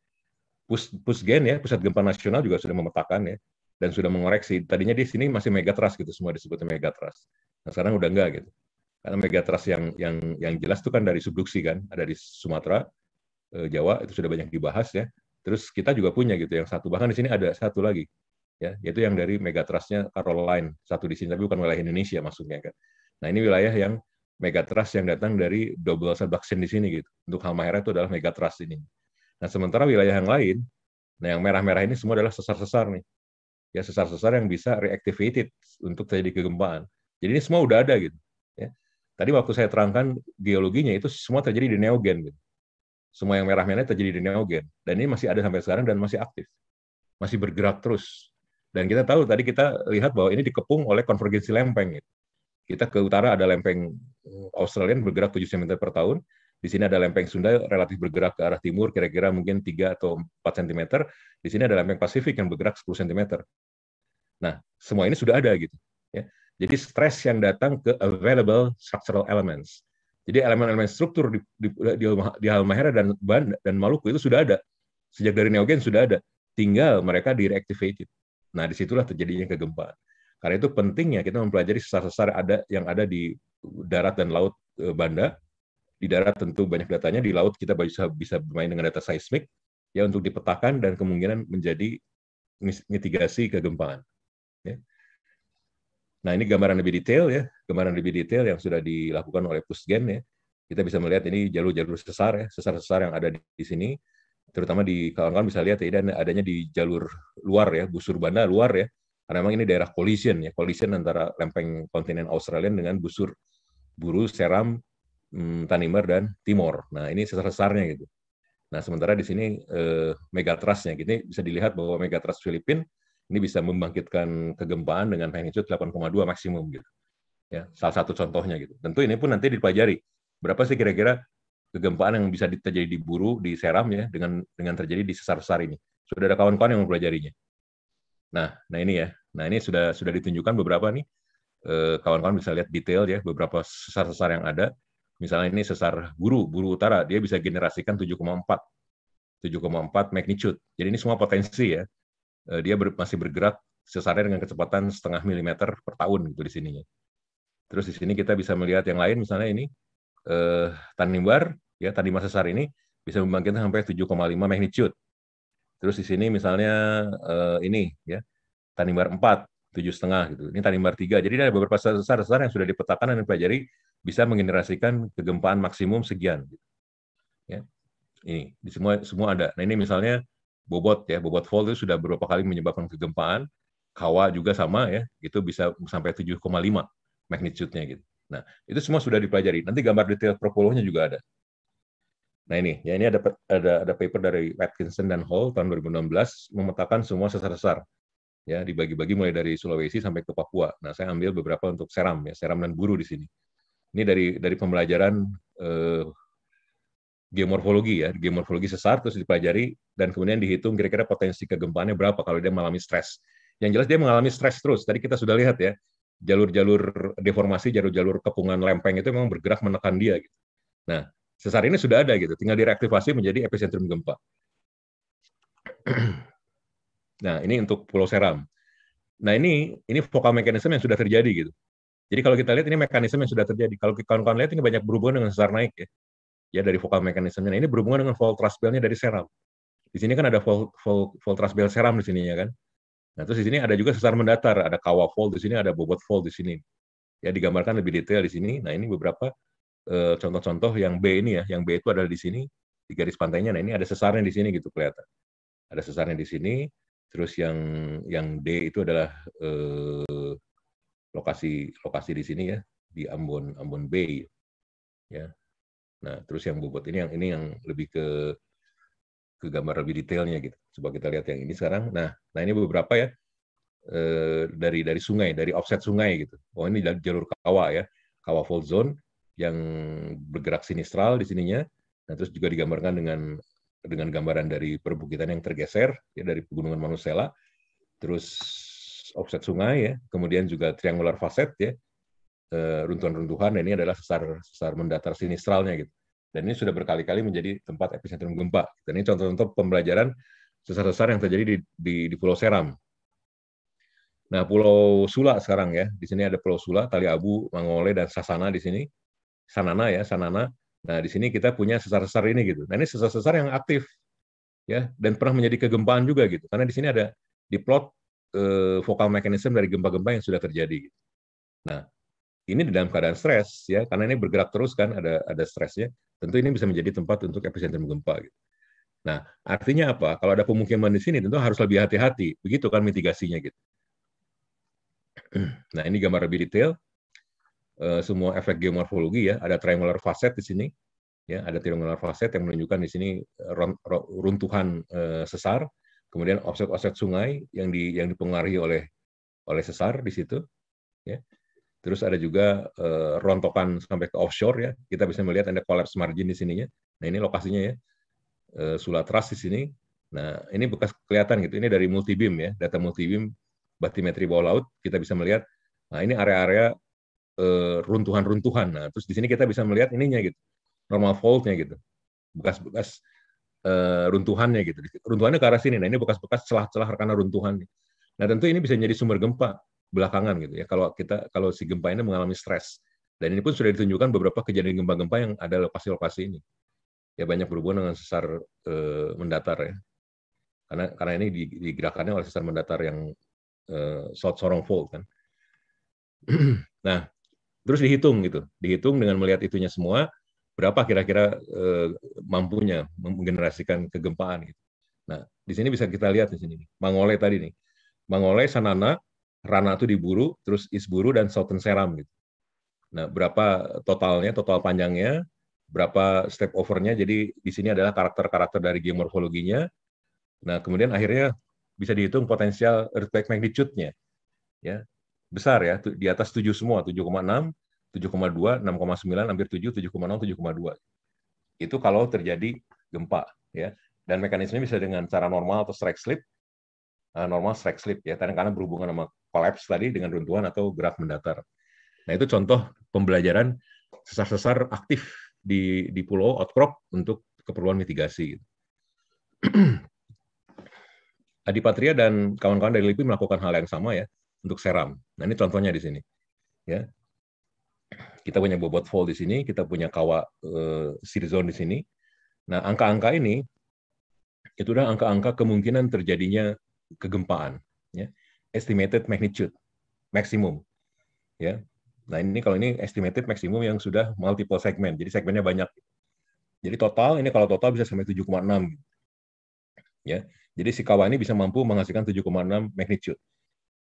Pus, Pusgen ya, Pusat Gempa Nasional juga sudah memetakan ya, dan sudah mengoreksi. Tadinya di sini masih megatrust gitu, semua disebutnya megatrust. Nah sekarang udah enggak gitu. Karena megatrust yang yang yang jelas itu kan dari subduksi kan, ada di Sumatera, eh, Jawa itu sudah banyak dibahas ya. Terus kita juga punya gitu yang satu bahkan di sini ada satu lagi ya, yaitu yang dari megatrustnya Caroline satu di sini tapi bukan wilayah Indonesia maksudnya kan. Nah ini wilayah yang megatrust yang datang dari double subduction di sini gitu. Untuk Halmahera itu adalah megatrust ini. Nah, sementara wilayah yang lain, nah yang merah-merah ini semua adalah sesar-sesar nih. Ya, sesar-sesar yang bisa reactivated untuk terjadi kegempaan. Jadi ini semua udah ada gitu. Ya. Tadi waktu saya terangkan geologinya itu semua terjadi di neogen gitu. Semua yang merah-merah terjadi di neogen. Dan ini masih ada sampai sekarang dan masih aktif. Masih bergerak terus. Dan kita tahu tadi kita lihat bahwa ini dikepung oleh konvergensi lempeng. Gitu. Kita ke utara ada lempeng eh, Australian bergerak 7 cm per tahun, di sini ada lempeng Sunda relatif bergerak ke arah timur, kira-kira mungkin 3 atau 4 cm. Di sini ada lempeng Pasifik yang bergerak 10 cm. Nah, semua ini sudah ada gitu. Ya. Jadi stres yang datang ke available structural elements. Jadi elemen-elemen struktur di, di, di, di Halmahera dan Ban, dan Maluku itu sudah ada. Sejak dari Neogen sudah ada. Tinggal mereka direactivated. Nah, disitulah terjadinya kegempaan. Karena itu pentingnya kita mempelajari sesar-sesar ada yang ada di darat dan laut eh, Banda di darat tentu banyak datanya, di laut kita bisa bisa bermain dengan data seismik ya untuk dipetakan dan kemungkinan menjadi mitigasi kegempaan. Ya. Nah ini gambaran lebih detail ya, gambaran lebih detail yang sudah dilakukan oleh Pusgen ya. Kita bisa melihat ini jalur-jalur sesar ya, sesar-sesar yang ada di, sini, terutama di kawan-kawan bisa lihat ya, dan adanya di jalur luar ya, busur banda luar ya, karena memang ini daerah collision ya, collision antara lempeng kontinen Australia dengan busur Buru, Seram, Mm, Tanimer dan Timor. Nah, ini sesar-sesarnya gitu. Nah, sementara di sini eh, megatrustnya, gitu bisa dilihat bahwa megatrust Filipin ini bisa membangkitkan kegempaan dengan magnitude 8,2 maksimum gitu. Ya, salah satu contohnya gitu. Tentu ini pun nanti dipelajari. Berapa sih kira-kira kegempaan yang bisa terjadi di Buru, di Seram ya dengan dengan terjadi di sesar-sesar ini. Sudah ada kawan-kawan yang mempelajarinya. Nah, nah ini ya. Nah, ini sudah sudah ditunjukkan beberapa nih eh, kawan-kawan bisa lihat detail ya beberapa sesar-sesar yang ada Misalnya ini sesar guru, Buru Utara, dia bisa generasikan 7,4 7,4 magnitude. Jadi ini semua potensi ya. Eh, dia ber, masih bergerak sesarnya dengan kecepatan setengah milimeter per tahun gitu di sininya. Terus di sini kita bisa melihat yang lain, misalnya ini eh, Tanimbar, ya Tanimbar sesar ini bisa membangkitkan sampai 7,5 magnitude. Terus di sini misalnya eh, ini ya Tanimbar 4 tujuh setengah gitu. Ini tanimbar tiga. Jadi ada beberapa sesar-sesar yang sudah dipetakan dan dipelajari bisa menggenerasikan kegempaan maksimum sekian. Gitu. Ya. Ini di semua semua ada. Nah ini misalnya bobot ya, bobot fault itu sudah beberapa kali menyebabkan kegempaan. Kawa juga sama ya, itu bisa sampai 7,5 magnitude-nya gitu. Nah, itu semua sudah dipelajari. Nanti gambar detail propolonya juga ada. Nah ini, ya ini ada ada ada paper dari Atkinson dan Hall tahun 2016 memetakan semua sesar-sesar ya dibagi-bagi mulai dari Sulawesi sampai ke Papua. Nah, saya ambil beberapa untuk Seram ya, Seram dan Buru di sini. Ini dari dari pembelajaran eh, geomorfologi ya, geomorfologi sesar terus dipelajari dan kemudian dihitung kira-kira potensi kegempaannya berapa kalau dia mengalami stres. Yang jelas dia mengalami stres terus. Tadi kita sudah lihat ya, jalur-jalur deformasi, jalur-jalur kepungan lempeng itu memang bergerak menekan dia gitu. Nah, sesar ini sudah ada gitu, tinggal direaktivasi menjadi epicentrum gempa. Nah, ini untuk Pulau Seram. Nah, ini ini vokal mekanisme yang sudah terjadi gitu. Jadi kalau kita lihat ini mekanisme yang sudah terjadi. Kalau kawan-kawan lihat ini banyak berhubungan dengan sesar naik ya. Ya dari vokal mekanismenya. Nah, ini berhubungan dengan fault bell dari Seram. Di sini kan ada fault fault fault bell Seram di sini ya kan. Nah, terus di sini ada juga sesar mendatar, ada Kawa fault di sini, ada Bobot fault di sini. Ya digambarkan lebih detail di sini. Nah, ini beberapa eh, contoh-contoh contoh -contoh yang B ini ya, yang B itu adalah di sini, di garis pantainya. Nah, ini ada sesarnya di sini gitu kelihatan. Ada sesarnya di sini, Terus yang yang D itu adalah eh, lokasi lokasi di sini ya di Ambon Ambon Bay ya. Nah, terus yang bobot ini yang ini yang lebih ke ke gambar lebih detailnya gitu. Coba kita lihat yang ini sekarang. Nah, nah ini beberapa ya eh, dari dari sungai, dari offset sungai gitu. Oh, ini jalur kawah ya. Kawah fault zone yang bergerak sinistral di sininya. Nah, terus juga digambarkan dengan dengan gambaran dari perbukitan yang tergeser ya dari pegunungan Manusela, terus offset sungai ya, kemudian juga triangular facet ya, eh, runtuhan-runtuhan. Ini adalah sesar sesar mendatar sinistralnya gitu. Dan ini sudah berkali-kali menjadi tempat epicentrum gempa. Dan ini contoh-contoh pembelajaran sesar-sesar yang terjadi di, di, di Pulau Seram. Nah, Pulau Sula sekarang ya. Di sini ada Pulau Sula, Tali Abu, Mangole, dan Sasana di sini. Sanana ya, Sanana. Nah, di sini kita punya sesar-sesar ini gitu. Nah, ini sesar-sesar yang aktif ya dan pernah menjadi kegempaan juga gitu. Karena di sini ada diplot eh, vokal mekanisme dari gempa-gempa yang sudah terjadi gitu. Nah, ini di dalam keadaan stres ya karena ini bergerak terus kan ada ada stresnya. Tentu ini bisa menjadi tempat untuk epicentrum gempa gitu. Nah, artinya apa? Kalau ada pemukiman di sini tentu harus lebih hati-hati. Begitu kan mitigasinya gitu. Nah, ini gambar lebih detail. Eh, semua efek geomorfologi ya, ada triangular facet di sini, ya ada triangular facet yang menunjukkan di sini eh, runtuhan eh, sesar, kemudian offset-offset sungai yang di yang dipengaruhi oleh oleh sesar di situ, ya. Terus ada juga uh, rontokan sampai ke offshore ya. Kita bisa melihat ada collapse margin di sininya. Nah, ini lokasinya ya. Uh, Sulatras di sini. Nah, ini bekas kelihatan gitu. Ini dari multibeam ya, data multibeam batimetri bawah laut kita bisa melihat Nah, ini area-area Eh, runtuhan-runtuhan. Nah, terus di sini kita bisa melihat ininya gitu, normal fault-nya gitu, bekas-bekas uh, runtuhannya gitu. Runtuhannya ke arah sini. Nah, ini bekas-bekas celah-celah karena runtuhan. Nah, tentu ini bisa jadi sumber gempa belakangan gitu ya. Kalau kita kalau si gempa ini mengalami stres. Dan ini pun sudah ditunjukkan beberapa kejadian gempa-gempa yang ada lokasi-lokasi ini. Ya banyak berhubungan dengan sesar e, mendatar ya. Karena karena ini digerakannya oleh sesar mendatar yang e, short sorong fault kan. nah, terus dihitung gitu dihitung dengan melihat itunya semua berapa kira-kira eh, mampunya menggenerasikan kegempaan gitu nah di sini bisa kita lihat di sini nih. Mangole tadi nih Mangole Sanana Rana itu diburu terus Isburu dan Southern Seram gitu nah berapa totalnya total panjangnya berapa step overnya jadi di sini adalah karakter-karakter dari geomorfologinya nah kemudian akhirnya bisa dihitung potensial earthquake magnitude-nya ya besar ya, di atas 7 semua, 7,6, 7,2, 6,9, hampir 7, 7,0, 7,2. Itu kalau terjadi gempa ya. Dan mekanismenya bisa dengan cara normal atau strike slip, eh, normal strike slip ya, karena kadang berhubungan sama collapse tadi dengan runtuhan atau gerak mendatar. Nah itu contoh pembelajaran sesar-sesar aktif di, di pulau outcrop untuk keperluan mitigasi. Adipatria dan kawan-kawan dari LIPI melakukan hal yang sama ya untuk seram. Nah ini contohnya di sini. Ya, kita punya bobot fold di sini, kita punya kawa eh, zone di sini. Nah angka-angka ini itu adalah angka-angka kemungkinan terjadinya kegempaan, ya. estimated magnitude maksimum. Ya, nah ini kalau ini estimated maksimum yang sudah multiple segmen, jadi segmennya banyak. Jadi total ini kalau total bisa sampai 7,6. Ya. Jadi si kawa ini bisa mampu menghasilkan 7,6 magnitude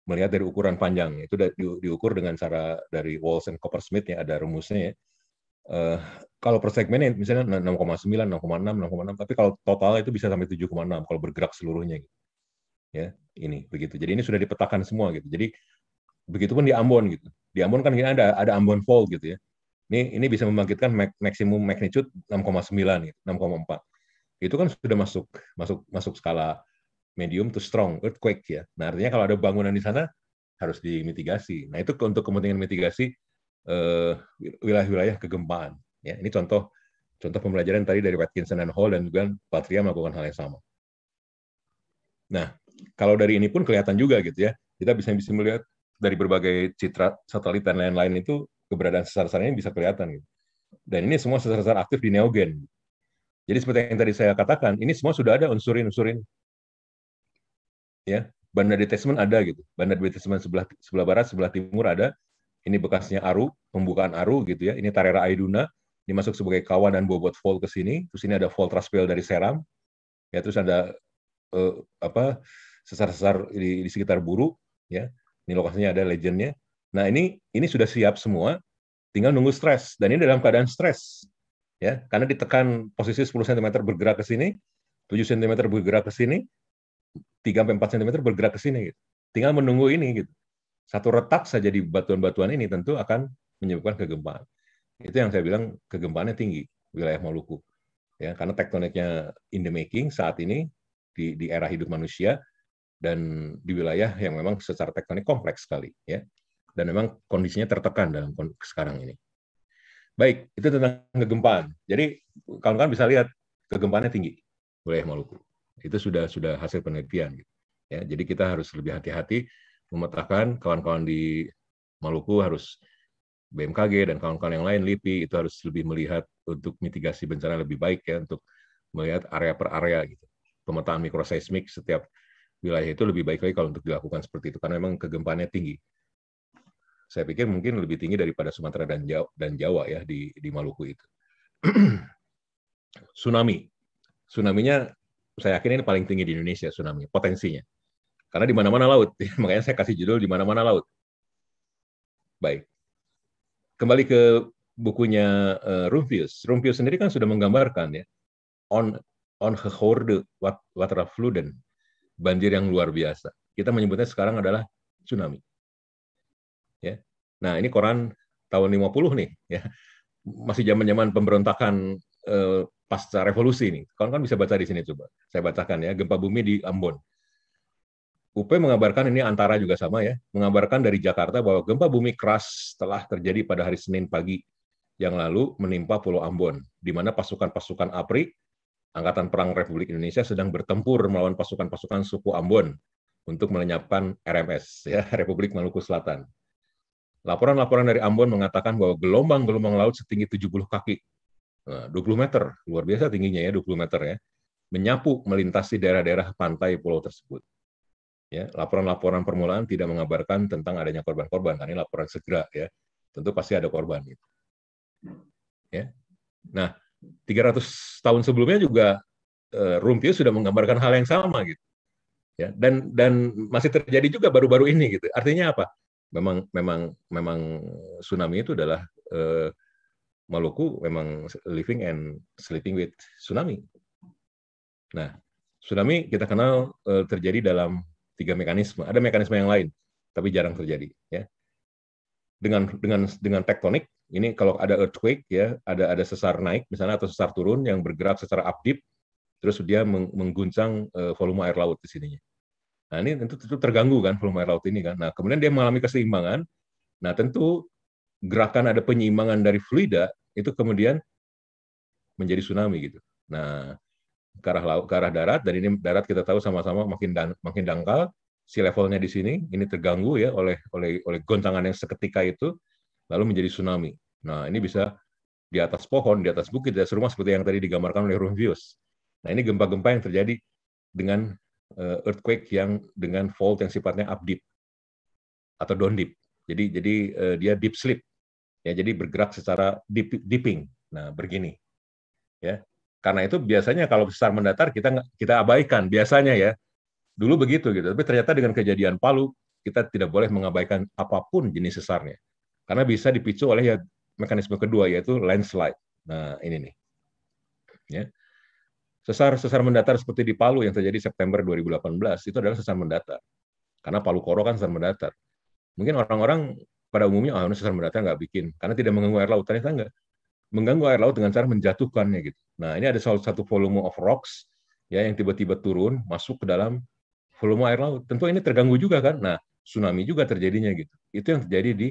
melihat dari ukuran panjang. Itu di, diukur dengan cara dari Walls and Coppersmith yang ada rumusnya ya. Uh, kalau per segmen misalnya 6,9, 6,6, 6,6, tapi kalau total itu bisa sampai 7,6 kalau bergerak seluruhnya. Gitu. Ya, ini begitu. Jadi ini sudah dipetakan semua gitu. Jadi begitupun di Ambon gitu. Di Ambon kan ada ada Ambon Fault gitu ya. Ini ini bisa membangkitkan maksimum magnitude 6,9 gitu, 6,4. Itu kan sudah masuk masuk masuk skala medium to strong earthquake ya. Nah artinya kalau ada bangunan di sana harus dimitigasi. Nah itu untuk kepentingan mitigasi eh, wilayah-wilayah kegempaan. Ya ini contoh contoh pembelajaran tadi dari Watkinson dan Hall dan juga Patria melakukan hal yang sama. Nah kalau dari ini pun kelihatan juga gitu ya kita bisa bisa melihat dari berbagai citra satelit dan lain-lain itu keberadaan sesar-sesar ini bisa kelihatan gitu. Dan ini semua sesar-sesar aktif di neogen. Jadi seperti yang tadi saya katakan, ini semua sudah ada unsur-unsur ya bandar detachment ada gitu bandar detachment sebelah sebelah barat sebelah timur ada ini bekasnya Aru pembukaan Aru gitu ya ini Tarera Aiduna ini masuk sebagai kawan dan bobot fold ke sini terus ini ada fold Traspel dari Seram ya terus ada eh, apa sesar-sesar di, di sekitar Buru ya ini lokasinya ada legendnya nah ini ini sudah siap semua tinggal nunggu stres dan ini dalam keadaan stres ya karena ditekan posisi 10 cm bergerak ke sini 7 cm bergerak ke sini 3 sampai 4 cm bergerak ke sini gitu. Tinggal menunggu ini gitu. Satu retak saja di batuan-batuan ini tentu akan menyebabkan kegempaan. Itu yang saya bilang kegempaannya tinggi wilayah Maluku. Ya, karena tektoniknya in the making saat ini di, di era hidup manusia dan di wilayah yang memang secara tektonik kompleks sekali ya. Dan memang kondisinya tertekan dalam sekarang ini. Baik, itu tentang kegempaan. Jadi kalau kawan bisa lihat kegempaannya tinggi wilayah Maluku. Itu sudah sudah hasil penelitian. Gitu. Ya, jadi kita harus lebih hati-hati memetakan kawan-kawan di Maluku harus BMKG dan kawan-kawan yang lain LIPI itu harus lebih melihat untuk mitigasi bencana lebih baik ya untuk melihat area per area gitu. Pemetaan mikroseismik setiap wilayah itu lebih baik lagi kalau untuk dilakukan seperti itu karena memang kegempaannya tinggi. Saya pikir mungkin lebih tinggi daripada Sumatera dan Jawa, dan Jawa ya di di Maluku itu. tsunami. Tsunaminya saya yakin ini paling tinggi di Indonesia tsunami potensinya. Karena di mana-mana laut, makanya saya kasih judul di mana-mana laut. Baik. Kembali ke bukunya uh, Rumpius. Rumpius sendiri kan sudah menggambarkan ya on on horde waterfluden banjir yang luar biasa. Kita menyebutnya sekarang adalah tsunami. Ya. Nah, ini koran tahun 50 nih ya. Masih zaman-zaman pemberontakan uh, pasca revolusi ini. kawan kan bisa baca di sini coba. Saya bacakan ya, gempa bumi di Ambon. UP mengabarkan ini antara juga sama ya, mengabarkan dari Jakarta bahwa gempa bumi keras telah terjadi pada hari Senin pagi yang lalu menimpa Pulau Ambon, di mana pasukan-pasukan APRI, Angkatan Perang Republik Indonesia sedang bertempur melawan pasukan-pasukan suku Ambon untuk melenyapkan RMS, ya Republik Maluku Selatan. Laporan-laporan dari Ambon mengatakan bahwa gelombang-gelombang laut setinggi 70 kaki 20 eh, meter, luar biasa tingginya ya 20 meter ya, menyapu melintasi daerah-daerah pantai pulau tersebut. Ya, laporan-laporan permulaan tidak mengabarkan tentang adanya korban-korban, karena ini laporan segera ya. Tentu pasti ada korban Ya. Nah, 300 tahun sebelumnya juga eh, Rumpio sudah menggambarkan hal yang sama gitu. Ya, dan dan masih terjadi juga baru-baru ini gitu. Artinya apa? Memang memang memang tsunami itu adalah eh, Maluku memang living and sleeping with tsunami. Nah, tsunami kita kenal eh, terjadi dalam tiga mekanisme. Ada mekanisme yang lain, tapi jarang terjadi. Ya, dengan dengan dengan tektonik ini kalau ada earthquake ya, ada ada sesar naik misalnya atau sesar turun yang bergerak secara updip, terus dia mengguncang eh, volume air laut di sininya. Nah ini tentu terganggu kan volume air laut ini kan. Nah kemudian dia mengalami keseimbangan. Nah tentu gerakan ada penyimbangan dari fluida itu kemudian menjadi tsunami gitu. Nah, ke arah laut, ke arah darat dan ini darat kita tahu sama-sama makin dan, makin dangkal si levelnya di sini ini terganggu ya oleh oleh oleh goncangan yang seketika itu lalu menjadi tsunami. Nah, ini bisa di atas pohon, di atas bukit, di atas rumah seperti yang tadi digambarkan oleh Rumvius. Nah, ini gempa-gempa yang terjadi dengan eh, earthquake yang dengan fault yang sifatnya up deep atau down deep. Jadi jadi uh, dia deep sleep. Ya, jadi bergerak secara deep, dipping. Nah, begini. Ya. Karena itu biasanya kalau sesar mendatar kita kita abaikan biasanya ya. Dulu begitu gitu. Tapi ternyata dengan kejadian Palu kita tidak boleh mengabaikan apapun jenis sesarnya. Karena bisa dipicu oleh ya mekanisme kedua yaitu landslide. Nah, ini nih. Ya. Sesar sesar mendatar seperti di Palu yang terjadi September 2018 itu adalah sesar mendatar. Karena Palu Koro kan sesar mendatar. Mungkin orang-orang pada umumnya, oh, ini sesar mendata nggak bikin, karena tidak mengganggu air laut. Ternyata nggak. Mengganggu air laut dengan cara menjatuhkannya. gitu. Nah, ini ada salah satu volume of rocks ya yang tiba-tiba turun, masuk ke dalam volume air laut. Tentu ini terganggu juga kan. Nah, tsunami juga terjadinya gitu. Itu yang terjadi di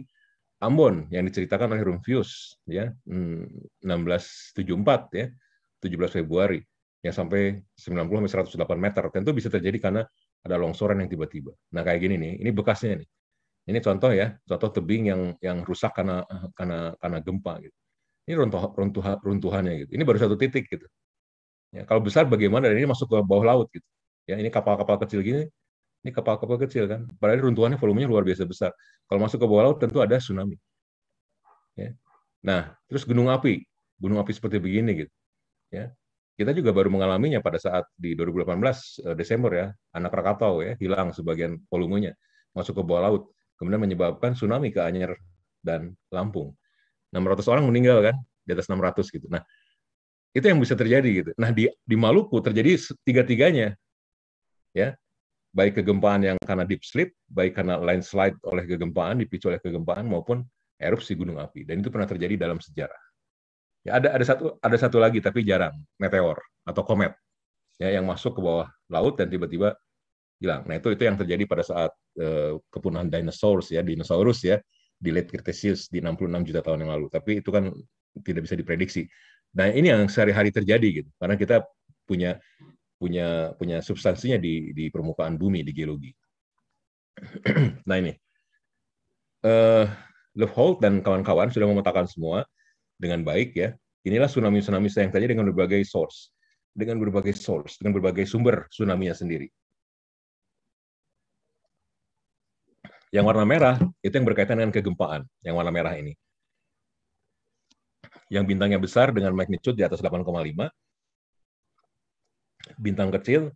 Ambon yang diceritakan oleh Rumfius ya 1674 hmm, ya 17 Februari yang sampai 90 sampai 108 meter tentu bisa terjadi karena ada longsoran yang tiba-tiba. Nah kayak gini nih, ini bekasnya nih. Ini contoh ya, contoh tebing yang yang rusak karena karena karena gempa gitu. Ini runtuh, runtuh runtuhannya gitu. Ini baru satu titik gitu. Ya, kalau besar bagaimana? Dan ini masuk ke bawah laut gitu. Ya, ini kapal-kapal kecil gini, ini kapal-kapal kecil kan. Padahal runtuhannya volumenya luar biasa besar. Kalau masuk ke bawah laut tentu ada tsunami. Ya. Nah, terus gunung api, gunung api seperti begini gitu. Ya. Kita juga baru mengalaminya pada saat di 2018 eh, Desember ya, anak Krakatau ya hilang sebagian volumenya masuk ke bawah laut kemudian menyebabkan tsunami ke Anyer dan Lampung. 600 orang meninggal kan, di atas 600 gitu. Nah, itu yang bisa terjadi gitu. Nah, di di Maluku terjadi tiga-tiganya. Ya. Baik kegempaan yang karena deep sleep, baik karena landslide oleh kegempaan, dipicu oleh kegempaan maupun erupsi gunung api. Dan itu pernah terjadi dalam sejarah. Ya, ada ada satu ada satu lagi tapi jarang, meteor atau komet. Ya, yang masuk ke bawah laut dan tiba-tiba hilang. Nah itu itu yang terjadi pada saat uh, kepunahan dinosaurus ya, dinosaurus ya di late Cretaceous di 66 juta tahun yang lalu. Tapi itu kan tidak bisa diprediksi. Nah ini yang sehari-hari terjadi gitu, karena kita punya punya punya substansinya di di permukaan bumi di geologi. nah ini uh, eh, Holt dan kawan-kawan sudah memetakan semua dengan baik ya. Inilah tsunami-tsunami yang terjadi dengan berbagai source, dengan berbagai source, dengan berbagai sumber tsunami-nya sendiri. Yang warna merah itu yang berkaitan dengan kegempaan, yang warna merah ini. Yang bintangnya besar dengan magnitude di atas 8,5. Bintang kecil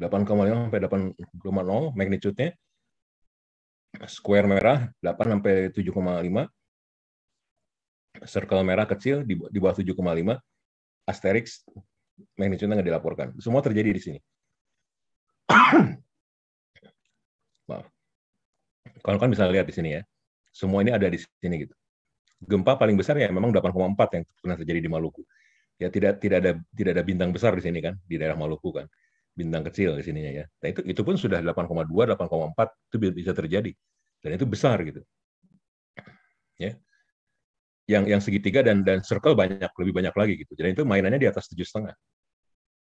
8,5 sampai 8,0 magnitude-nya. Square merah 8 sampai 7,5. Circle merah kecil di, bawah 7,5. Asterix magnitude-nya nggak dilaporkan. Semua terjadi di sini kawan-kawan bisa lihat di sini ya. Semua ini ada di sini gitu. Gempa paling besar ya memang 8,4 yang pernah terjadi di Maluku. Ya tidak tidak ada tidak ada bintang besar di sini kan di daerah Maluku kan. Bintang kecil di sininya ya. Nah, itu itu pun sudah 8,2, 8,4 itu bisa terjadi. Dan itu besar gitu. Ya. Yang yang segitiga dan dan circle banyak lebih banyak lagi gitu. Jadi itu mainannya di atas tujuh setengah.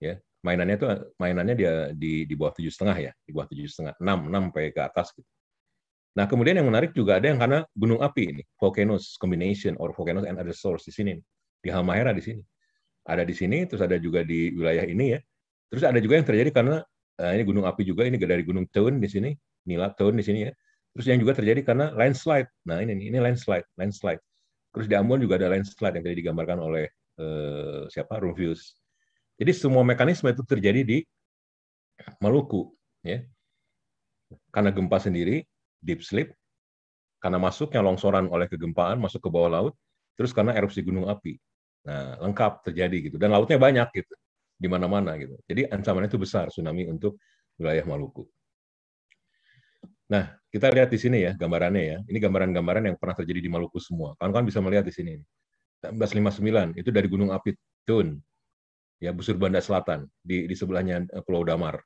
Ya, mainannya itu mainannya dia di di bawah tujuh setengah ya di bawah tujuh setengah enam enam sampai ke atas gitu Nah, kemudian yang menarik juga ada yang karena gunung api ini, volcanoes combination or volcanoes and other source di sini, di Halmahera di sini. Ada di sini, terus ada juga di wilayah ini ya. Terus ada juga yang terjadi karena eh, ini gunung api juga, ini dari gunung Teun di sini, Nila Teun di sini ya. Terus yang juga terjadi karena landslide. Nah, ini ini landslide, landslide. Terus di Ambon juga ada landslide yang tadi digambarkan oleh eh, siapa? Rufius. Jadi semua mekanisme itu terjadi di Maluku ya. Karena gempa sendiri, deep sleep, karena masuknya longsoran oleh kegempaan masuk ke bawah laut, terus karena erupsi gunung api. Nah, lengkap terjadi gitu. Dan lautnya banyak gitu, di mana-mana gitu. Jadi ancamannya itu besar tsunami untuk wilayah Maluku. Nah, kita lihat di sini ya gambarannya ya. Ini gambaran-gambaran yang pernah terjadi di Maluku semua. Kawan-kawan bisa melihat di sini. 1959 itu dari Gunung Api Tun, ya busur Banda Selatan di, di sebelahnya eh, Pulau Damar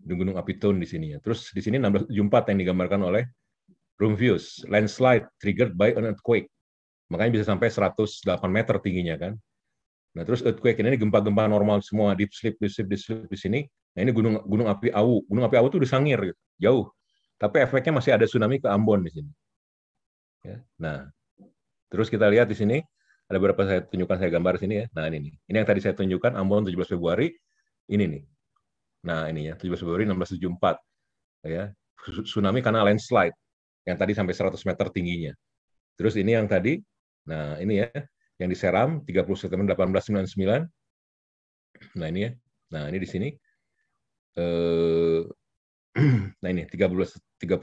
di Gunung Apitung di sini ya. Terus di sini 1674 yang digambarkan oleh views landslide triggered by an earthquake. Makanya bisa sampai 108 meter tingginya kan. Nah, terus earthquake ini gempa-gempa normal semua, deep sleep, deep sleep, deep sleep di sini. Nah, ini gunung gunung api Awu. Gunung api Awu itu di sangir gitu, jauh. Tapi efeknya masih ada tsunami ke Ambon di sini. Ya. Nah, terus kita lihat di sini ada beberapa saya tunjukkan saya gambar di sini ya. Nah, ini nih. Ini yang tadi saya tunjukkan Ambon 17 Februari. Ini nih, Nah, ini ya, 17 Februari 1674 ya. Tsunami karena landslide yang tadi sampai 100 meter tingginya. Terus ini yang tadi, nah ini ya, yang di Seram 30 September 1899. Nah ini ya, nah ini di sini. Eh, nah ini 13 30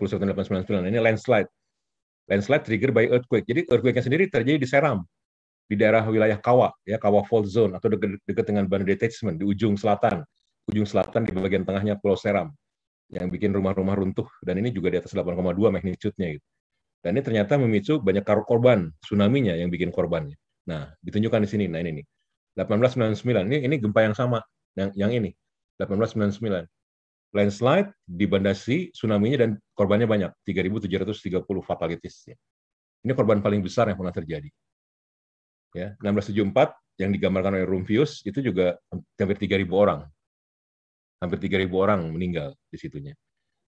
September 1899. Nah, ini landslide. Landslide trigger by earthquake. Jadi earthquake-nya sendiri terjadi di Seram di daerah wilayah Kawa, ya Kawa Fault Zone atau dekat, dekat dengan Band Detachment di ujung selatan ujung selatan di bagian tengahnya Pulau Seram yang bikin rumah-rumah runtuh dan ini juga di atas 8,2 magnitude-nya gitu. Dan ini ternyata memicu banyak korban tsunami-nya yang bikin korbannya. Nah, ditunjukkan di sini. Nah, ini nih. 1899. Ini ini gempa yang sama yang yang ini. 1899. Landslide di Banda Aceh, tsunami-nya dan korbannya banyak, 3.730 fatalities. Ya. Ini korban paling besar yang pernah terjadi. Ya, 1674 yang digambarkan oleh Rumfius itu juga hampir 3.000 orang hampir 3.000 orang meninggal di situnya.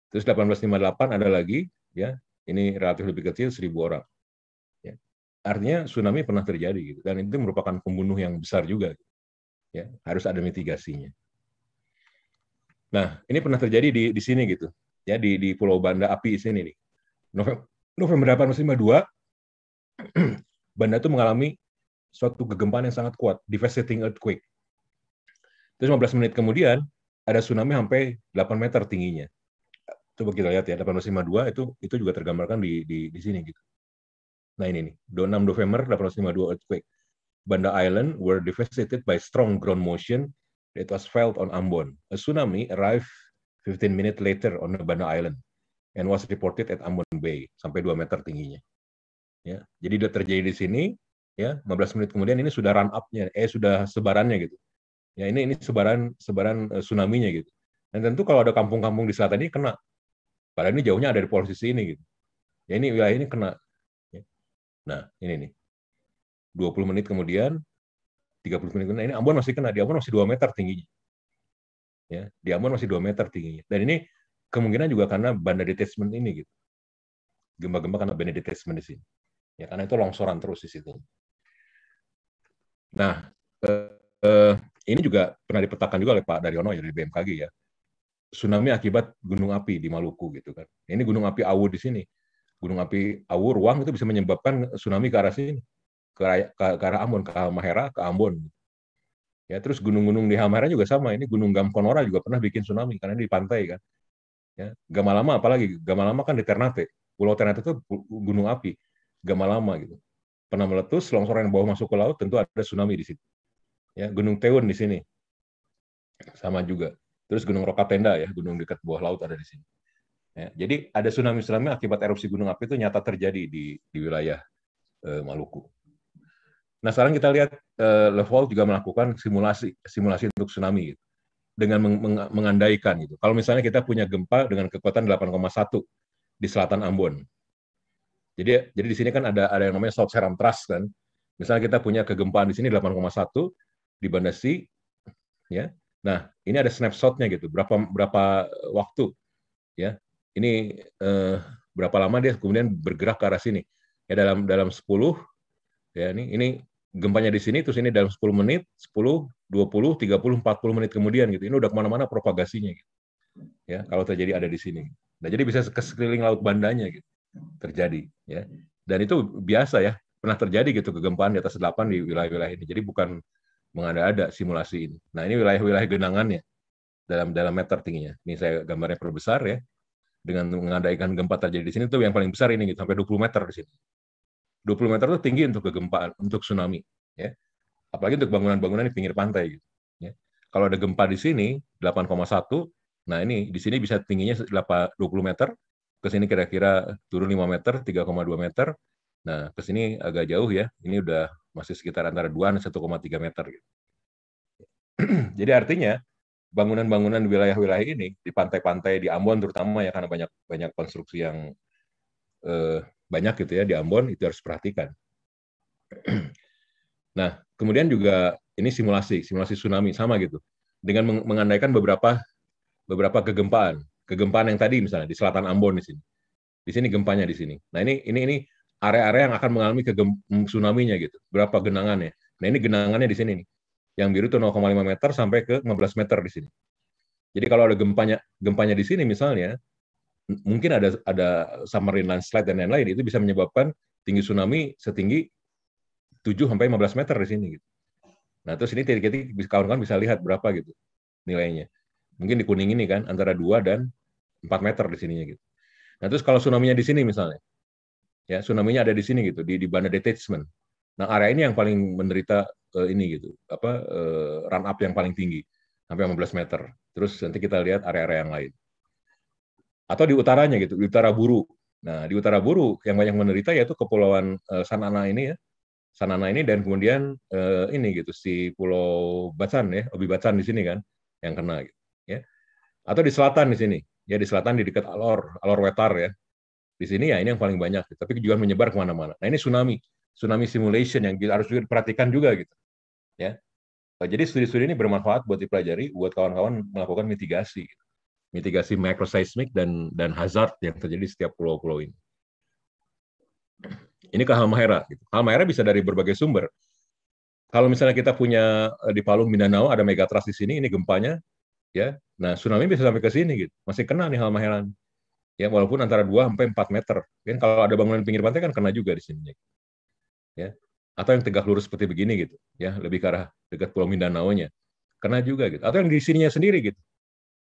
Terus 1858 ada lagi, ya ini relatif lebih kecil 1.000 orang. Ya. Artinya tsunami pernah terjadi gitu. dan itu merupakan pembunuh yang besar juga. Ya, harus ada mitigasinya. Nah, ini pernah terjadi di, di sini gitu, ya di, di Pulau Banda Api sini nih. November, November 1852, Banda itu mengalami suatu kegempaan yang sangat kuat, devastating earthquake. Terus 15 menit kemudian, ada tsunami sampai 8 meter tingginya. Coba kita lihat ya, 852 itu itu juga tergambarkan di di, di sini gitu. Nah ini nih, 6 November 852 earthquake. Banda Island were devastated by strong ground motion that was felt on Ambon. A tsunami arrived 15 minutes later on the Banda Island and was reported at Ambon Bay sampai 2 meter tingginya. Ya, jadi sudah terjadi di sini ya 15 menit kemudian ini sudah run up-nya, eh sudah sebarannya gitu. Ya ini ini sebaran sebaran uh, tsunami-nya gitu. Dan tentu kalau ada kampung-kampung di selatan ini kena. Padahal ini jauhnya ada di posisi ini gitu. Ya ini wilayah ini kena. Ya. Nah, ini nih. 20 menit kemudian 30 menit kemudian ini Ambon masih kena. Di Ambon masih 2 meter tingginya. Ya, di Ambon masih 2 meter tingginya. Dan ini kemungkinan juga karena banda detachment ini gitu. Gempa-gempa karena banda detachment di sini. Ya, karena itu longsoran terus di situ. Nah, eh, eh, ini juga pernah dipetakan juga oleh Pak Daryono ya dari BMKG ya tsunami akibat gunung api di Maluku gitu kan. Ini gunung api Awu di sini. Gunung api Awu ruang itu bisa menyebabkan tsunami ke arah sini, ke arah, ke, ke arah Ambon, ke Halmahera, ke Ambon. Ya, terus gunung-gunung di Halmahera juga sama. Ini Gunung Gamkonora juga pernah bikin tsunami karena ini di pantai kan. Ya, Gamalama apalagi Gamalama kan di Ternate. Pulau Ternate itu gunung api, Gamalama gitu. Pernah meletus, longsoran yang bawah masuk ke laut, tentu ada tsunami di situ ya Gunung Teun di sini sama juga. Terus Gunung Rokatenda ya, gunung dekat bawah laut ada di sini. Ya, jadi ada tsunami-tsunami akibat erupsi gunung api itu nyata terjadi di di wilayah eh, Maluku. Nah sekarang kita lihat eh, Level juga melakukan simulasi simulasi untuk tsunami gitu, dengan meng, meng, mengandaikan gitu. Kalau misalnya kita punya gempa dengan kekuatan 8,1 di selatan Ambon. Jadi jadi di sini kan ada ada yang namanya South Seram Trust kan. Misalnya kita punya kegempaan di sini di Banda C, ya. Nah, ini ada snapshotnya gitu, berapa berapa waktu, ya. Ini eh, berapa lama dia kemudian bergerak ke arah sini. Ya dalam dalam 10 ya ini ini gempanya di sini terus ini dalam 10 menit, 10, 20, 30, 40 menit kemudian gitu. Ini udah kemana mana propagasinya gitu. Ya, kalau terjadi ada di sini. Nah, jadi bisa ke sekeliling laut bandanya gitu terjadi ya. Dan itu biasa ya, pernah terjadi gitu kegempaan di atas 8 di wilayah-wilayah ini. Jadi bukan mengada-ada simulasi ini. Nah, ini wilayah-wilayah genangannya dalam dalam meter tingginya. Ini saya gambarnya perbesar ya. Dengan mengandaikan gempa terjadi di sini tuh yang paling besar ini gitu, sampai 20 meter di sini. 20 meter itu tinggi untuk kegempaan, untuk tsunami ya. Apalagi untuk bangunan-bangunan di pinggir pantai gitu ya. Kalau ada gempa di sini 8,1, nah ini di sini bisa tingginya 20 meter, ke sini kira-kira turun 5 meter, 3,2 meter. Nah, ke sini agak jauh ya. Ini udah masih sekitar antara 2 dan 1,3 meter. Gitu. Jadi artinya bangunan-bangunan di wilayah-wilayah ini di pantai-pantai di Ambon terutama ya karena banyak banyak konstruksi yang eh, banyak gitu ya di Ambon itu harus perhatikan. nah kemudian juga ini simulasi simulasi tsunami sama gitu dengan mengandaikan beberapa beberapa kegempaan kegempaan yang tadi misalnya di selatan Ambon di sini di sini gempanya di sini. Nah ini ini ini area-area yang akan mengalami mm, tsunami-nya gitu. Berapa genangannya? Nah, ini genangannya di sini nih. Yang biru itu 0,5 meter sampai ke 15 meter di sini. Jadi kalau ada gempanya gempanya di sini misalnya, mungkin ada ada submarine landslide dan lain-lain itu bisa menyebabkan tinggi tsunami setinggi 7 sampai 15 meter di sini gitu. Nah, terus ini titik-titik kawan-kawan bisa lihat berapa gitu nilainya. Mungkin di kuning ini kan antara 2 dan 4 meter di sininya gitu. Nah, terus kalau tsunami-nya di sini misalnya ya tsunami-nya ada di sini gitu di di Banda Detachment. Nah area ini yang paling menderita uh, ini gitu apa uh, run up yang paling tinggi sampai 15 meter. Terus nanti kita lihat area-area yang lain. Atau di utaranya gitu di utara Buru. Nah di utara Buru yang banyak menderita yaitu kepulauan uh, Sanana ini ya. Sanana ini dan kemudian uh, ini gitu si Pulau Bacan ya, Obi Bacan di sini kan yang kena gitu, ya. Atau di selatan di sini, ya di selatan di dekat Alor, Alor Wetar ya, di sini ya ini yang paling banyak, tapi juga menyebar kemana-mana. Nah ini tsunami, tsunami simulation yang harus diperhatikan juga gitu. Ya, oh, jadi studi-studi ini bermanfaat buat dipelajari, buat kawan-kawan melakukan mitigasi, mitigasi microseismik dan dan hazard yang terjadi di setiap pulau-pulau ini. Ini ke Halmahera. Gitu. Halmahera bisa dari berbagai sumber. Kalau misalnya kita punya eh, di Palu Mindanao ada megatrust di sini, ini gempanya, ya. Nah tsunami bisa sampai ke sini gitu, masih kena nih Halmahera ya walaupun antara 2 sampai 4 meter. Kan kalau ada bangunan pinggir pantai kan kena juga di sini. Ya. Atau yang tegak lurus seperti begini gitu, ya, lebih ke arah dekat Pulau Mindanao-nya. Kena juga gitu. Atau yang di sininya sendiri gitu.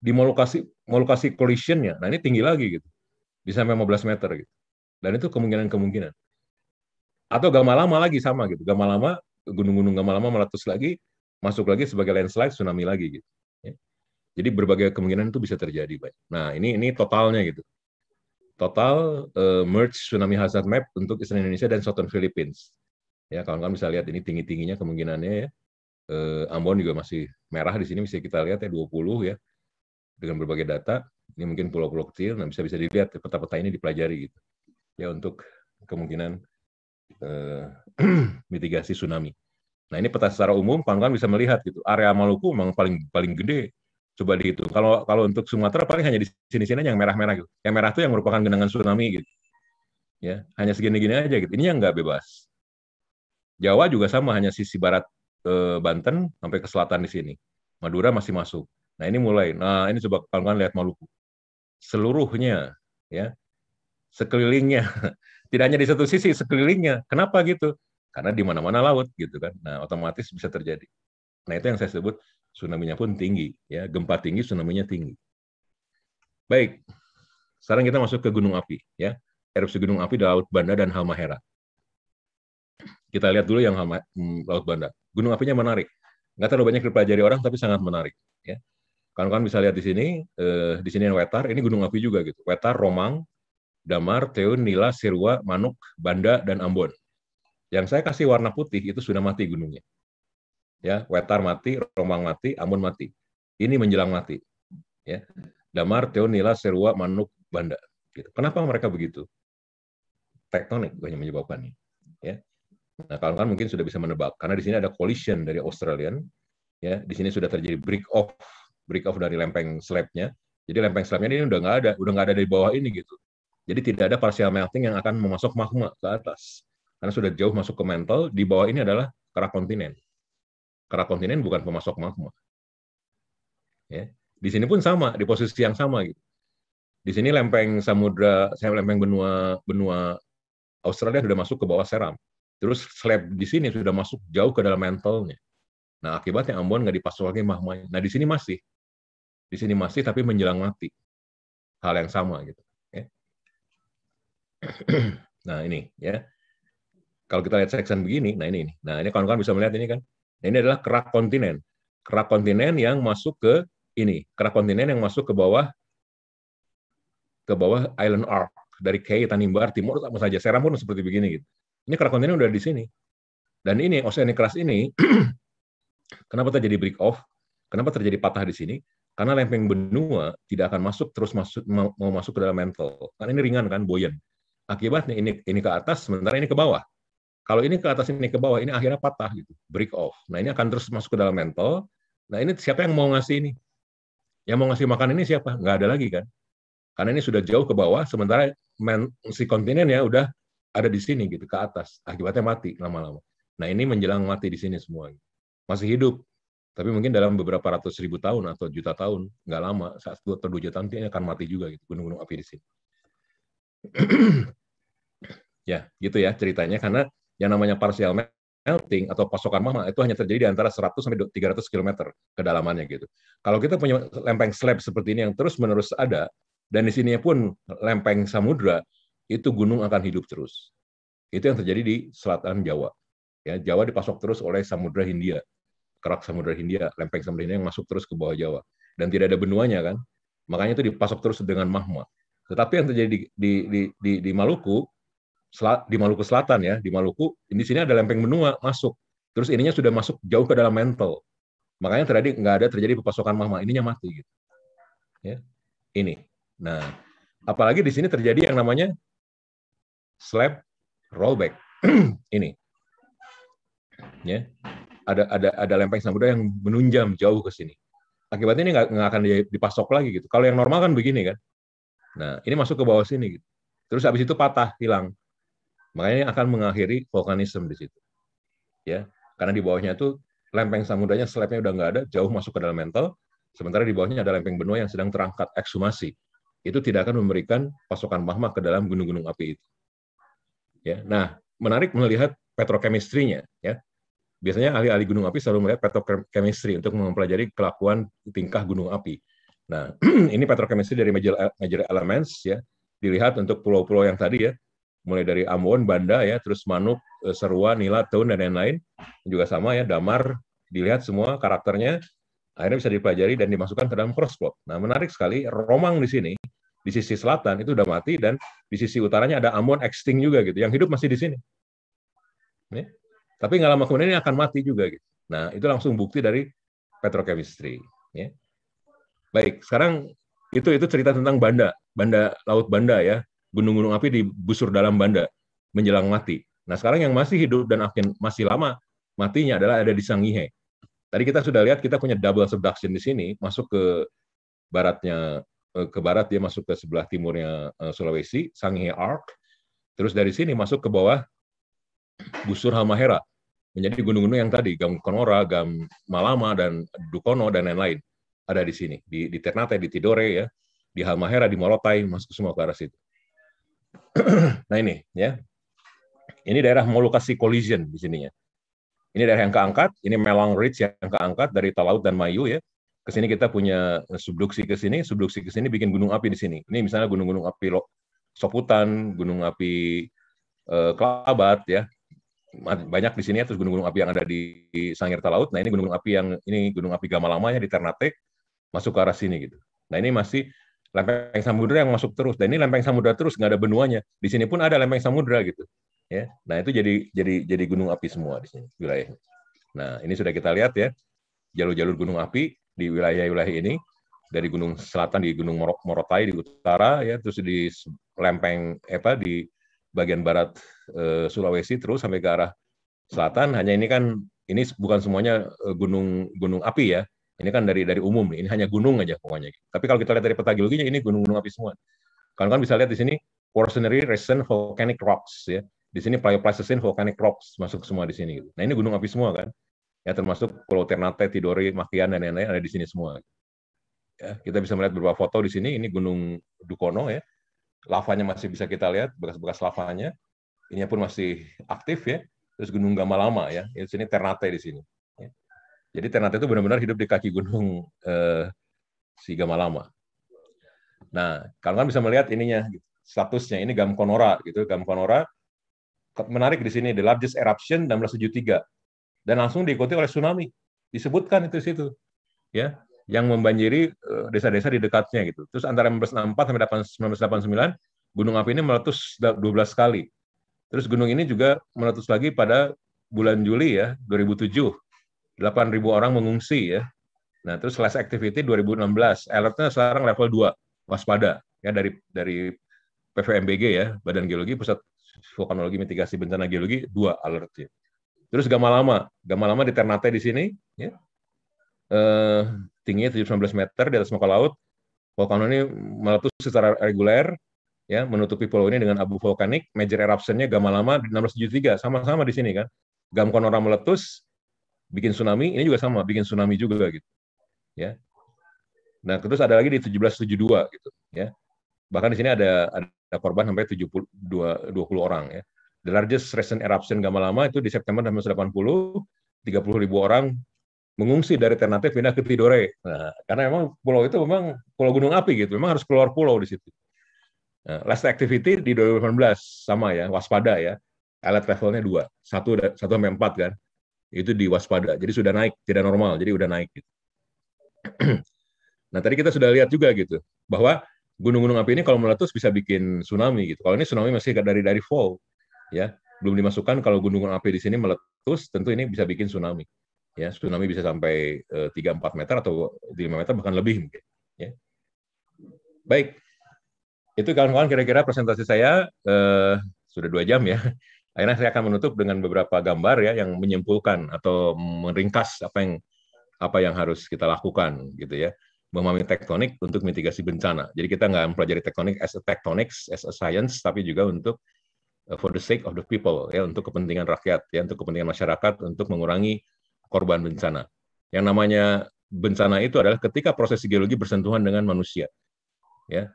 Di molokasi lokasi collision-nya. Nah, ini tinggi lagi gitu. Bisa sampai 15 meter gitu. Dan itu kemungkinan-kemungkinan. Atau gak lama lagi sama gitu. Gak lama gunung-gunung gak lama meletus lagi, masuk lagi sebagai landslide tsunami lagi gitu. Ya. Jadi berbagai kemungkinan itu bisa terjadi, baik. Nah, ini ini totalnya gitu total uh, merge tsunami hazard map untuk Eastern Indonesia dan Southern Philippines. Ya, kawan-kawan bisa lihat ini tinggi-tingginya kemungkinannya ya. Uh, Ambon juga masih merah di sini bisa kita lihat ya 20 ya dengan berbagai data. Ini mungkin pulau-pulau kecil, nah bisa bisa dilihat peta-peta ini dipelajari gitu. Ya untuk kemungkinan uh, mitigasi tsunami. Nah ini peta secara umum, kawan-kawan bisa melihat gitu. Area Maluku memang paling paling gede coba dihitung. Kalau kalau untuk Sumatera paling hanya di sini-sini yang merah-merah gitu. Yang merah itu yang merupakan genangan tsunami gitu. Ya, hanya segini-gini aja gitu. Ini yang nggak bebas. Jawa juga sama, hanya sisi barat eh, Banten sampai ke selatan di sini. Madura masih masuk. Nah ini mulai. Nah ini coba kalian lihat Maluku. Seluruhnya, ya, sekelilingnya. Tidak hanya di satu sisi, sekelilingnya. Kenapa gitu? Karena di mana-mana laut gitu kan. Nah otomatis bisa terjadi. Nah itu yang saya sebut tsunami-nya pun tinggi. Ya, gempa tinggi, tsunami-nya tinggi. Baik, sekarang kita masuk ke gunung api. Ya, erupsi gunung api di Laut Banda dan Halmahera. Kita lihat dulu yang Halma, hmm, Laut Banda. Gunung apinya menarik. Nggak terlalu banyak dipelajari orang, tapi sangat menarik. Ya, kawan-kawan bisa lihat di sini, eh, di sini yang Wetar, ini gunung api juga gitu. Wetar, Romang, Damar, Teun, Nila, Sirwa, Manuk, Banda, dan Ambon. Yang saya kasih warna putih itu sudah mati gunungnya ya Wetar mati, Romang mati, Amun mati. Ini menjelang mati. Ya. Damar, Teonila, Serua, Manuk, Banda. Gitu. Kenapa mereka begitu? Tektonik banyak menyebabkannya. Ya. Nah, kalau kan mungkin sudah bisa menebak karena di sini ada collision dari Australian, ya. Di sini sudah terjadi break off, break off dari lempeng slabnya. Jadi lempeng slabnya ini udah nggak ada, udah nggak ada di bawah ini gitu. Jadi tidak ada partial melting yang akan memasuk magma ke atas karena sudah jauh masuk ke mantle. Di bawah ini adalah kerak kontinen karena kontinen bukan pemasok magma. Ya. Di sini pun sama, di posisi yang sama gitu. Di sini lempeng samudra, saya eh, lempeng benua benua Australia sudah masuk ke bawah seram. Terus slab di sini sudah masuk jauh ke dalam mantelnya. Nah, akibatnya Ambon nggak dipasok lagi magma. Nah, di sini masih. Di sini masih, tapi menjelang mati. Hal yang sama gitu. Ya. nah, ini ya. Kalau kita lihat section begini, nah ini ini. Nah, ini kawan-kawan bisa melihat ini kan. Nah, ini adalah kerak kontinen. Kerak kontinen yang masuk ke ini, kerak kontinen yang masuk ke bawah ke bawah Island Arc dari Kei Tanimbar Timur sama saja. Seram pun seperti begini gitu. Ini kerak kontinen udah di sini. Dan ini oceanic crust ini kenapa terjadi break off? Kenapa terjadi patah di sini? Karena lempeng benua tidak akan masuk terus masuk mau masuk ke dalam mantle. Karena ini ringan kan, buoyant. Akibatnya ini ini ke atas, sementara ini ke bawah. Kalau ini ke atas ini ke bawah, ini akhirnya patah gitu, break off. Nah ini akan terus masuk ke dalam mental. Nah ini siapa yang mau ngasih ini? Yang mau ngasih makan ini siapa? Nggak ada lagi kan? Karena ini sudah jauh ke bawah, sementara men, si kontinen ya udah ada di sini gitu ke atas. Akibatnya mati lama-lama. Nah ini menjelang mati di sini semua. Gitu. Masih hidup, tapi mungkin dalam beberapa ratus ribu tahun atau juta tahun nggak lama saat dua atau dua juta nanti akan mati juga gitu gunung-gunung api di sini ya gitu ya ceritanya karena yang namanya partial melting atau pasokan magma itu hanya terjadi di antara 100 sampai 300 km kedalamannya gitu. Kalau kita punya lempeng slab seperti ini yang terus-menerus ada dan di sini pun lempeng samudra itu gunung akan hidup terus. Itu yang terjadi di selatan Jawa. Ya, Jawa dipasok terus oleh samudra Hindia. Kerak samudra Hindia, lempeng samudra Hindia yang masuk terus ke bawah Jawa dan tidak ada benuanya kan. Makanya itu dipasok terus dengan magma. Tetapi yang terjadi di di di, di, di Maluku di Maluku Selatan ya, di Maluku ini sini ada lempeng benua masuk. Terus ininya sudah masuk jauh ke dalam mental. Makanya terjadi nggak ada terjadi pepasokan mama, ininya mati gitu. Ya. Ini. Nah, apalagi di sini terjadi yang namanya slab rollback. ini. Ya. Ada ada ada lempeng samudra yang menunjam jauh ke sini. Akibatnya ini nggak, nggak akan dipasok lagi gitu. Kalau yang normal kan begini kan. Nah, ini masuk ke bawah sini gitu. Terus habis itu patah, hilang. Makanya akan mengakhiri vulkanisme di situ. Ya, karena di bawahnya itu lempeng samudranya slabnya udah nggak ada, jauh masuk ke dalam mental. Sementara di bawahnya ada lempeng benua yang sedang terangkat ekshumasi. Itu tidak akan memberikan pasokan magma ke dalam gunung-gunung api itu. Ya, nah menarik melihat petrokimistrinya, Ya, biasanya ahli-ahli gunung api selalu melihat petrochemistry untuk mempelajari kelakuan tingkah gunung api. Nah, ini petrochemistry dari major major Elements ya, dilihat untuk pulau-pulau yang tadi ya, mulai dari Ambon, Banda ya, terus Manuk, eh, Serua, Nila, Teun dan lain-lain juga sama ya, Damar dilihat semua karakternya akhirnya bisa dipelajari dan dimasukkan ke dalam crossplot. Nah menarik sekali Romang di sini di sisi selatan itu udah mati dan di sisi utaranya ada Ambon extinct juga gitu, yang hidup masih di sini. Nih. Tapi nggak lama kemudian ini akan mati juga gitu. Nah itu langsung bukti dari petrochemistry. Ya. Baik, sekarang itu itu cerita tentang Banda, Banda Laut Banda ya gunung-gunung api dibusur dalam banda menjelang mati. Nah, sekarang yang masih hidup dan akhir masih lama matinya adalah ada di Sangihe. Tadi kita sudah lihat kita punya double subduction di sini, masuk ke baratnya eh, ke barat dia masuk ke sebelah timurnya eh, Sulawesi, Sangihe Arc. Terus dari sini masuk ke bawah busur Halmahera menjadi gunung-gunung yang tadi Gam Konora, Gam Malama dan Dukono dan lain-lain ada di sini di, di Ternate, di Tidore ya, di Halmahera, di Molotai masuk semua ke arah situ. nah ini ya. Ini daerah molokasi collision di sini ya. Ini daerah yang keangkat, ini Melong Ridge yang keangkat dari Talaut dan Mayu ya. Ke sini kita punya eh, subduksi ke sini, subduksi ke sini bikin gunung api di sini. Ini misalnya gunung-gunung api lok Soputan, gunung api eh, Kelabat ya. Banyak di sini ya, terus gunung-gunung api yang ada di, di Sangir Talaut. Nah, ini gunung-gunung api yang ini gunung api Gamalama ya di Ternate masuk ke arah sini gitu. Nah, ini masih lempeng samudra yang masuk terus dan ini lempeng samudra terus nggak ada benuanya di sini pun ada lempeng samudra gitu ya nah itu jadi jadi jadi gunung api semua di sini wilayahnya nah ini sudah kita lihat ya jalur-jalur gunung api di wilayah-wilayah ini dari gunung selatan di gunung Morotai di utara ya terus di lempeng apa di bagian barat e, Sulawesi terus sampai ke arah selatan hanya ini kan ini bukan semuanya eh, gunung gunung api ya ini kan dari dari umum nih, ini hanya gunung aja pokoknya. Tapi kalau kita lihat dari peta geologinya ini gunung-gunung api semua. Kalian kan bisa lihat di sini Quaternary Recent Volcanic Rocks ya. Di sini Pleistocene Volcanic Rocks masuk semua di sini. Gitu. Nah, ini gunung api semua kan. Ya termasuk Pulau Ternate, Tidore, Makian dan lain-lain ada di sini semua. Ya, kita bisa melihat beberapa foto di sini ini Gunung Dukono ya. Lavanya masih bisa kita lihat bekas-bekas lavanya. Ini pun masih aktif ya terus Gunung Gamalama ya, ya di sini Ternate di sini. Jadi Ternate itu benar-benar hidup di kaki gunung eh, si Gamalama. Nah, kalian kan bisa melihat ininya, gitu. statusnya ini Gam Konora gitu, Gam Konora menarik di sini the largest eruption 1673 dan langsung diikuti oleh tsunami. Disebutkan itu situ. Ya, yang membanjiri eh, desa-desa di dekatnya gitu. Terus antara 1964 sampai 1989 gunung api ini meletus 12 kali. Terus gunung ini juga meletus lagi pada bulan Juli ya 2007 8.000 orang mengungsi ya. Nah, terus last activity 2016, alertnya sekarang level 2, waspada ya dari dari PVMBG ya, Badan Geologi Pusat Vulkanologi Mitigasi Bencana Geologi 2 alert ya. Terus gama lama, gama lama di Ternate di sini ya. Eh, tingginya 719 meter di atas muka laut. Vulkan ini meletus secara reguler ya, menutupi pulau ini dengan abu vulkanik. Major eruption-nya gamma lama di 1673, sama-sama di sini kan. Gam konora meletus, bikin tsunami, ini juga sama, bikin tsunami juga gitu. Ya. Nah, terus ada lagi di 1772 gitu, ya. Bahkan di sini ada ada korban sampai 72 20 orang ya. The largest recent eruption gak lama itu di September 1980, 30 ribu orang mengungsi dari Ternate pindah ke Tidore. Nah, karena memang pulau itu memang pulau gunung api gitu, memang harus keluar pulau di situ. Nah, last activity di 2018 sama ya, waspada ya. Alert levelnya dua, satu satu sampai empat kan itu diwaspada. Jadi sudah naik, tidak normal, jadi sudah naik. Gitu. nah tadi kita sudah lihat juga gitu bahwa gunung-gunung api ini kalau meletus bisa bikin tsunami gitu. Kalau ini tsunami masih dari dari fall, ya belum dimasukkan. Kalau gunung-gunung api di sini meletus, tentu ini bisa bikin tsunami. Ya tsunami bisa sampai uh, eh, empat meter atau 5 meter bahkan lebih mungkin. Ya. Baik, itu kawan-kawan kira-kira presentasi saya uh, sudah dua jam ya. Akhirnya saya akan menutup dengan beberapa gambar ya yang menyimpulkan atau meringkas apa yang apa yang harus kita lakukan gitu ya memahami tektonik untuk mitigasi bencana. Jadi kita nggak mempelajari tektonik as a tectonics, as a science, tapi juga untuk uh, for the sake of the people, ya untuk kepentingan rakyat, ya untuk kepentingan masyarakat, untuk mengurangi korban bencana. Yang namanya bencana itu adalah ketika proses geologi bersentuhan dengan manusia, ya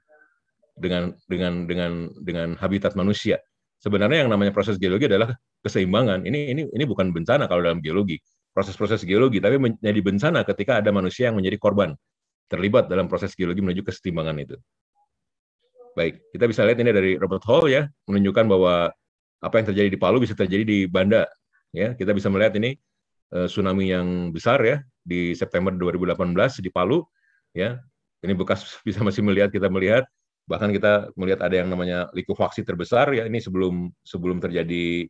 dengan dengan dengan dengan habitat manusia sebenarnya yang namanya proses geologi adalah keseimbangan. Ini ini ini bukan bencana kalau dalam geologi. Proses-proses geologi tapi menjadi bencana ketika ada manusia yang menjadi korban terlibat dalam proses geologi menuju keseimbangan itu. Baik, kita bisa lihat ini dari Robert Hall ya, menunjukkan bahwa apa yang terjadi di Palu bisa terjadi di Banda ya. Kita bisa melihat ini eh, tsunami yang besar ya di September 2018 di Palu ya. Ini bekas bisa masih melihat kita melihat bahkan kita melihat ada yang namanya likuifaksi terbesar ya ini sebelum sebelum terjadi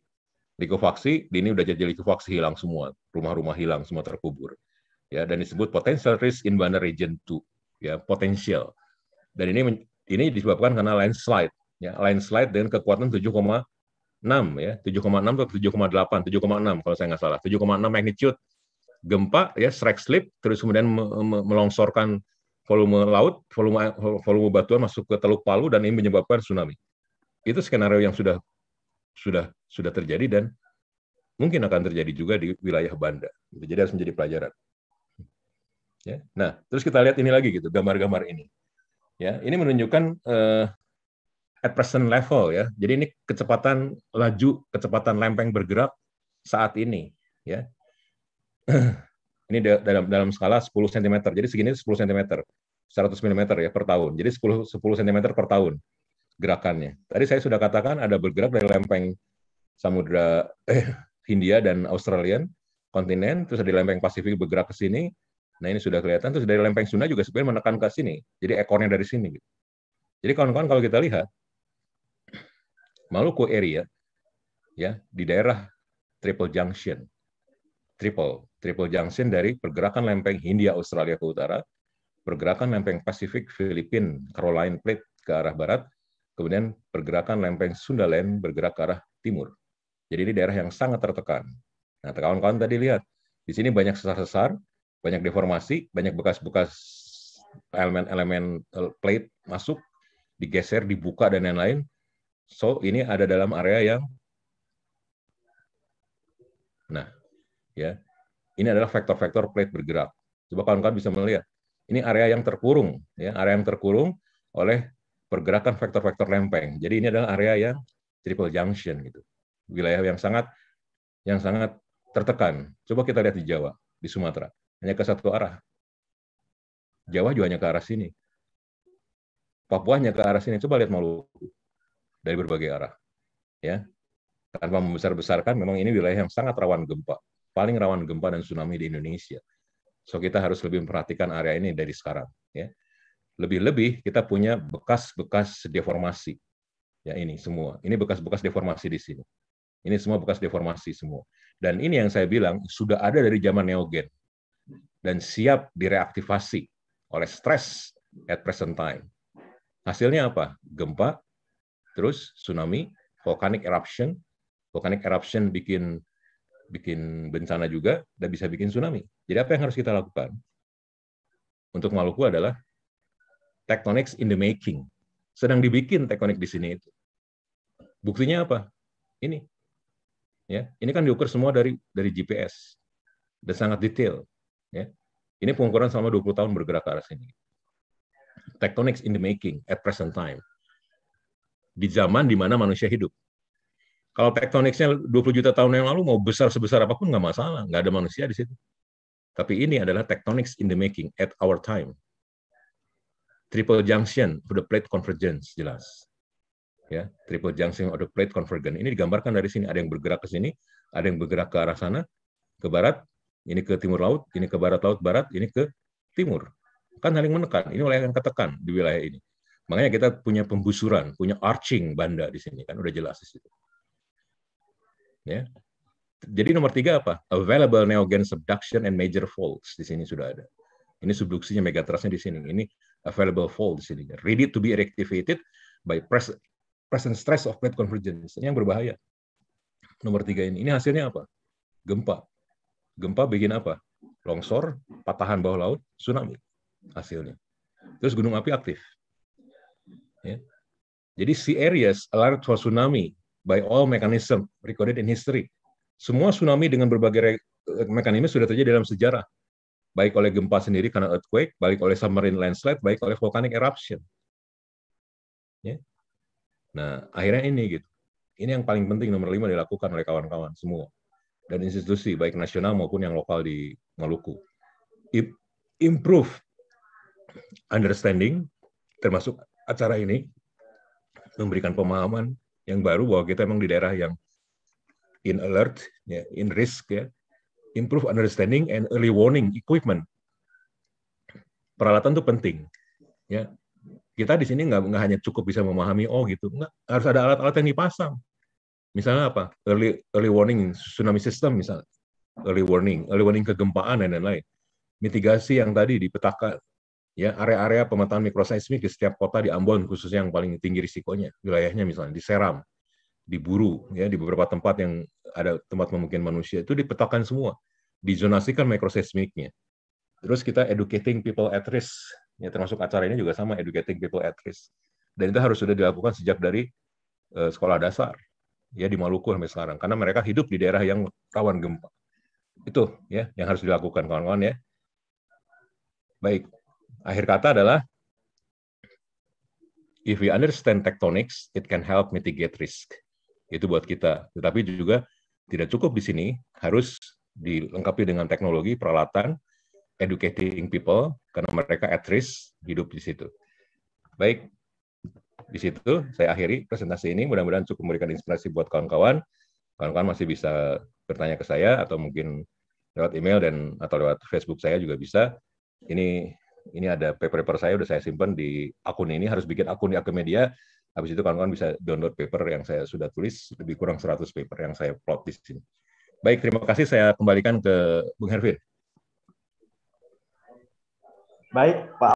likuifaksi ini udah jadi likuifaksi hilang semua rumah-rumah hilang semua terkubur ya dan disebut potential risk in Banner region 2 ya potensial dan ini ini disebabkan karena landslide ya landslide dengan kekuatan 7,6 ya 7,6 atau 7,8 7,6 kalau saya nggak salah 7,6 magnitude gempa ya strike slip terus kemudian melongsorkan volume laut, volume volume batuan masuk ke Teluk Palu dan ini menyebabkan tsunami. Itu skenario yang sudah sudah sudah terjadi dan mungkin akan terjadi juga di wilayah Banda. Gitu. Jadi harus menjadi pelajaran. Ya. Nah, terus kita lihat ini lagi gitu, gambar-gambar ini. Ya, ini menunjukkan uh, at present level ya. Jadi ini kecepatan laju, kecepatan lempeng bergerak saat ini, ya. Ini dalam dalam skala 10 cm. Jadi segini 10 cm. 100 mm ya per tahun. Jadi 10 10 cm per tahun gerakannya. Tadi saya sudah katakan ada bergerak dari lempeng samudra eh, Hindia dan Australian kontinen, terus dari lempeng Pasifik bergerak ke sini. Nah, ini sudah kelihatan terus dari lempeng Sunda juga sebenarnya menekan ke sini. Jadi ekornya dari sini gitu. Jadi kawan-kawan kalau kita lihat Maluku area ya di daerah Triple Junction triple, triple junction dari pergerakan lempeng Hindia Australia ke utara, pergerakan lempeng Pasifik Filipin Caroline Plate ke arah barat, kemudian pergerakan lempeng Sundaland bergerak ke arah timur. Jadi ini daerah yang sangat tertekan. Nah, kawan-kawan tadi lihat, di sini banyak sesar-sesar, banyak deformasi, banyak bekas-bekas elemen-elemen eh, plate masuk, digeser, dibuka, dan lain-lain. So, ini ada dalam area yang... Nah, ya ini adalah faktor-faktor plate bergerak coba kawan-kawan bisa melihat ini area yang terkurung ya area yang terkurung oleh pergerakan faktor-faktor lempeng jadi ini adalah area yang triple junction gitu wilayah yang sangat yang sangat tertekan coba kita lihat di Jawa di Sumatera hanya ke satu arah Jawa juga hanya ke arah sini Papua hanya ke arah sini coba lihat Maluku dari berbagai arah ya tanpa membesar-besarkan memang ini wilayah yang sangat rawan gempa paling rawan gempa dan tsunami di Indonesia. So kita harus lebih memperhatikan area ini dari sekarang. Ya. Lebih-lebih kita punya bekas-bekas deformasi. Ya ini semua. Ini bekas-bekas deformasi di sini. Ini semua bekas deformasi semua. Dan ini yang saya bilang sudah ada dari zaman neogen dan siap direaktivasi oleh stres at present time. Hasilnya apa? Gempa, terus tsunami, volcanic eruption. Volcanic eruption bikin bikin bencana juga dan bisa bikin tsunami. Jadi apa yang harus kita lakukan untuk Maluku adalah tectonics in the making. Sedang dibikin tektonik di sini itu. Buktinya apa? Ini. Ya, ini kan diukur semua dari dari GPS dan sangat detail. Ya. Ini pengukuran selama 20 tahun bergerak ke arah sini. Tectonics in the making at present time. Di zaman di mana manusia hidup. Kalau tektoniknya 20 juta tahun yang lalu mau besar sebesar apapun nggak masalah, nggak ada manusia di situ. Tapi ini adalah tectonics in the making at our time. Triple junction of the plate convergence jelas. Ya, triple junction of the plate convergence. Ini digambarkan dari sini ada yang bergerak ke sini, ada yang bergerak ke arah sana, ke barat, ini ke timur laut, ini ke barat laut barat, ini ke timur. Kan saling menekan. Ini wilayah yang ketekan di wilayah ini. Makanya kita punya pembusuran, punya arching banda di sini kan udah jelas di situ. Ya. Jadi nomor tiga apa? Available neogen subduction and major faults. Di sini sudah ada. Ini subduksinya megatrustnya di sini. Ini available fault di sini. Ready to be reactivated by present present stress of plate convergence. Ini yang berbahaya. Nomor tiga ini. Ini hasilnya apa? Gempa. Gempa bikin apa? Longsor, patahan bawah laut, tsunami hasilnya. Terus gunung api aktif. Ya. Jadi sea areas alert for tsunami by all mechanism recorded in history. Semua tsunami dengan berbagai eh, mekanisme sudah terjadi dalam sejarah, baik oleh gempa sendiri karena earthquake, baik oleh submarine landslide, baik oleh volcanic eruption. Ya. Nah, akhirnya ini gitu. Ini yang paling penting nomor lima dilakukan oleh kawan-kawan semua dan institusi baik nasional maupun yang lokal di Maluku. Improve understanding termasuk acara ini memberikan pemahaman yang baru bahwa kita memang di daerah yang in alert, ya, in risk, ya, improve understanding and early warning equipment. Peralatan itu penting. Ya, kita di sini nggak, nggak hanya cukup bisa memahami oh gitu, nggak harus ada alat-alat yang dipasang. Misalnya apa? Early early warning tsunami system misalnya, early warning, early warning kegempaan dan lain-lain. Mitigasi yang tadi dipetakan ya area-area pemetaan mikroseismik di setiap kota di Ambon khususnya yang paling tinggi risikonya wilayahnya misalnya di Seram di Buru ya di beberapa tempat yang ada tempat memungkinkan manusia itu dipetakan semua dizonasikan mikroseismiknya terus kita educating people at risk ya termasuk acara ini juga sama educating people at risk dan itu harus sudah dilakukan sejak dari uh, sekolah dasar ya di Maluku sampai sekarang karena mereka hidup di daerah yang rawan gempa itu ya yang harus dilakukan kawan-kawan ya baik akhir kata adalah if we understand tectonics, it can help mitigate risk. Itu buat kita. Tetapi juga tidak cukup di sini, harus dilengkapi dengan teknologi, peralatan, educating people, karena mereka at risk hidup di situ. Baik, di situ saya akhiri presentasi ini. Mudah-mudahan cukup memberikan inspirasi buat kawan-kawan. Kawan-kawan masih bisa bertanya ke saya atau mungkin lewat email dan atau lewat Facebook saya juga bisa. Ini ini ada paper-paper saya udah saya simpan di akun ini harus bikin akun di akun media. habis itu kawan-kawan bisa download paper yang saya sudah tulis lebih kurang 100 paper yang saya plot di sini. Baik, terima kasih saya kembalikan ke Bung Hervin. Baik, Pak